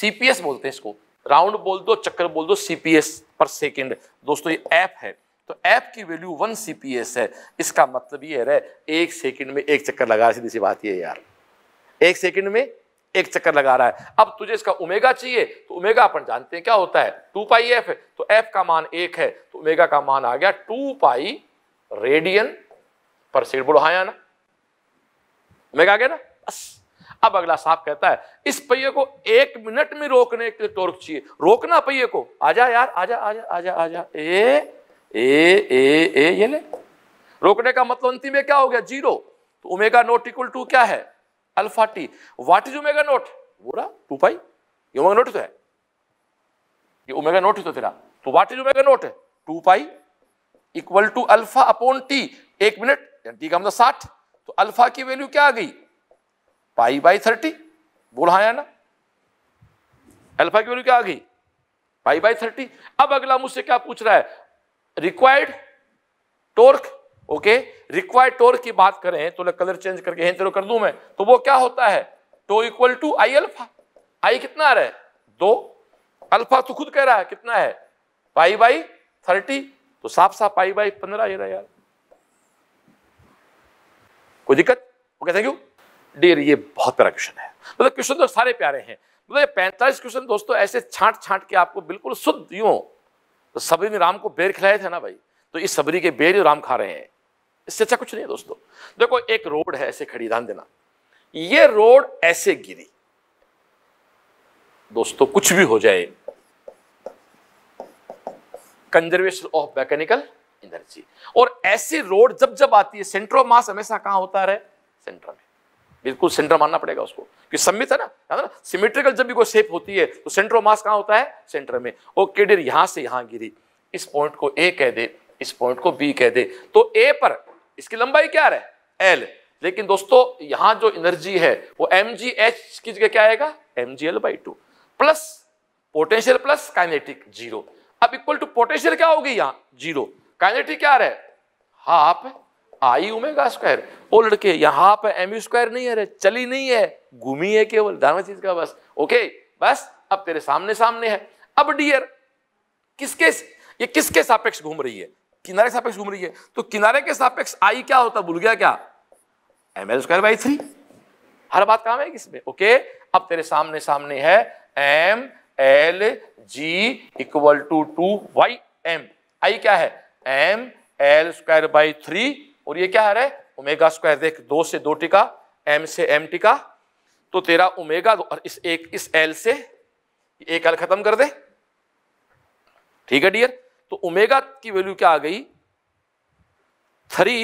सीपीएस बोलते हैं इसको राउंड बोल दो चक्कर बोल दो सीपीएस पर सेकेंड दोस्तों ये ऐप है तो ऐप की वैल्यू वन सी है इसका मतलब ये है एक सेकंड में एक चक्कर लगा रहा सीधी सी बात ये यार एक सेकंड में एक चक्कर लगा रहा है अब तुझे इसका उमेगा चाहिए तो उमेगा अपन जानते हैं क्या होता है टू पाई एफ है तो एफ का मान एक है तो उमेगा का मान आ गया टू पाई रेडियन पर सेकंड बोलो हाँ ना उमेगा आ गया ना बस अब अगला साहब कहता है इस पहिए को एक मिनट में रोकने के लिए टोर्क चाहिए रोकना पहिए को आजा यार आजा आजा आजा आजा ए ए ए ए ये ले रोकने का मतलब अंतिम में क्या हो गया जीरो तो ओमेगा नोट इक्वल टू क्या है alpha T what is omega nought बोरा टू पाई ये ओमेगा नोट तो है ये ओमेगा नोट तो तेरा तो व्हाट इज ओमेगा नोट है two pi equal to alpha upon T एक मिनट टी का मतलब साठ तो अल्फा की वैल्यू क्या आ गई पाई बाई थर्टी बोल हाँ या ना अल्फा की वैल्यू क्या आ गई पाई बाई थर्टी अब अगला मुझसे क्या पूछ रहा है required torque okay required torque की बात करें तो कलर चेंज करके हेंथेरो कर दू मैं तो वो क्या होता है tau equal to I alpha I कितना आ रहा है दो अल्फा तो खुद कह रहा है कितना है पाई बाई थर्टी तो साफ साफ पाई बाई पंद्रह ये रहा यार कोई दिक्कत ओके थैंक यू डियर ये बहुत प्यारा क्वेश्चन है मतलब तो क्वेश्चन तो सारे प्यारे हैं मतलब तो पैंतालीस क्वेश्चन दोस्तों ऐसे छांट छांट के आपको बिल्कुल शुद्ध यू तो सबरी ने राम को बेर खिलाए थे ना भाई तो इस सबरी के बेर राम खा रहे हैं इससे अच्छा कुछ नहीं है दोस्तों देखो एक रोड है ऐसे खड़ी ध्यान देना ये रोड ऐसे गिरी दोस्तों कुछ भी हो जाए कंजर्वेशन ऑफ मैकेनिकल एनर्जी और ऐसी रोड जब जब आती है सेंट्रो मास हमेशा कहां होता है सेंट्रो में बिल्कुल सेंटर मानना पड़ेगा उसको कि सम्मित है ना है ना सिमेट्रिकल जब भी कोई शेप होती है तो सेंटर ऑफ मास कहाँ होता है सेंटर में ओके डियर यहाँ से यहाँ गिरी इस पॉइंट को ए कह दे इस पॉइंट को बी कह दे तो ए पर इसकी लंबाई क्या है एल लेकिन दोस्तों यहाँ जो एनर्जी है वो एम जी एच की जगह क्या आएगा M ji L by two plus potential plus kinetic zero अब इक्वल टू पोटेंशियल क्या होगी यहाँ जीरो काइनेटिक क्या है हाफ आई उमेगा स्क्वायर ओ लड़के यहाँ पे एम स्क्वायर नहीं है रे चली नहीं है घूमी है केवल धारणा चीज का बस ओके बस अब तेरे सामने सामने है अब डियर किसके ये किसके सापेक्ष घूम रही है किनारे के सापेक्ष घूम रही है तो किनारे के सापेक्ष आई क्या होता भूल गया क्या M L square by three हर बात काम है किसमें ओके अब तेरे सामने सामने है M L G equal to two Y M I क्या है M L square by three और ये क्या है ओमेगा स्क्वायर देख दो से दो टिका एम से एम टिका तो तेरा ओमेगा और इस एक इस एल से एक एल खत्म कर दे ठीक है डियर तो ओमेगा की वैल्यू क्या आ गई थ्री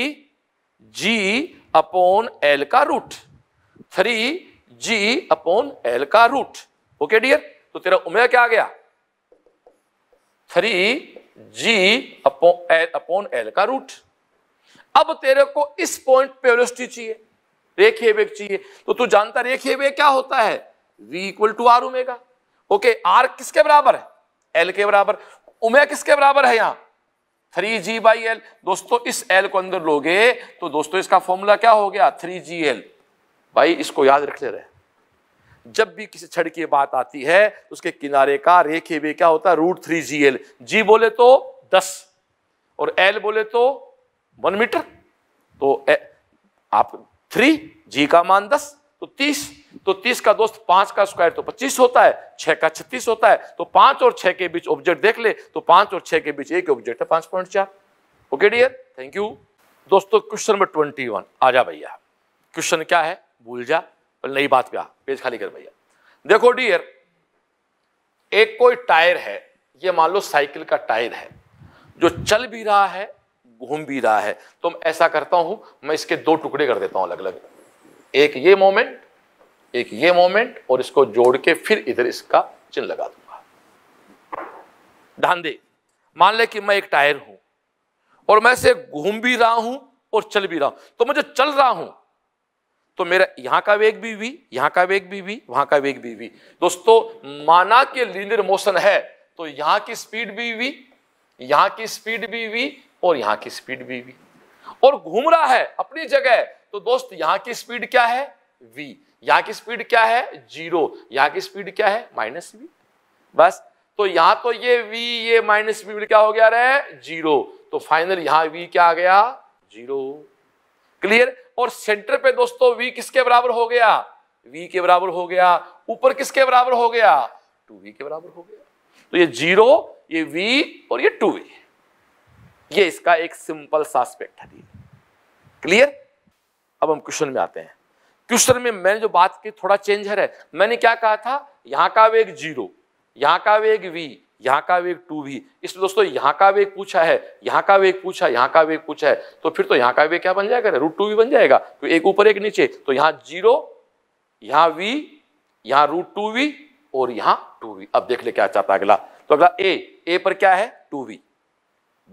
जी अपॉन एल का root three G upon L का रूट ओके डियर तो तेरा ओमेगा क्या आ गया three G upon L upon L का रूट अब तेरे को इस पॉइंट पे वेलोसिटी चाहिए रेखीय वेग चाहिए तो तू जानता रेखीय वेग क्या होता है v equal to are omega okay R किसके बराबर है एल के बराबर उमेगा किसके बराबर है यहां थ्री जी बाई एल दोस्तों इस एल को अंदर लोगे तो दोस्तों इसका फॉर्मूला क्या हो गया थ्री जी एल भाई इसको याद रख ले रहे जब भी किसी छड़ की बात आती है तो उसके किनारे का रेखे वे क्या होता है root three G L G बोले तो दस और एल बोले तो वन मीटर तो ए, आप थ्री जी का मान दस तो तीस तो तीस का दोस्त पांच का स्क्वायर तो पच्चीस होता है छह का छत्तीस होता है तो पांच और छह के बीच ऑब्जेक्ट देख ले तो पांच और छह के बीच एक ऑब्जेक्ट है पांच पॉइंट चार ओके डियर थैंक यू दोस्तों क्वेश्चन नंबर ट्वेंटी वन आ जा भैया क्वेश्चन क्या है भूल जा पर नई बात क्या पेज खाली कर भैया देखो डियर एक कोई टायर है ये मान लो साइकिल का टायर है जो चल भी रहा है घूम भी रहा है तो मैं ऐसा करता हूं मैं इसके दो टुकड़े कर देता हूं अलग अलग एक ये मोमेंट एक ये मोमेंट और इसको जोड़ के फिर इधर इसका चिन्ह लगा दूंगा ध्यान दे मान ले कि मैं एक टायर हूं और मैं से घूम भी रहा हूं और चल भी रहा हूं तो मैं जो चल रहा हूं तो मेरा यहां का वेग भी वी यहां का वेग भी वी वहां का वेग भी वी दोस्तों माना के लीनियर मोशन है तो यहां की स्पीड भी वी यहां की स्पीड भी वी और यहां की स्पीड वी वी और घूम रहा है अपनी जगह तो दोस्त यहां की स्पीड क्या है वी यहां की स्पीड क्या है जीरो यहां की स्पीड क्या है माइनस वी बस तो यहां तो ये वी ये माइनस वी क्या हो गया रहे जीरो तो फाइनल यहां वी क्या आ गया जीरो क्लियर और सेंटर पे दोस्तों वी किसके बराबर हो गया वी के बराबर हो गया ऊपर किसके बराबर हो गया टू वी के बराबर हो गया तो ये जीरो ये वी और ये टू वी ये इसका एक सिंपल सा है क्लियर अब हम क्वेश्चन में आते हैं क्वेश्चन में मैंने जो बात की थोड़ा चेंज है मैंने क्या कहा था यहां का वेग जीरो यहां का वेग वी यहां का वेग टू वी इसलिए दोस्तों यहां का वेग पूछा है यहां का वेग पूछा यहां का वेग पूछा है तो फिर तो यहां का वेग क्या बन जाएगा रूट टू वी बन जाएगा तो एक ऊपर एक नीचे तो यहां जीरो यहां वी यहां रूट टू वी और यहां टू वी अब देख ले क्या चाहता अगला तो अगला ए ए पर क्या है टू वी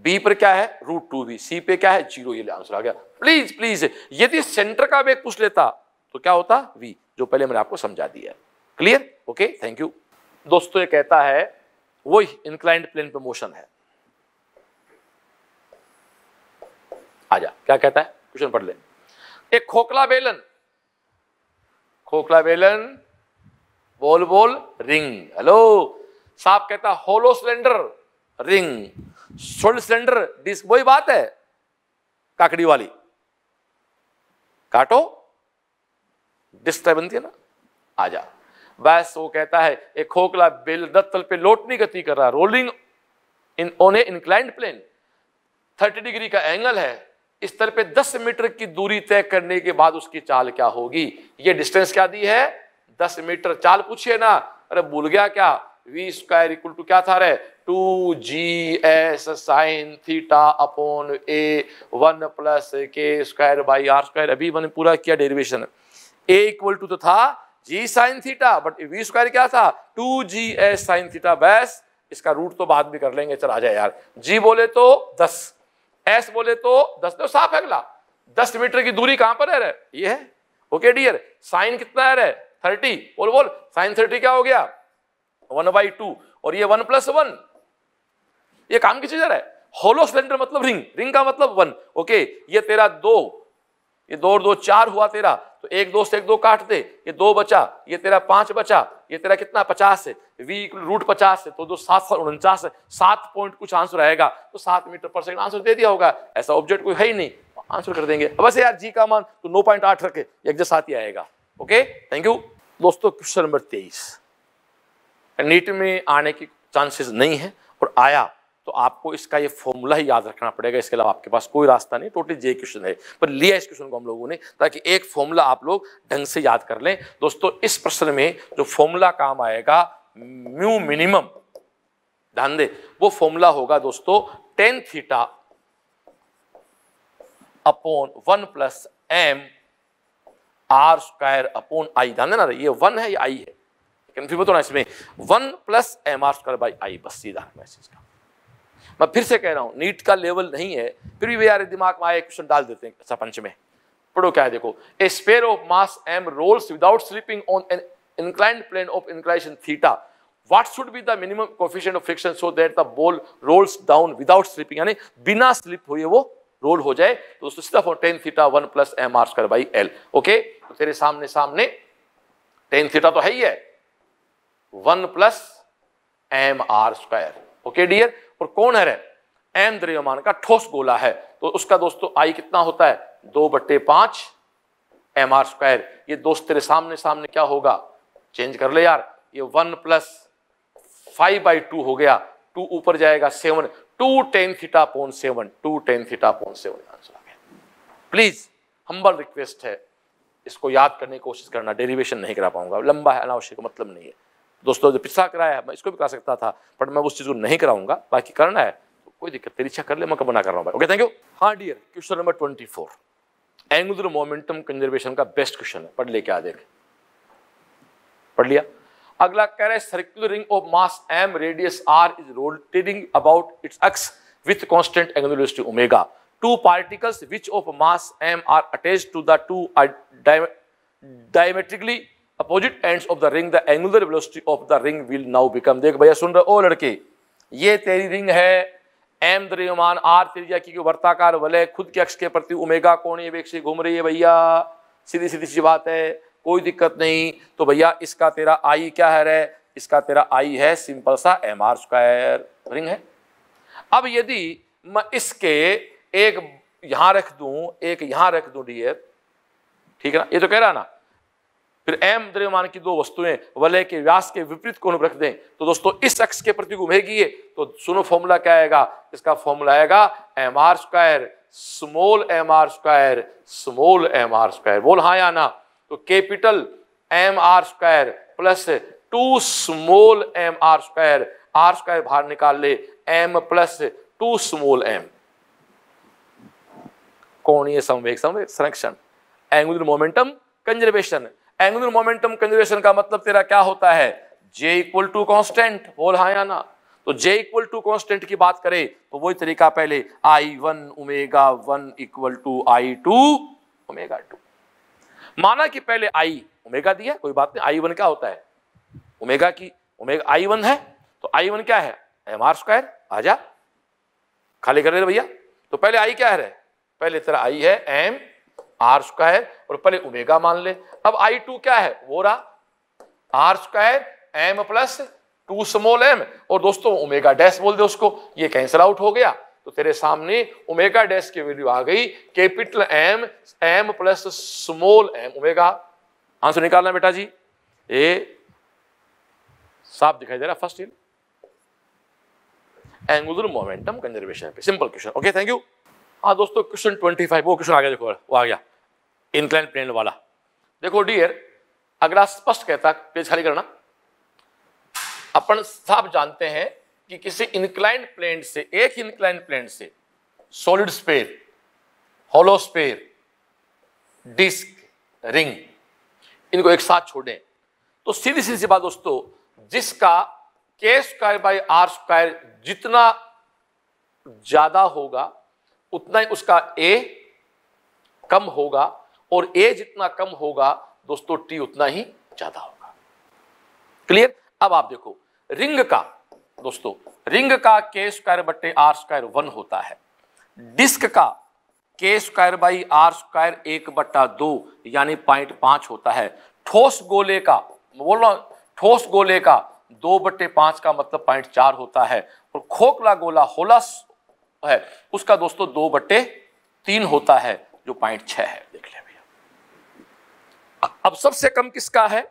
बी पर क्या है रूट टू बी सी पे क्या है जीरो ये आंसर आ गया प्लीज प्लीज यदि सेंटर का वेग पूछ लेता तो क्या होता वी जो पहले मैंने आपको समझा दिया क्लियर ओके थैंक यू दोस्तों ये कहता है वो इंक्लाइंड प्लेन पे मोशन है आजा क्या कहता है क्वेश्चन पढ़ ले एक खोखला बेलन खोखला बेलन बोल बोल रिंग हेलो साहब कहता hollow cylinder ring solid cylinder disc वही बात है काकड़ी वाली काटो डिस्क बनती है ना आ जा बस वो कहता है एक खोखला बेल दत्तल पे लोटनी गति कर रहा rolling in one inclined plane 30 degree का एंगल है इस तरह पे 10 मीटर की दूरी तय करने के बाद उसकी चाल क्या होगी ये डिस्टेंस क्या दी है 10 मीटर चाल पूछिए ना अरे भूल गया क्या वी स्क्वायर इक्वल टू क्या था रे two G S sine theta upon A one plus के स्क्वायर बाई आर स्क्वायर अभी मैंने पूरा किया डेरिवेशन ए इक्वल टू तो था G sine theta but V square क्या था two G S sine theta बस इसका रूट तो बाद में कर लेंगे चल आ जाए यार जी बोले तो दस एस बोले तो दस तो साफ है अगला दस मीटर की दूरी कहां पर है रे ये है ओके डियर साइन कितना है रे थर्टी बोल बोल साइन थर्टी क्या हो गया वन बाई टू और ये वन प्लस वन ये काम की चीज है होलो सिलेंडर मतलब रिंग रिंग का मतलब वन ओके ये तेरा दो ये दो और दो चार हुआ तेरा तो एक दो से एक दो काट दे ये दो बचा ये तेरा पांच बचा ये तेरा कितना पचास है वी रूट पचास है तो दो सात सौ उनचास है सात पॉइंट कुछ आंसर आएगा तो सात मीटर पर सेकंड आंसर दे दिया होगा ऐसा ऑब्जेक्ट कोई है ही नहीं तो आंसर कर देंगे अब वैसे यार जी का मान तो नौ पॉइंट आठ रखे एक जैसा आएगा ओके थैंक यू दोस्तों क्वेश्चन नंबर तेईस नीट में आने की चांसेस नहीं है और आया तो आपको इसका ये फॉर्मूला ही याद रखना पड़ेगा इसके अलावा आपके पास कोई रास्ता नहीं टोटली जे क्वेश्चन है पर लिया इस क्वेश्चन को हम लोगों ने ताकि एक फॉर्मूला आप लोग ढंग से याद कर लें दोस्तों इस प्रश्न में जो फॉर्मूला काम आएगा म्यू मिनिमम ध्यान दे वो फॉर्मूला होगा दोस्तों tan theta upon one plus M are square upon I ध्यान देना ये वन है या आई है कन्फ्यूज मत होना इसमें one plus M are square by I बस सीधा है मैसेज का मैं फिर से कह रहा हूँ नीट का लेवल नहीं है फिर भी यार दिमाग में आए क्वेश्चन डाल देते हैं सपंच अच्छा में पढ़ो क्या है देखो a sphere of mass M rolls without slipping on an inclined plane of inclination theta what should be the minimum coefficient of friction so that the ball rolls down without slipping यानी बिना स्लिप हुए वो रोल हो जाए तो दोस्तों सीधा for tan theta one plus M are square by L okay तो तेरे सामने सामने टेन थीटा तो है ही है one plus M are square okay dear और कौन है एम द्रव्यमान का ठोस गोला है तो उसका दोस्तों आई कितना होता है दो बट्टे पांच एम आर स्क्वायर ये दोस्त तेरे सामने सामने क्या होगा चेंज कर ले यार ये one plus five by two हो गया टू ऊपर जाएगा seven two tan theta upon seven two tan theta upon seven answer आ गया प्लीज हम्बल रिक्वेस्ट है इसको याद करने की कोशिश करना डेरिवेशन नहीं करा पाऊंगा लंबा है अनावश्यक मतलब नहीं है दोस्तों जो पिछला कराया मैं इसको भी करा सकता था बट मैं उस चीज़ को नहीं कराऊंगा बाकी करना है तो कोई दिक्कत तेरी इच्छा कर ले मैं कब ना कर रहा हूँ ओके थैंक यू हाँ dear question number twenty four angular momentum conservation का बेस्ट क्वेश्चन है पढ़ ले क्या देख पढ़ लिया अगला कह रहा है circular ring of mass M radius R is rotating about its axis with constant angular velocity omega. Two particles which of mass m are attached to the two uh, are opposite ends of the ring the angular velocity of the ring will now become देख भैया सुन रहे ओ लड़के ये तेरी रिंग है एम द्रव्यमान आर त्रिज्या की वर्ताकार वलय खुद के अक्ष के प्रति उमेगा कोणीय वेग से घूम रही है भैया सीधी सीधी सी बात है कोई दिक्कत नहीं तो भैया इसका तेरा आई क्या है रे इसका तेरा आई है सिंपल सा एम आर स्क्वायर रिंग है अब यदि मैं इसके एक यहां रख दूं एक यहां रख दूं डीएफ ठीक है ना ये तो कह रहा ना फिर एम द्रव्यमान की दो वस्तुएं वलय के व्यास के विपरीत कोण रख दें तो दोस्तों इस अक्ष के प्रति घूमेगी ये तो सुनो फॉर्मूला क्या आएगा इसका फॉर्मूला आएगा M are square small M are square small M are square बोल हाँ या ना तो capital M are square plus two small M are square R square बाहर निकाल ले M plus two small M कोणीय संवेग संरक्षण angular momentum conservation angular momentum conservation का मतलब तेरा क्या होता है जे इक्वल टू कॉन्स्टेंट बोल हाँ या ना तो जे इक्वल टू कॉन्स्टेंट की बात करें तो वही तरीका पहले I one omega one equal to I two omega two माना कि पहले आई उमेगा दिया कोई बात नहीं आई वन क्या होता है उमेगा की उमेगा आई वन है तो आई वन क्या है एम आर स्क्वायर आ जा खाली कर ले भैया तो पहले आई क्या है पहले तेरा आई है एम आर स्क्वायर और पहले उमेगा मान ले अब आई टू क्या है वो रहा R square M plus two small M और दोस्तों ओमेगा डैश बोल दे उसको ये कैंसिल आउट हो गया तो तेरे सामने ओमेगा डैश की वैल्यू आ गई capital M M plus small M omega answer निकालना बेटा जी ए साफ दिखाई दे रहा फर्स्ट एंगुलर मोमेंटम कंजर्वेशन पे simple question okay thank you you दोस्तों क्वेश्चन ट्वेंटी फाइव वो क्वेश्चन आ गया देखो वो आ गया इंक्लाइन प्लेन वाला देखो डियर अगला स्पष्ट कहता पेज खाली करना अपन साफ जानते हैं कि किसी इंक्लाइंड प्लेन से एक इंक्लाइंड प्लेन से solid sphere hollow sphere disc ring इनको एक साथ छोड़ें तो सीधी सीधी सी बात दोस्तों जिसका के स्क्वायर बाई आर स्क्वायर जितना ज्यादा होगा उतना ही उसका ए कम होगा और ए जितना कम होगा दोस्तों टी उतना ही ज्यादा होगा क्लियर अब आप देखो रिंग का दोस्तों रिंग का के स्क्वायर बटे आर स्क्वायर वन होता है डिस्क का के स्क्वायर बाई आर स्क्वायर एक बट्टा दो यानी पॉइंट पांच होता है ठोस गोले का बोल रहा ठोस गोले का दो बट्टे पांच का मतलब पॉइंट चार होता है और खोखला गोला होला है उसका दोस्तों दो बट्टे तीन होता है जो पॉइंट छह है देख लें अब सबसे कम किसका है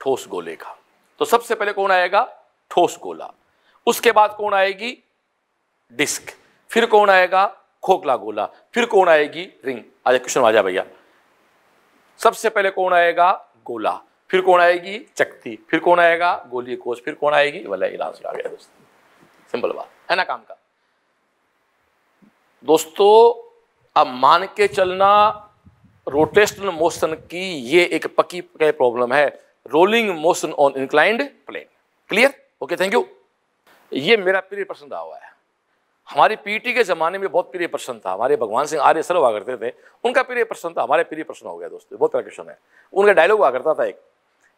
ठोस गोले का तो सबसे पहले कौन आएगा ठोस गोला उसके बाद कौन आएगी डिस्क फिर कौन आएगा खोखला गोला फिर कौन आएगी रिंग आजा क्वेश्चन आजा भैया सबसे पहले कौन आएगा गोला फिर कौन आएगी चकती फिर कौन आएगा गोली कोष फिर कौन आएगी वाला इलाज आ गया दोस्तों सिंपल बात है ना काम का दोस्तों अब मान के चलना रोटेशनल मोशन की ये एक पक्की प्रॉब्लम है rolling motion on inclined plane clear okay thank you you मेरा प्रिय प्रश्न रहा हुआ है हमारे पीटी e के ज़माने में बहुत प्रिय प्रश्न था हमारे भगवान सिंह आर्य सर हुआ करते थे उनका प्रिय प्रश्न था हमारे प्रिय प्रश्न हो गया दोस्तों बहुत प्यारा क्वेश्चन है उनका डायलॉग हुआ करता था एक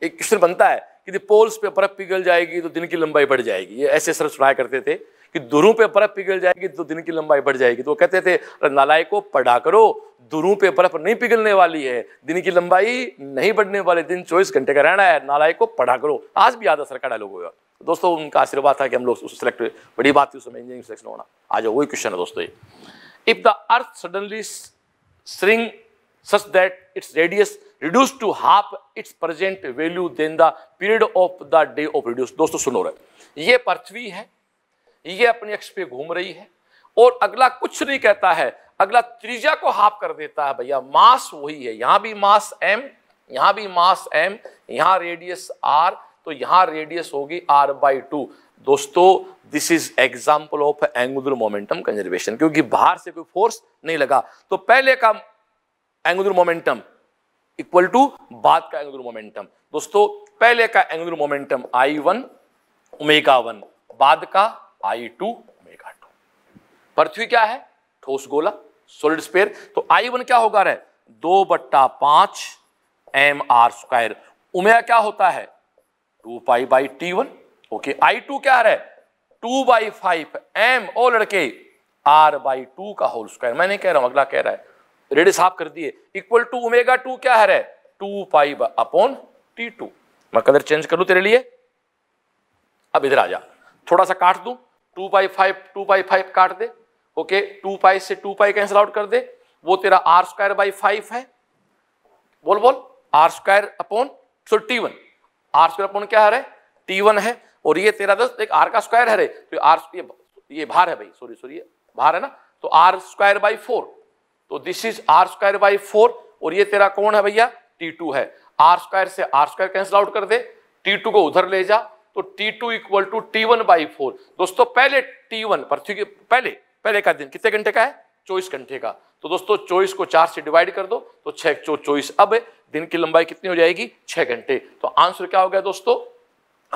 एक क्वेश्चन बनता है कि पोल्स पे बर्फ पिघल जाएगी तो दिन की लंबाई बढ़ जाएगी ये ऐसे सर सुनाया करते थे कि दुरू पे बर्फ पिघल जाएगी तो दिन की लंबाई बढ़ जाएगी तो वो कहते थे नालायक को पढ़ा करो दुरू पे बर्फ नहीं पिघलने वाली है दिन की लंबाई नहीं बढ़ने वाली दिन चौबीस घंटे का रहना है नालाय को पढ़ा करो आज भी याद असर का डायलॉग होगा तो दोस्तों उनका आशीर्वाद था कि हम लोग सिलेक्ट बड़ी बात थी उसमें इंजीनियरिंग सिलेक्शन होना आज वही क्वेश्चन है दोस्तों if the earth suddenly string such that its radius reduce to half its present value then the period of the day of reduce दोस्तों सुनो रहे ये पृथ्वी है ये अपने अक्ष पे घूम रही है और अगला कुछ नहीं कहता है अगला त्रिज्या को हाफ कर देता है भैया मास वही है यहां भी मास एम यहां भी मास एम यहां रेडियस आर तो यहां रेडियस होगी आर बाई टू दोस्तों this is example of angular momentum conservation क्योंकि बाहर से कोई फोर्स नहीं लगा तो पहले का एंगुलर मोमेंटम इक्वल टू बाद का एंगुलर मोमेंटम दोस्तों पहले का angular momentum I one omega one बाद का आई टू ओमेगा टू पृथ्वी क्या है ठोस गोला सोलिड स्पेयर तो आई वन क्या होगा रे दो बट्टा पांच एम आर स्क्वायर उमेगा क्या होता है two pi by T one okay I two क्या रहे टू बाई फाइव एम ओ लड़के आर बाई टू का होल स्क्वायर मैं नहीं कह रहा हूं अगला कह रहा है रेडी साफ कर दिए इक्वल टू उमेगा टू क्या है two pi upon T two मैं कलर चेंज कर लू तेरे लिए अब इधर आ जा थोड़ा सा काट दू two by five two by five काट दे ओके टू पाई से टू पाई कैंसिल आउट कर दे वो तेरा आर स्क्वायर बाई फाइव है बोल बोल R square upon so T one R square upon क्या है टी वन है और ये तेरा दस एक आर का स्क्वायर है रे तो आर ये, ये भार है भाई सॉरी सॉरी भार है ना तो आर स्क्वायर बाई फोर तो this is R square by four और ये तेरा कौन है भैया टी टू है आर स्क्वायर से आर स्क्वायर कैंसिल आउट कर दे टी टू को उधर ले जा तो T2 two equal to T one by four दोस्तों पहले T1 पर ठीक पहले पहले का दिन कितने घंटे का है चौबीस घंटे का तो दोस्तों चौबीस को चार से डिवाइड कर दो तो छह चौ चौबीस अब दिन की लंबाई कितनी हो जाएगी छह घंटे तो आंसर क्या हो गया दोस्तों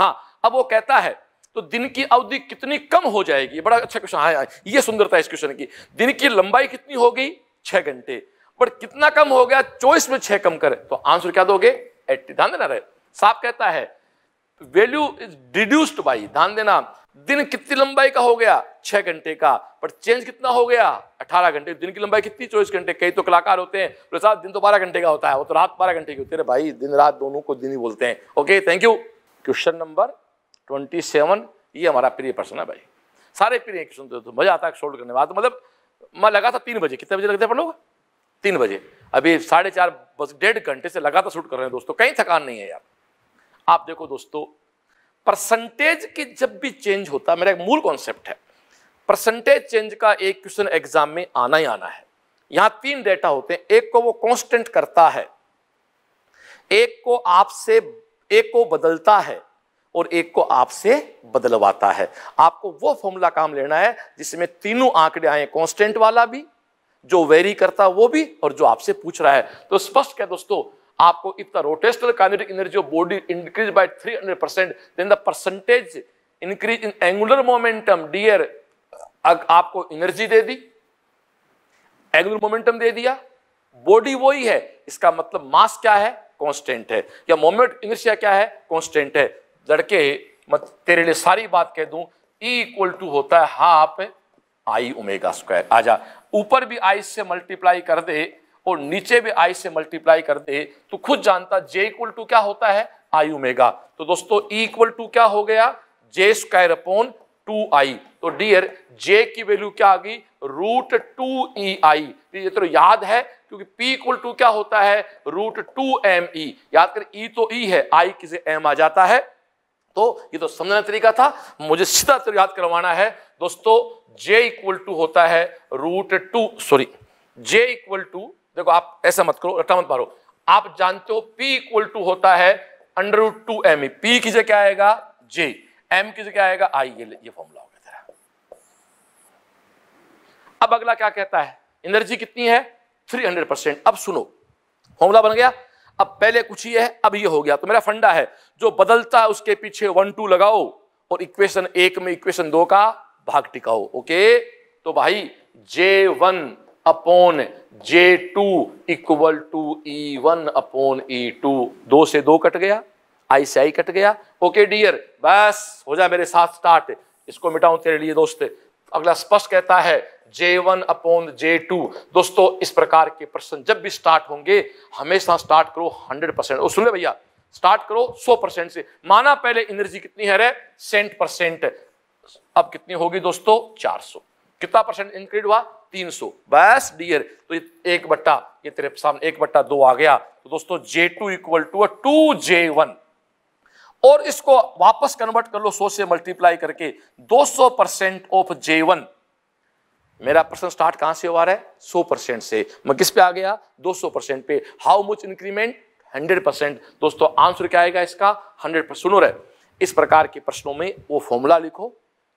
हाँ अब वो कहता है तो दिन की अवधि कितनी कम हो जाएगी बड़ा अच्छा क्वेश्चन हाँ, हाँ ये सुंदरता है इस क्वेश्चन की दिन की लंबाई कितनी हो गई छह घंटे बट कितना कम हो गया चौबीस में छह कम करे तो आंसर क्या दोगे एट्टी ध्यान देना रहे साफ कहता है वैल्यू इज डिड्यूस्ड बाई ध्यान देना दिन कितनी लंबाई का हो गया छह घंटे का पर चेंज कितना हो गया अठारह घंटे दिन की लंबाई कितनी चौबीस घंटे कई तो कलाकार होते हैं बोले साहब दिन तो बारह घंटे का होता है वो तो रात बारह घंटे की होती है भाई दिन रात दोनों को दिन ही बोलते हैं okay thank you question number twenty seven ये हमारा प्रिय प्रश्न है भाई सारे प्रिय क्वेश्चन तो, मजा आता है सोल्व करने में तो मतलब मैं लगा था तीन बजे कितने बजे लगते हैं अपन तीन बजे अभी साढ़े चार बस डेढ़ घंटे से लगातार शूट कर रहे हैं दोस्तों कहीं थकान नहीं है यार आप देखो दोस्तों परसेंटेज की जब भी चेंज होता मेरा एक मूल कॉन्सेप्ट है परसेंटेज चेंज का एक क्वेश्चन एग्जाम में आना ही आना है यहां तीन डेटा होते हैं एक को वो कांस्टेंट करता है एक को आपसे एक को बदलता है और एक को आपसे बदलवाता है आपको वो फॉर्मूला काम लेना है जिसमें तीनों आंकड़े आए कॉन्स्टेंट वाला भी जो वेरी करता वो भी और जो आपसे पूछ रहा है तो स्पष्ट क्या दोस्तों आपको if the rotational kinetic energy of body increase by 300% then the percentage increase in angular momentum dear आपको एनर्जी दे दी एंगुलर मोमेंटम दे दिया बॉडी वही है इसका मतलब मास क्या है कांस्टेंट है या मोमेंट इनर्शिया क्या है कांस्टेंट है लड़के मत तेरे लिए सारी बात कह दूं ई इक्वल टू होता है हाफ आई ओमेगा स्क्वायर आजा ऊपर भी आई से मल्टीप्लाई कर दे और नीचे भी आई से मल्टीप्लाई कर दे तो खुद जानता जे इक्वल टू क्या होता है आई ओमेगा तो दोस्तों इक्वल e टू क्या हो गया J square upon two I तो डियर जे की वैल्यू क्या आ गई रूट टू ई आई ये तो याद है क्योंकि पी इक्वल टू क्या होता है रूट टू एम ई याद कर ई e तो ई e है आई किसे एम आ जाता है तो ये तो समझना तरीका था मुझे सीधा तो याद करवाना है दोस्तों जे इक्वल टू होता है root two sorry J equal to देखो आप ऐसा मत करो रटा मत मारो आप जानते हो पी इक्वल टू होता है under root two M E P की जगह क्या आएगा जे एम की जगह आएगा आई ये ये फॉर्मूला हो गया तेरा अब अगला क्या कहता है एनर्जी कितनी है 300 परसेंट अब सुनो फॉर्मूला बन गया अब पहले कुछ ही है अब ये हो गया तो मेरा फंडा है जो बदलता है उसके पीछे वन टू लगाओ और इक्वेशन एक में इक्वेशन दो का भाग टिकाओ ओके तो भाई J one upon J two equal to E one upon E two दो से दो कट गया आई से आई कट गया ओके डियर बस हो जाए मेरे साथ स्टार्ट इसको मिटाऊं तेरे लिए दोस्त अगला स्पष्ट कहता है J one upon J two दोस्तों इस प्रकार के प्रश्न जब भी स्टार्ट होंगे हमेशा स्टार्ट करो हंड्रेड परसेंट सुन ले भैया स्टार्ट करो सौ परसेंट से माना पहले एनर्जी कितनी है रे सेंट परसेंट अब कितनी होगी दोस्तों चार सौ कितना परसेंट इंक्रीज हुआ 300 बस डियर तो एक बट्टा ये तेरे सामने एक बट्टा दो आ गया तो दोस्तों J2 two equal to two J और इसको वापस कन्वर्ट कर लो सो से मल्टीप्लाई करके 200 परसेंट ऑफ जे मेरा प्रश्न स्टार्ट कहां से हो रहा है 100 परसेंट से मैं किस पे आ गया 200 परसेंट पे हाउ मच इंक्रीमेंट 100 परसेंट दोस्तों आंसर क्या आएगा इसका 100 परसेंट सुनो रहे इस प्रकार के प्रश्नों में वो फॉर्मूला लिखो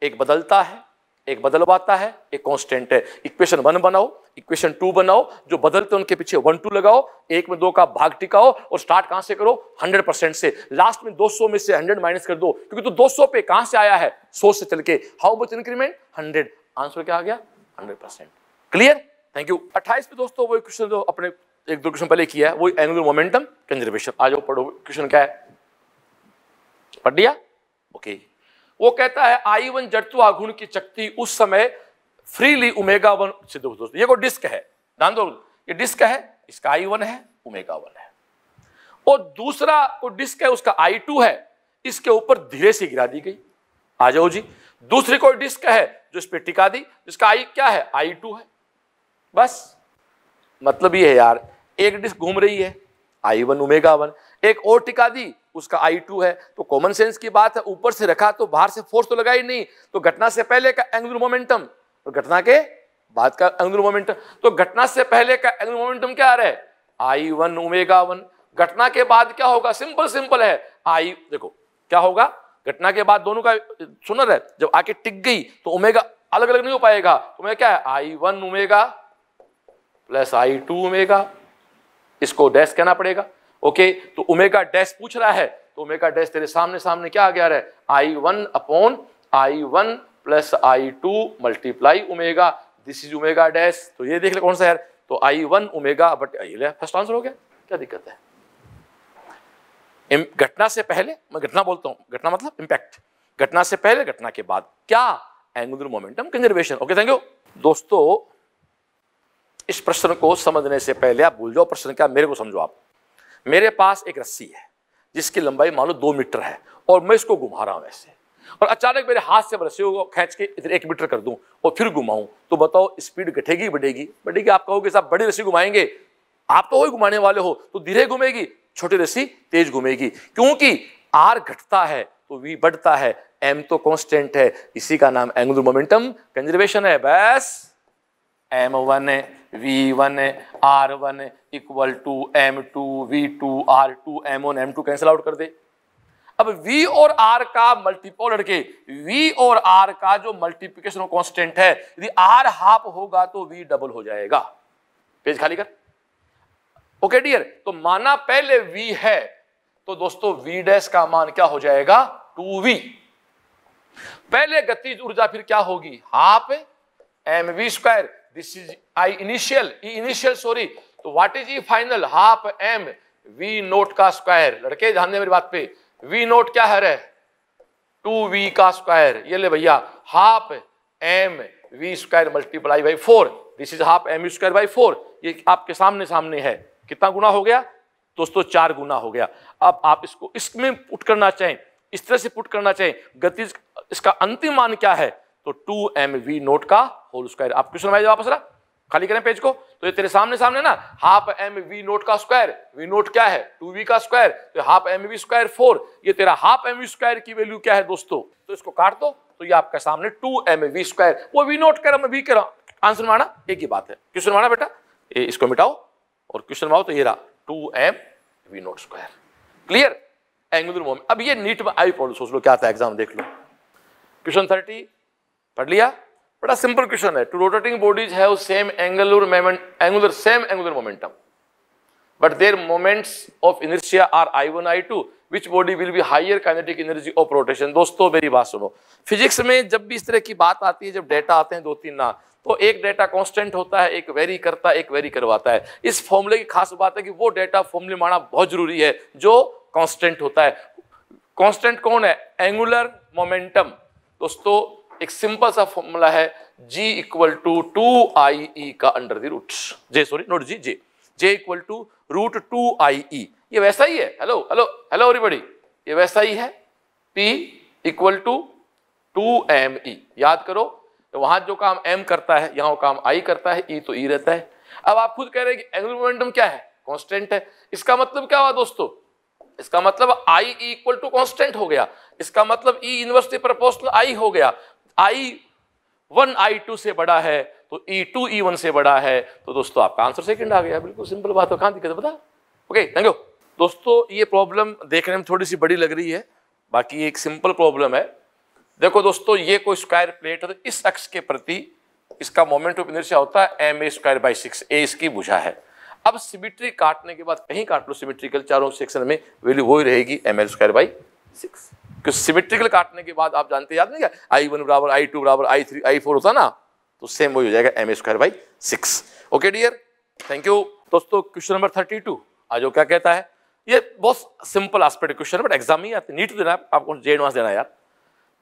एक बदलता है एक बदलवाता है एक कांस्टेंट है इक्वेशन वन बनाओ इक्वेशन टू बनाओ जो बदलते हैं उनके पीछे वन टू लगाओ एक में दो का भाग टिकाओ और स्टार्ट कहां से करो 100 परसेंट से लास्ट में 200 में से 100 माइनस कर दो क्योंकि तो 200 पे कहां से आया है 100 से चल के हाउ मच इंक्रीमेंट 100 आंसर क्या आ गया 100 परसेंट क्लियर थैंक यू अट्ठाईस पे दोस्तों वो क्वेश्चन जो तो अपने एक दो क्वेश्चन पहले किया है वो एंगुलर मोमेंटम कंजर्वेशन आज जाओ पढ़ो क्वेश्चन क्या है पढ़ दिया ओके okay. वो कहता है आई वन जटुआ गुण की शक्ति उस समय फ्रीली उमेगा वन से दोस्तों ये को डिस्क है ध्यान दो ये डिस्क है इसका आई वन है उमेगा वन है और दूसरा वो डिस्क है उसका आई टू है इसके ऊपर धीरे से गिरा दी गई आ जाओ जी दूसरी कोई डिस्क है जो इस पर टिका दी जिसका आई क्या है आई टू है बस मतलब ये है यार एक डिस्क घूम रही है आई वन उमेगा वन एक और टिका दी उसका आई टू है तो कॉमन सेंस की बात है ऊपर से रखा तो बाहर से फोर्स तो लगा ही नहीं तो घटना से पहले का एंगुलर मोमेंटम और घटना के बाद का एंगुलर मोमेंटम तो घटना से पहले का एंगुलर मोमेंटम क्या आ रहा है आई वन ओमेगा वन घटना के बाद क्या होगा सिंपल सिंपल है आई देखो क्या होगा घटना के बाद दोनों का सुनर है जब आके टिक गई तो ओमेगा अलग अलग नहीं हो पाएगा तो मैं क्या है I one omega plus I two omega इसको डैश कहना पड़ेगा ओके तो ओमेगा डैश पूछ रहा है तो ओमेगा डैश तेरे सामने सामने क्या आ गया है I one upon I one plus I two multiply omega this is omega dash तो ये देख ले कौन सा है तो I one omega but first answer हो गया क्या दिक्कत है घटना से पहले मैं घटना बोलता हूं घटना मतलब इम्पैक्ट घटना से पहले घटना के बाद क्या angular momentum conservation okay thank you दोस्तों इस प्रश्न को समझने से पहले आप भूल जाओ प्रश्न क्या मेरे को समझो आप मेरे पास एक रस्सी है जिसकी लंबाई मान लो दो मीटर है और मैं इसको घुमा रहा हूँ ऐसे और अचानक मेरे हाथ से रस्सी को खींच के इधर एक मीटर कर दूं और फिर घुमाऊं तो बताओ स्पीड घटेगी बढ़ेगी बढ़ेगी आप कहोगे साहब बड़ी रस्सी घुमाएंगे आप तो वही घुमाने वाले हो तो धीरे घूमेगी छोटी रस्सी तेज घूमेगी क्योंकि आर घटता है तो वी बढ़ता है एम तो कॉन्स्टेंट है इसी का नाम एंगुलर मोमेंटम कंजर्वेशन है बस M one V one R one equal to M two V two are two M one M two cancel out कर दे अब V और R का मल्टीपोल लड़के V और R का जो मल्टीप्लीकेशन कांस्टेंट है यदि R हाफ होगा तो V डबल हो जाएगा पेज खाली कर ओके डियर तो माना पहले V है तो दोस्तों V डैश का मान क्या हो जाएगा 2V पहले गतिज ऊर्जा फिर क्या होगी half M we square this is I initial, E initial sorry. तो what is E final half M V naught का स्क्वायर लड़के ध्यान दें मेरी बात पे वी नोट क्या हर है टू वी का स्क्वायर ये ले भैया half M we square multiply by four this is half M square by four ये आपके सामने सामने है कितना गुना हो गया दोस्तों चार गुना हो गया अब आप इसको इसमें पुट करना चाहें इस तरह से पुट करना चाहें गति इसका अंतिम मान क्या है तो टू एम वी नोट का होल स्क्वायर आप क्वेश्चन वाइज वापस रहा खाली करें पेज को तो ये तेरे सामने सामने ना हाफ एम वी नोट का स्क्वायर वी नोट क्या है टू वी का स्क्वायर तो half M we square four ये तेरा हाफ एम वी स्क्वायर की वैल्यू क्या है दोस्तों तो इसको काट दो तो ये आपके सामने टू एम वी स्क्वायर वो वी नोट कर मैं वी कर आंसर माना एक ही बात है क्वेश्चन माना बेटा ये इसको मिटाओ और क्वेश्चन माओ तो ये रहा two M V naught square clear angular moment अब ये नीट में आई प्रॉब्लम सोच लो क्या था एग्जाम देख लो क्वेश्चन थर्टी पढ़ लिया बड़ा सिंपल क्वेश्चन है two rotating bodies have same angular moment angular same angular momentum but their moments of inertia are I one I two which body will be higher kinetic energy of rotation दोस्तों मेरी बात सुनो फिजिक्स में जब भी इस तरह की बात आती है जब डेटा आते हैं दो तीन ना तो एक डेटा कांस्टेंट होता है एक वेरी करता है एक वेरी करवाता है इस फॉर्मूले की खास बात है कि वो डेटा फॉर्मूले माना बहुत जरूरी है जो कांस्टेंट होता है कांस्टेंट कौन है एंगुलर मोमेंटम दोस्तों एक सिंपल सा फॉर्मूला है G equal to two I E का under the root J sorry not G J J equal to root two I E ये वैसा ही है हेलो हेलो हेलो एवरीबॉडी ये वैसा ही है P equal to two M E याद करो तो वहां जो काम एम करता है यहां काम आई करता है ई e तो ई e रहता है अब आप खुद कह रहे हैं कि एंगुलर मोमेंटम क्या है कांस्टेंट है इसका मतलब क्या हुआ दोस्तों इसका मतलब आई इक्वल टू कांस्टेंट हो गया इसका मतलब ई यूनिवर्सिटी प्रपोजनल आई हो गया आई वन आई टू से बड़ा है तो ई टू ई वन से बड़ा है तो दोस्तों आपका आंसर सेकंड आ गया बिल्कुल सिंपल बात है कहां दिक्कत है पता ओके थैंक यू दोस्तों ये प्रॉब्लम देखने में थोड़ी सी बड़ी लग रही है बाकी एक सिंपल प्रॉब्लम है देखो दोस्तों ये कोई स्क्वायर प्लेट है तो इस अक्ष के प्रति इसका मोमेंट ऑफ इनर्शिया होता है M A square by six A इसकी भुजा है अब सिमिट्री काटने के बाद कहीं काट लो सिमिट्रिकल चारों सेक्शन में वैल्यू वही रहेगी M L square by six कि सिमेट्रिकल काटने के बाद आप जानते याद नहीं क्या आई वन बराबर आई टू बराबर आई थ्री आई फोर होता ना तो सेम वही हो जाएगा M A square by six okay dear thank you दोस्तों क्वेश्चन नंबर थर्टी टू आज वो क्या कहता है ये बहुत simple aspect question but exam ही आते नीट देना है आपको जे एडवांस देना यार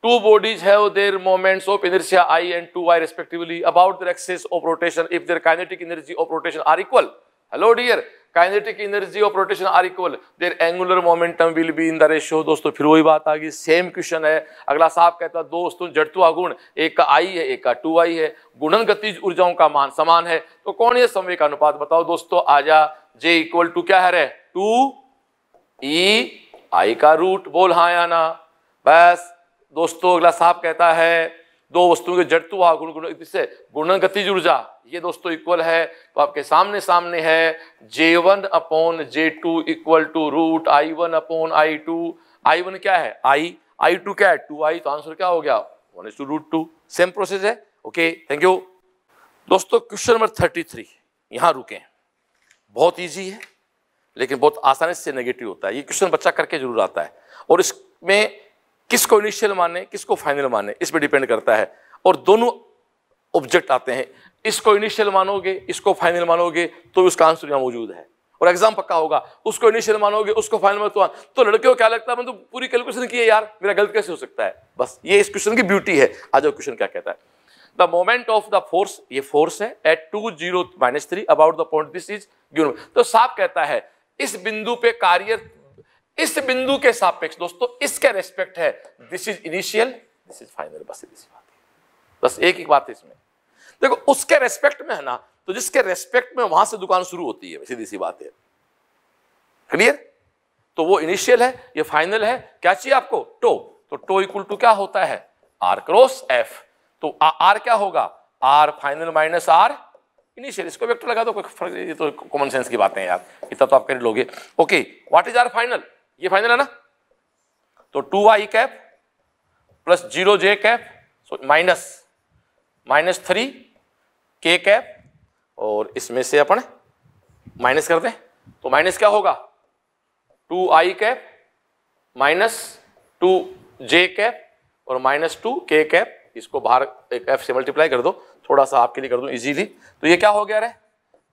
two bodies have their moments of of I and two I respectively about their axes of rotation if their kinetic energy of rotation are equal hello dear kinetic energy of rotation are equal their angular momentum will be in the ratio दोस्तों फिर वही बात आ गई सेम क्वेश्चन है अगला साहब कहता है दोस्तों जड़तुआ गुण एक का आई है एक का टू आई है गुणन गतिज ऊर्जाओं का मान समान है तो कौन ये समय का अनुपात बताओ दोस्तों आजा जे इक्वल टू क्या है रे टू ई आई का रूट बोल हाँ या ना बस दोस्तों अगला साहब कहता है दो वस्तुओं के जड़ हुआ गुण गुण इससे गुणन गति ऊर्जा ये दोस्तों इक्वल है तो आपके सामने सामने है J one upon J two equal to root I one upon I two I one क्या है आई आई टू क्या है टू आई तो आंसर क्या हो गया one is to root two same process है ओके थैंक यू दोस्तों क्वेश्चन नंबर थर्टी थ्री यहाँ रुके बहुत ईजी है लेकिन बहुत आसानी से नेगेटिव होता है ये क्वेश्चन बच्चा करके जरूर आता है और इसमें किसको इनिशियल माने किसको फाइनल माने इस पर डिपेंड करता है और दोनों ऑब्जेक्ट आते हैं इसको इनिशियल मानोगे इसको फाइनल मानोगे तो उसका आंसर यहाँ मौजूद है और एग्जाम पक्का होगा उसको इनिशियल मानोगे उसको फाइनल मानो तो तो लड़के को क्या लगता है मतलब तो पूरी कैलकुलेशन की है यार मेरा गलत कैसे हो सकता है बस ये इस क्वेश्चन की ब्यूटी है आज क्वेश्चन क्या कहता है the moment of the force ये फोर्स है at two zero minus three about the point this is given तो साफ कहता है इस बिंदु पे कार्य इस बिंदु के सापेक्ष दोस्तों इसके रेस्पेक्ट है this is initial this is final बस इसी बात है बस एक एक बात इसमें देखो उसके रेस्पेक्ट में है ना तो जिसके रेस्पेक्ट में वहां से दुकान शुरू होती है सीधी सी बात है क्लियर तो वो इनिशियल है ये फाइनल है क्या चाहिए आपको टो तो टो इक्वल टू क्या होता है आर क्रॉस एफ तो आर क्या होगा R final minus R initial इसको वेक्टर लगा दो कोई फर्क ये तो कॉमन सेंस की बातें यार इतना तो आप कर लोगे okay what is R final ये फाइनल है ना तो two I cap plus zero J cap so minus minus three K cap और इसमें से अपन माइनस कर दें तो माइनस क्या होगा two I cap minus two J cap और माइनस टू के कैप इसको बाहर एक एफ से मल्टीप्लाई कर दो थोड़ा सा आपके लिए कर दो इजीली तो ये क्या हो गया रे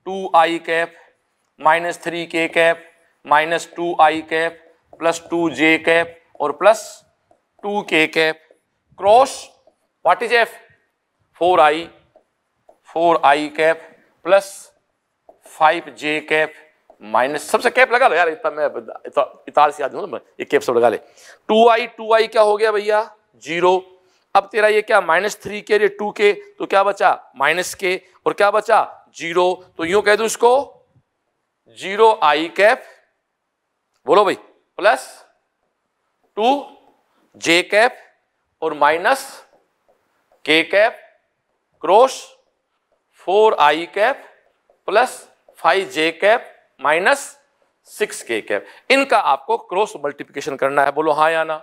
two I cap minus three K cap minus two I cap plus two J cap और plus two K cap cross what is F four I four I cap plus five J cap minus सबसे कैप लगा लो यार इतना मैं इता, से याद हूँ ये कैप सब लगा ले टू आई टू आई क्या हो गया भैया जीरो अब तेरा ये क्या माइनस थ्री के टू के तो क्या बचा माइनस के और क्या बचा जीरो तो यूं कह दू इसको जीरो आई कैप बोलो भाई प्लस टू जे कैप और minus K cap cross four I cap plus five J cap minus six K cap इनका आपको क्रॉस मल्टीप्लिकेशन करना है बोलो हाँ या ना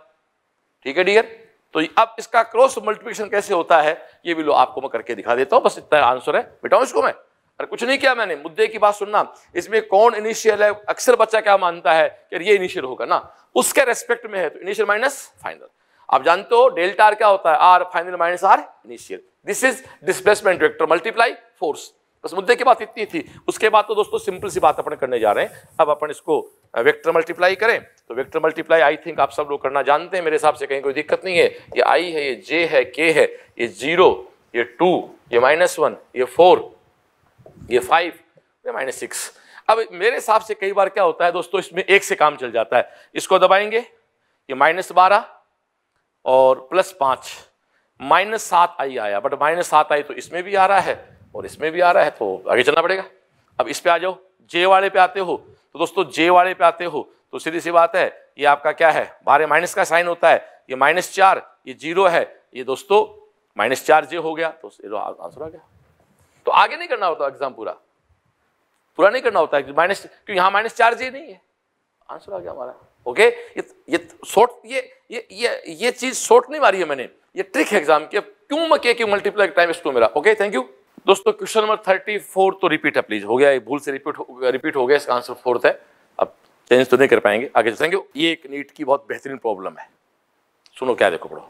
ठीक है डियर तो अब इसका क्रॉस मल्टीप्लिकेशन कैसे होता है ये भी लो आपको मैं करके दिखा देता हूं बस इतना आंसर है बिटाऊ इसको मैं अरे कुछ नहीं किया मैंने मुद्दे की बात सुनना इसमें कौन इनिशियल है अक्सर बच्चा क्या मानता है कि ये इनिशियल होगा ना उसके रेस्पेक्ट में है तो इनिशियल माइनस फाइनल आप जानते हो डेल्टा आर क्या होता है R final minus R initial this is displacement vector multiply force बस मुद्दे की बात इतनी थी उसके बाद तो दोस्तों सिंपल सी बात अपन करने जा रहे हैं अब अपन इसको वेक्टर मल्टीप्लाई करें तो वेक्टर मल्टीप्लाई आई थिंक आप सब लोग करना जानते हैं मेरे हिसाब से कहीं कोई दिक्कत नहीं है ये आई है ये जे है के है ये जीरो ये टू ये माइनस वन ये फोर ये फाइव ये माइनस सिक्स अब मेरे हिसाब से कई बार क्या होता है दोस्तों इसमें एक से काम चल जाता है इसको दबाएंगे ये माइनस बारह और प्लस पाँच माइनस सात आई आया बट माइनस सात आई तो इसमें भी आ रहा है और इसमें भी आ रहा है तो आगे चलना पड़ेगा अब इस पे आ जाओ जे वाले पे आते हो तो दोस्तों जे वाले पे आते हो तो सीधी सी बात है ये आपका क्या है बारह माइनस का साइन होता है ये माइनस चार ये जीरो है ये दोस्तों माइनस चार जे हो गया तो आंसर आ गया तो आगे नहीं करना होता एग्जाम पूरा पूरा नहीं करना होता माइनस क्योंकि यहां माइनस चार्ज ही नहीं है आंसर आ गया हमारा ओके ये ये शॉर्ट ये ये ये ये चीज शॉर्ट नहीं मारी है मैंने ये ट्रिक है एग्जाम की क्यों मैं के क्यों मल्टीप्लाई टाइम टू मेरा ओके थैंक यू दोस्तों क्वेश्चन नंबर थर्टी फोर तो रिपीट है प्लीज हो गया भूल से रिपीट हो, रिपीट हो गया इसका आंसर फोर्थ है अब चेंज तो नहीं कर पाएंगे आगे थैंक यू ये एक नीट की बहुत बेहतरीन प्रॉब्लम है सुनो क्या देखो पढ़ो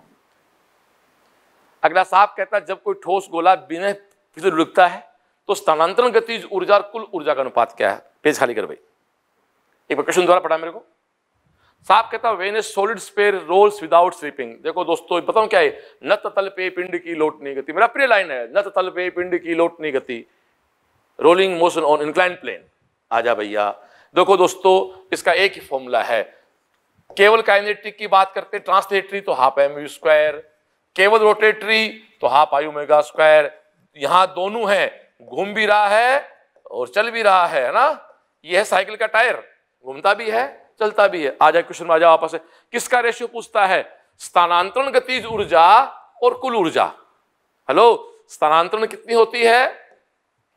अगला साहब कहता है जब कोई ठोस गोला बिना किसी लुढ़कता है तो स्थानांतरण गतिज ऊर्जा कुल ऊर्जा का अनुपात क्या है पेज खाली कर भाई एक बार क्वेश्चन द्वारा पढ़ा मेरे को साहब कहता when a solid sphere rolls without slipping देखो दोस्तों बताऊं क्या है नत तल पे पिंड की लोट नहीं गति मेरा प्रिय लाइन है नत तल पे पिंड की लोट नहीं गति rolling motion on incline plane आजा भैया देखो दोस्तों इसका एक ही फॉर्मूला है केवल काइनेटिक की बात करते ट्रांसलेटरी तो हाफ एम यू स्क्वायर केवल रोटेटरी तो हाफ आयु मेगा स्क्वायर यहां दोनों है घूम भी रहा है और चल भी रहा है ना ये है साइकिल का टायर घूमता भी है चलता भी है आ जाए क्वेश्चन आ जाओ आपस किसका रेशियो पूछता है स्थानांतरण गतिज ऊर्जा और कुल ऊर्जा हेलो स्थानांतरण कितनी होती है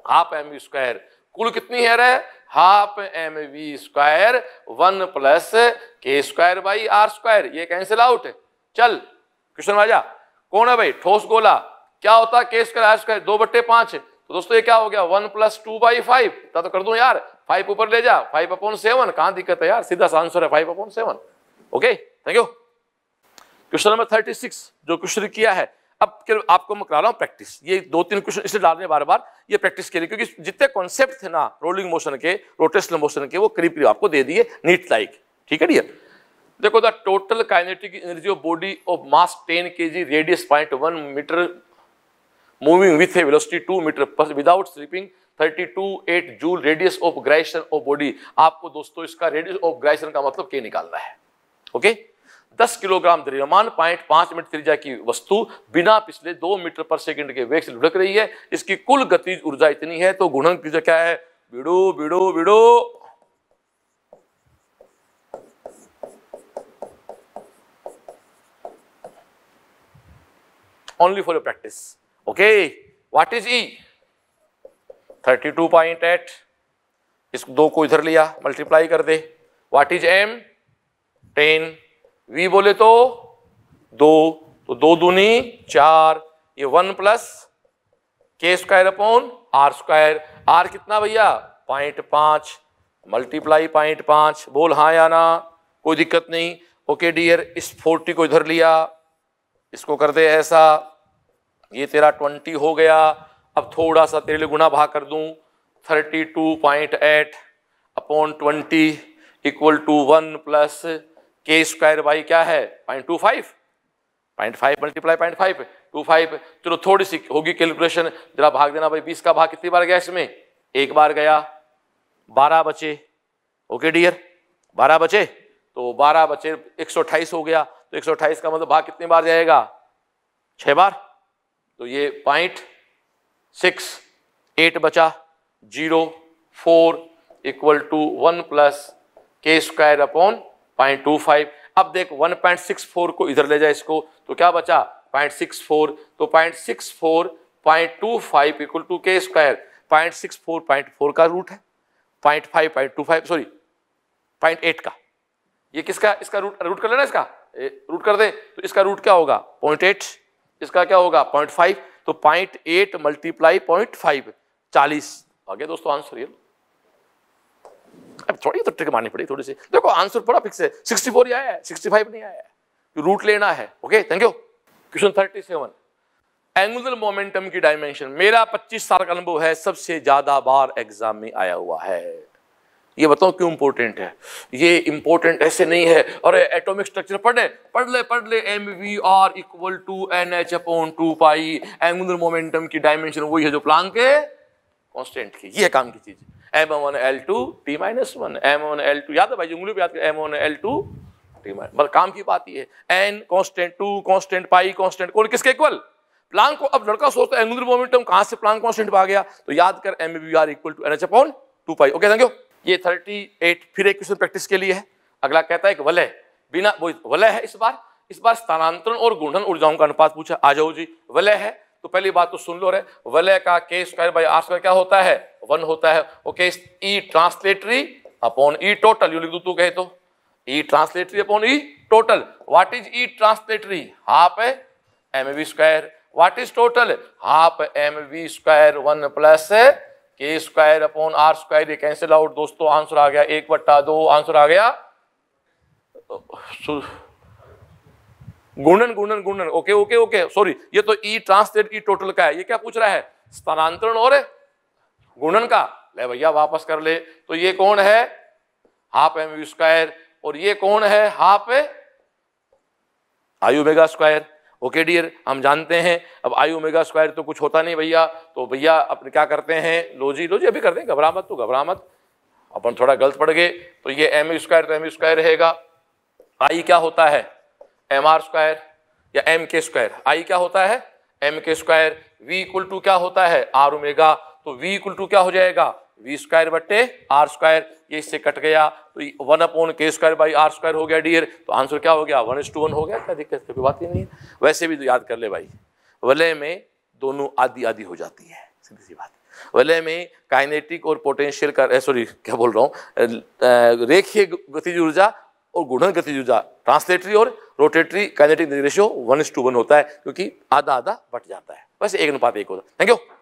हाफ एम वी स्क्वायर कुल कितनी है रे half M we square one plus के स्क्वायर बाई आर स्क्वायर ये कैंसिल आउट चल क्वेश्चन आ जा कौन है भाई ठोस गोला क्या होता है केस का स्क्वायर दो बट्टे पांच तो दोस्तों ये क्या हो गया one plus two by five इतना तो कर दू यार फाइव ऊपर ले जा फाइव अपॉन सेवन कहां दिक्कत है यार सीधा सा आंसर है five upon seven okay thank you question number thirty six जो क्वेश्चन किया है अब आपको मैं करा रहा हूँ प्रैक्टिस ये दो तीन क्वेश्चन इसलिए डाल रहे हैं बार बार ये प्रैक्टिस के लिए क्योंकि जितने कॉन्सेप्ट थे ना रोलिंग मोशन के रोटेशनल मोशन के वो करीब करीब आपको दे दिए नीट लाइक ठीक है देखो the total kinetic energy of body of mass ten K G radius point one metre moving with a velocity 2 meter per without slipping 328 joule radius of gyration of body आपको दोस्तों इसका रेडियस ऑफ ग्रेशन का मतलब के निकालना है ओके 10 किलोग्राम द्रव्यमान पॉइंट पांच मिनट त्रिज्या की वस्तु बिना पिछले दो मीटर पर सेकंड के वेग से लुढ़क रही है इसकी कुल गतिज ऊर्जा इतनी है तो गुणन त्रिज्या क्या है बिडो बिडो बिडो only for your practice okay what is e एट इस दो को इधर लिया मल्टीप्लाई कर दे what is M ten V बोले तो दो तो दो दूनी चार ये वन प्लस के square upon are square R कितना भैया पॉइंट पांच मल्टीप्लाई पॉइंट पांच बोल हाँ या ना कोई दिक्कत नहीं ओके डियर इस फोर्टी को इधर लिया इसको कर दे ऐसा ये तेरा ट्वेंटी हो गया अब थोड़ा सा तेरे लिए गुना भाग कर दूं thirty two point eight upon twenty equal to one plus के स्क्वायर बाई क्या है point two five point five multiply point five two five चलो थोड़ी सी होगी कैलकुलेशन जरा भाग देना भाई बीस का भाग कितनी बार गया इसमें एक बार गया बारह बचे ओके डियर बारह बचे तो बारह बचे एक सौ अट्ठाईस हो गया तो एक सौ अट्ठाईस का मतलब भाग कितनी बार जाएगा छः बार तो ये पॉइंट सिक्स एट बचा zero four equal to one plus के square upon point two five अब देख वन पॉइंट सिक्स फोर को इधर ले जाए इसको तो क्या बचा पॉइंट सिक्स फोर तो point six four point two five equal to K square point six four point four का रूट है point five point two five sorry point eight का ये किसका इसका रूट रूट कर लेना इसका ए, रूट कर दे तो इसका रूट क्या होगा पॉइंट एट इसका क्या होगा पॉइंट फाइव तो point eight multiply point five चालीस आगे दोस्तों आंसर ये अब थोड़ी तो ट्रिक मारनी पड़ी थोड़ी सी देखो आंसर पड़ा फिक्स है सिक्सटी फोर आया है सिक्सटी फाइव नहीं आया है रूट लेना है okay thank you question thirty seven angular momentum की डायमेंशन मेरा पच्चीस साल का अनुभव है सबसे ज्यादा बार एग्जाम में आया हुआ है ये बताओ क्यों इम्पोर्टेंट है ये इम्पोर्टेंट ऐसे नहीं है अरे एटॉमिक स्ट्रक्चर पढ़े पढ़ ले पढ़ ले M V R equal to N H upon two pi angular momentum की डायमेंशन वही है जो प्लान के कॉन्स्टेंट की ये काम की चीज़ M one L two T minus one M one L two याद है भाई उंगली पर याद कर M one L two T minus मतलब काम की बात ये है N constant two constant pi constant कौन किसके इक्वल प्लांक को अब लड़का सोचता है एंगुलर मोमेंटम कहां से प्लांक कॉन्स्टेंट आ गया तो याद कर M V R equal to N H upon two pi okay thank you ये थर्टी एट फिर एक क्वेश्चन प्रैक्टिस के लिए है अगला कहता है कि वलय बिना वो वलय है इस बार इस बार स्थानांतरण और गुंडन ऊर्जाओं का अनुपात पूछा आ जाओ जी वलय है तो पहली बात तो सुन लो रहे वलय का के स्क्वायर बाई आर स्क्वायर क्या होता है वन होता है okay E translatory upon E total यू लिख दू तू कहे तो E translatory upon E total what is E translatory half है M we square what is total half M we square one plus A square upon are square ये कैंसिल आउट दोस्तों आंसर आ गया एक बट्टा दो आंसर आ गया गुणन गुणन गुणन ओके ओके ओके सॉरी ये तो ई ट्रांसलेट ई टोटल का है ये क्या पूछ रहा है स्थानांतरण और गुणन का ले भैया वापस कर ले तो ये कौन है हाफ एम यू स्क्वायर और ये कौन है हाफ आयु बेगा स्क्वायर ओके डियर हम जानते हैं अब आई ओमेगा स्क्वायर तो कुछ होता नहीं भैया तो भैया अपने क्या करते हैं लोजी लोजी अभी करते हैं घबरा मत तो घबरा मत अपन थोड़ा गलत पड़ गए तो ये एम स्क्वायर तो एम स्क्वायर रहेगा आई क्या होता है एम आर स्क्वायर या एम के स्क्वायर आई क्या होता है एम के स्क्वायर वी इक्वल टू क्या होता है आर ओमेगा तो वी इक्वल टू क्या हो जाएगा वी स्क्वायर बट्टे आर स्क्वायर ये इससे कट गया तो one upon K square by are square हो गया डियर तो आंसर क्या हो गया वन एस टू वन हो गया क्या दिक्कत कोई बात ही नहीं है वैसे भी तो याद कर ले भाई वलय में दोनों आदि आदि हो जाती है सीधी सी बात वलय में काइनेटिक और पोटेंशियल का सॉरी eh, क्या बोल रहा हूँ रेखीय गतिज ऊर्जा और गुणन गतिज ऊर्जा ट्रांसलेटरी और rotatory kinetic ratio one is to one होता है क्योंकि आधा आधा बट जाता है वैसे एक अनुपात एक होता है थैंक यू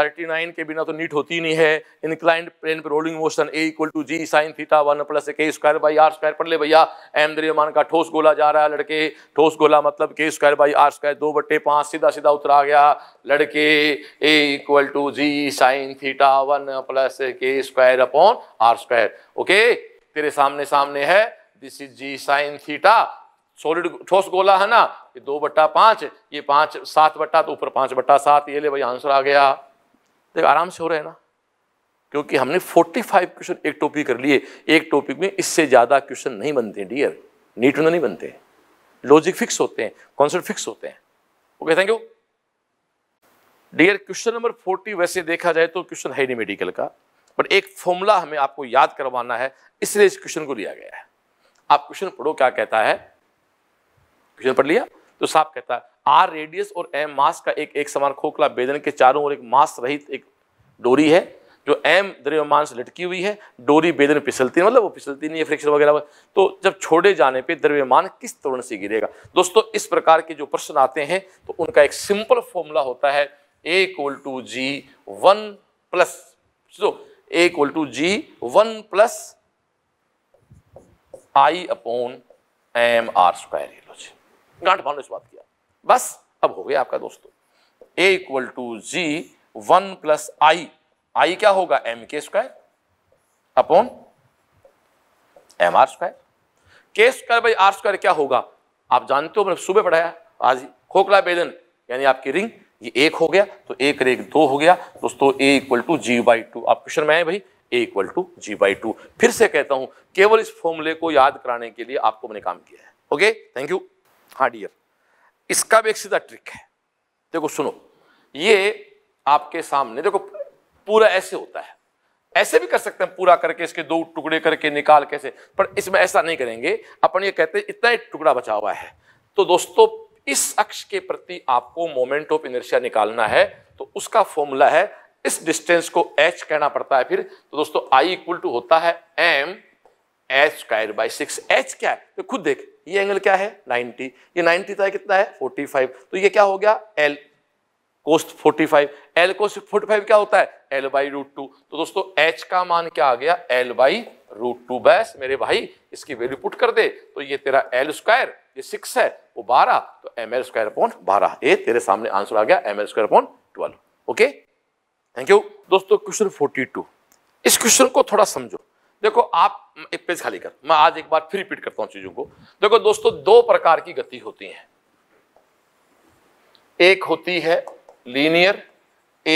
39 के बिना तो नीट होती नहीं है इंक्लाइंड प्लेन पर rolling motion A equal to ji sine theta one plus के स्क्वायर बाई आर स्क्वायर पढ़ ले भैया एम द्रियमान का ठोस गोला जा रहा है लड़के ठोस गोला मतलब K square by are square दो बट्टे पाँच सीधा सीधा उतर आ गया लड़के A equal to ji sine theta one plus के square upon are square okay तेरे सामने सामने है this is G sine theta solid ठोस गोला है ना ये दो बट्टा पाँच ये पाँच सात बट्टा तो ऊपर पाँच बट्टा सात ये ले भाई आंसर आ गया तो आराम से हो रहे हैं ना क्योंकि हमने 45 क्वेश्चन एक टॉपिक कर लिए एक टॉपिक में इससे ज़्यादा क्वेश्चन नहीं बनते डियर नीट में नहीं बनते लॉजिक फिक्स होते हैं कॉन्सेप्ट फिक्स होते हैं okay thank you dear question number 40 वैसे देखा जाए तो क्वेश्चन है नहीं मेडिकल का बट एक फॉर्मूला हमें आपको याद करवाना है इसलिए इस क्वेश्चन को लिया गया है आप क्वेश्चन पढ़ो क्या कहता है क्वेश्चन पढ़ लिया तो साफ कहता है आर रेडियस और एम मास का एक एक समान खोखला बेदन के चारों ओर एक मास रहित एक डोरी है जो एम द्रव्यमान से लटकी हुई है डोरी बेदन फिसलती है मतलब वो फिसलती नहीं है फ्रिक्शन वगैरह तो जब छोड़े जाने पे द्रव्यमान किस त्वरण से गिरेगा दोस्तों इस प्रकार के जो प्रश्न आते हैं तो उनका एक सिंपल फॉर्मूला होता है A equal to G one plus तो A equal to G one plus I upon M are square गांठ मानो इस बात किया बस अब हो गया आपका दोस्तों A equal to G one plus I I क्या होगा एम के square upon M are square K square by are square क्या होगा आप जानते हो मैंने सुबह पढ़ाया आज खोखला बेदन यानी आपकी रिंग ये एक हो गया तो एक रेख दो हो गया दोस्तों A equal to G by two आप क्वेश्चन में आए भाई A equal to G by two फिर से कहता हूं केवल इस फॉर्मूले को याद कराने के लिए आपको मैंने काम किया है ओके थैंक यू हाँ डियर इसका भी एक सीधा ट्रिक है देखो सुनो ये आपके सामने देखो पूरा ऐसे होता है ऐसे भी कर सकते हैं पूरा करके इसके दो टुकड़े करके निकाल कैसे पर इसमें ऐसा नहीं करेंगे अपन ये कहते हैं इतना ही टुकड़ा बचा हुआ है तो दोस्तों इस अक्ष के प्रति आपको मोमेंट ऑफ इनर्शिया निकालना है तो उसका फॉर्मूला है इस डिस्टेंस को एच कहना पड़ता है फिर तो दोस्तों आई इक्वल टू होता है M H square by six H क्या है तो खुद देख ये एंगल क्या है 90 ये 90 था तो कितना है 45 तो ये क्या हो गया एल कोस्ट 45 एल कोस्ट 45 क्या होता है एल बाई रूट टू तो दोस्तों एच का मान क्या आ गया एल बाई रूट टू बैस मेरे भाई इसकी वैल्यू पुट कर दे तो ये तेरा एल स्क्वायर ये सिक्स है वो बारह तो एम एल स्क्वायर अपॉन बारह ये तेरे सामने आंसर आ गया M L square upon twelve okay thank you दोस्तों क्वेश्चन फोर्टी टू इस क्वेश्चन को थोड़ा समझो देखो आप एक पेज खाली कर मैं आज एक बार फिर रिपीट करता हूं चीजों को देखो दोस्तों दो प्रकार की गति होती है एक होती है लीनियर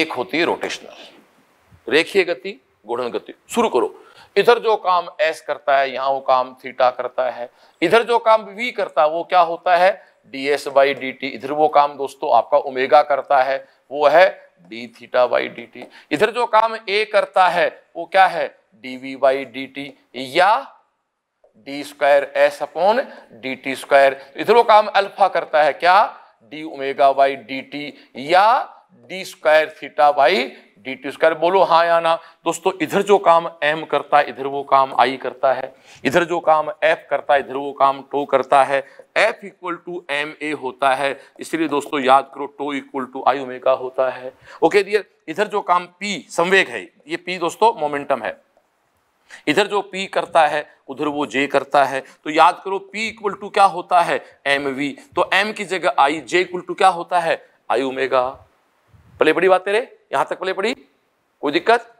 एक होती है रोटेशनल रेखीय गति गुणन गति शुरू करो इधर जो काम एस करता है यहां वो काम थीटा करता है इधर जो काम वी करता है वो क्या होता है D S by D T इधर वो काम दोस्तों आपका ओमेगा करता है वो है D theta by D T इधर जो काम ए करता है वो क्या है D V by D T या D square S upon D T square इधरों काम अल्फा करता है क्या D omega by D T या D square theta by D T square बोलो हाँ या ना दोस्तों इधर जो काम एम करता है इधर वो काम आई करता है इधर जो काम एफ करता है इधर वो काम टो करता है F equal to M A होता है इसलिए दोस्तों याद करो tau equal to I omega होता है ओके दियर इधर जो काम पी संवेग है ये पी दोस्तों मोमेंटम है इधर जो P करता है उधर वो J करता है तो याद करो P इक्वल टू क्या होता है एम वी तो M की जगह I J इक्वल टू क्या होता है आई ओमेगा पले पड़ी बात तेरे यहां तक पले पड़ी कोई दिक्कत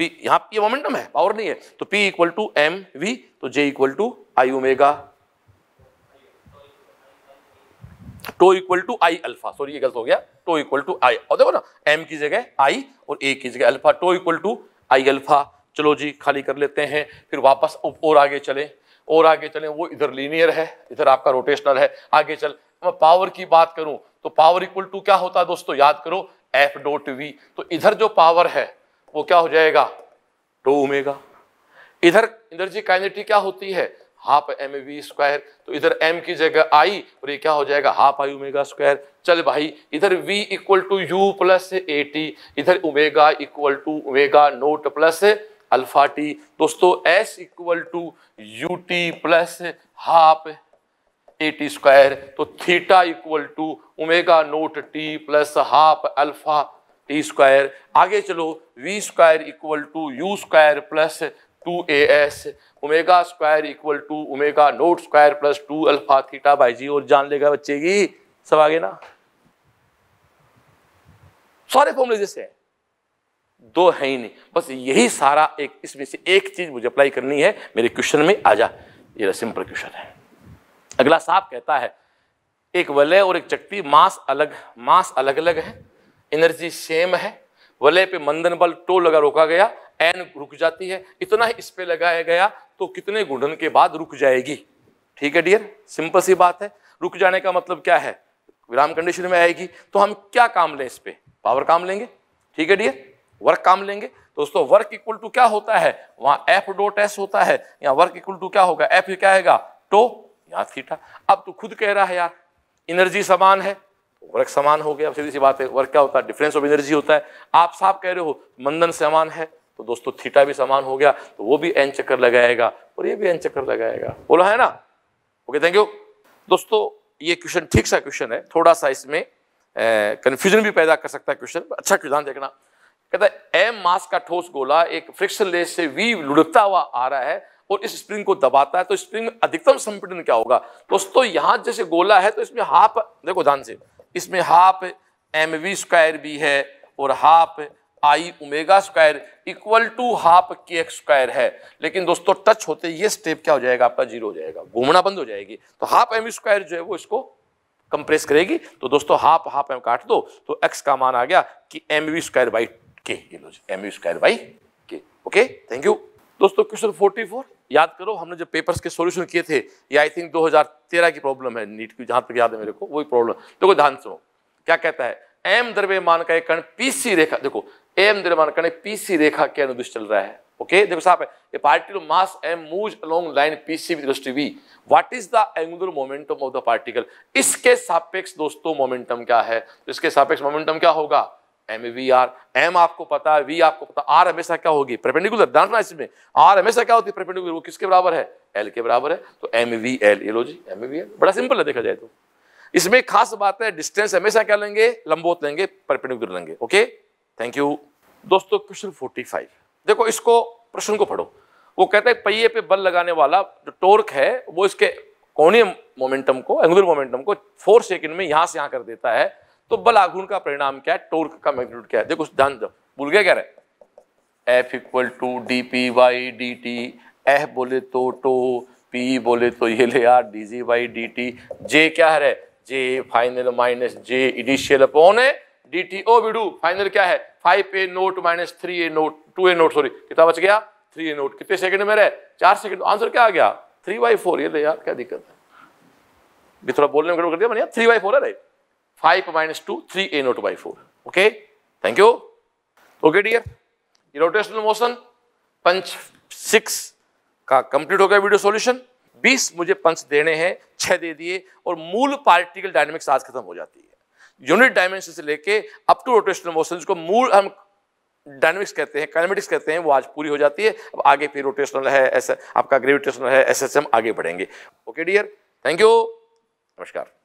P यहां ये मोमेंटम है पावर नहीं है तो P equal to M V तो J equal to I omega tau equal to I alpha sorry ये गलत हो गया टो इक्वल टू आई और देखो ना एम की जगह आई और ए की जगह alpha tau equal to I alpha चलो जी खाली कर लेते हैं फिर वापस और आगे चले और आगे चले वो इधर लीनियर है इधर आपका रोटेशनल है आगे चल मैं पावर की बात करूं तो पावर इक्वल टू क्या होता है दोस्तों याद करो एफ डोट वी तो इधर जो पावर है वो क्या हो जाएगा टो ओमेगा इधर एनर्जी काइनेटिक क्या होती है हाफ एम वी स्क्वायर तो इधर एम की जगह आई और ये क्या हो जाएगा हाफ आई ओमेगा स्क्वायर चल भाई इधर V equal to U plus A T इधर omega equal to omega naught plus alpha T दोस्तों S equal to U T plus half A T square तो theta equal to omega naught T plus half alpha T square आगे चलो V square equal to U square plus two A S omega square equal to omega naught square plus two alpha theta भाई जी और जान लेगा बच्चे की सब आगे ना सारे फॉर्मूले जैसे हैं दो है ही नहीं बस यही सारा एक इसमें से एक चीज़ मुझे अप्लाई करनी है मेरे क्वेश्चन में आ जा ये सिंपल क्वेश्चन है अगला साफ कहता है एक वलय और एक चक्ति मास अलग मास अलग अलग है एनर्जी सेम है वलय पे मंदन बल टो लगा रोका गया एन रुक जाती है इतना ही इस पे लगाया गया तो कितने गुंडन के बाद रुक जाएगी ठीक है डियर सिंपल सी बात है रुक जाने का मतलब क्या है विराम कंडीशन में आएगी तो हम क्या काम लें इस पर पावर काम लेंगे ठीक है डियर वर्क काम लेंगे तो दोस्तों वर्क इक्वल टू क्या होता है वहां एफ डोट एस होता है यहाँ वर्क इक्वल टू क्या होगा एफ क्या आएगा टो यहाँ थीटा अब तो खुद कह रहा है यार एनर्जी समान है वर्क तो समान हो गया सीधी सी बात है वर्क क्या होता है डिफरेंस ऑफ एनर्जी होता है आप साफ कह रहे हो मंदन समान है तो दोस्तों थीटा भी समान हो गया तो वो भी एन चक्कर लगाएगा और ये भी एन चक्कर लगाएगा बोलो है ना ओके थैंक यू दोस्तों ये क्वेश्चन ठीक सा क्वेश्चन है थोड़ा सा इसमें कंफ्यूजन भी पैदा कर सकता है क्वेश्चन अच्छा क्वेश्चन देखना कहता है एम मास का ठोस गोला एक फ्रिक्शन लेस से वी लुढ़कता हुआ आ रहा है और इस स्प्रिंग को दबाता है तो स्प्रिंग में अधिकतम संपीड़न क्या होगा दोस्तों यहां जैसे गोला है तो इसमें हाफ देखो ध्यान से इसमें हाफ एम वी स्क्वायर भी है और half I omega square equal to half K X square है लेकिन दोस्तों टच होते ये स्टेप क्या हो जाएगा आपका जीरो हो जाएगा घूमना बंद हो जाएगी तो हाफ एम स्क्वायर जो है वो इसको कंप्रेस करेगी तो दोस्तों हाफ हाफ एम काट दो तो एक्स का मान आ गया कि M we square by K ये लो जी M U square by K okay thank you दोस्तों क्वेश्चन 44 याद करो हमने जो पेपर्स के सॉल्यूशन किए थे ये आई थिंक 2013 की प्रॉब्लम है नीट की जहां तक याद है मेरे को वही प्रॉब्लम देखो ध्यान सुनो क्या कहता है एम द्रव्यमान का एक कण पीसी रेखा देखो एम द्रव्यमान कण पीसी रेखा के अनुदिश चल रहा है ओके okay? देखो साहब a particle mass M moves along line PC with two V what is the angular momentum of the particle इसके सापेक्ष दोस्तों मोमेंटम क्या है तो इसके सापेक्ष मोमेंटम क्या होगा एम वी आर एम आपको पता है वी आपको पता आर हमेशा क्या होगी प्रपेंडिकुलर डांटना इसमें आर हमेशा क्या होती है परपेंडिकुलर वो किसके बराबर है एल के बराबर है तो एम वी एल ये लो जी एम वी एल बड़ा सिंपल है देखा जाए तो इसमें खास बात है डिस्टेंस हमेशा क्या लेंगे लंबोत लेंगे परपेंडिकुलर लेंगे ओके थैंक यू दोस्तों क्वेश्चन फोर्टी फाइव देखो इसको प्रश्न को पढ़ो वो कहता है पहिए पे बल लगाने वाला जो टोर्क है वो इसके कोणीय मोमेंटम को एंगुलर मोमेंटम को फोर सेकंड में यहां से यहां कर देता है तो बल आघूर्ण का परिणाम क्या है टोर्क का मैग्नीट्यूड क्या है देखो ध्यान दो भूल गया क्या रहे F equal to D P by D T F बोले तो टो पी बोले तो ये ले R D G by D T J क्या है जे फाइनल माइनस जे इडिशियल अपॉन है डी टी ओ बिडू फाइनल क्या है five A naught minus three A naught two A naught sorry कितना बच गया थ्री ए नोट कितने सेकंड में रहे चार सेकंड आंसर क्या आ गया थ्री बाई फोर ये ले यार क्या दिक्कत है भी थोड़ा बोलने में कर दिया थ्री बाई फोर है right 5 minus 2, 3a naught by 4. Okay? Thank you. Okay, dear. ये रोटेशनल मोशन पंच सिक्स का कंप्लीट हो गया वीडियो सॉल्यूशन 20 मुझे पंच देने हैं छह दे दिए और मूल पार्टिकल डायनेमिक्स आज खत्म हो जाती है यूनिट डायमेंशन से लेके अप टू रोटेशनल मोशन जिसको मूल हम डायनेमिक्स कहते हैं कैनमेटिक्स कहते हैं वो आज पूरी हो जाती है अब आगे फिर रोटेशनल है ऐसा आपका ग्रेविटेशनल है एस आगे बढ़ेंगे ओके डियर थैंक यू नमस्कार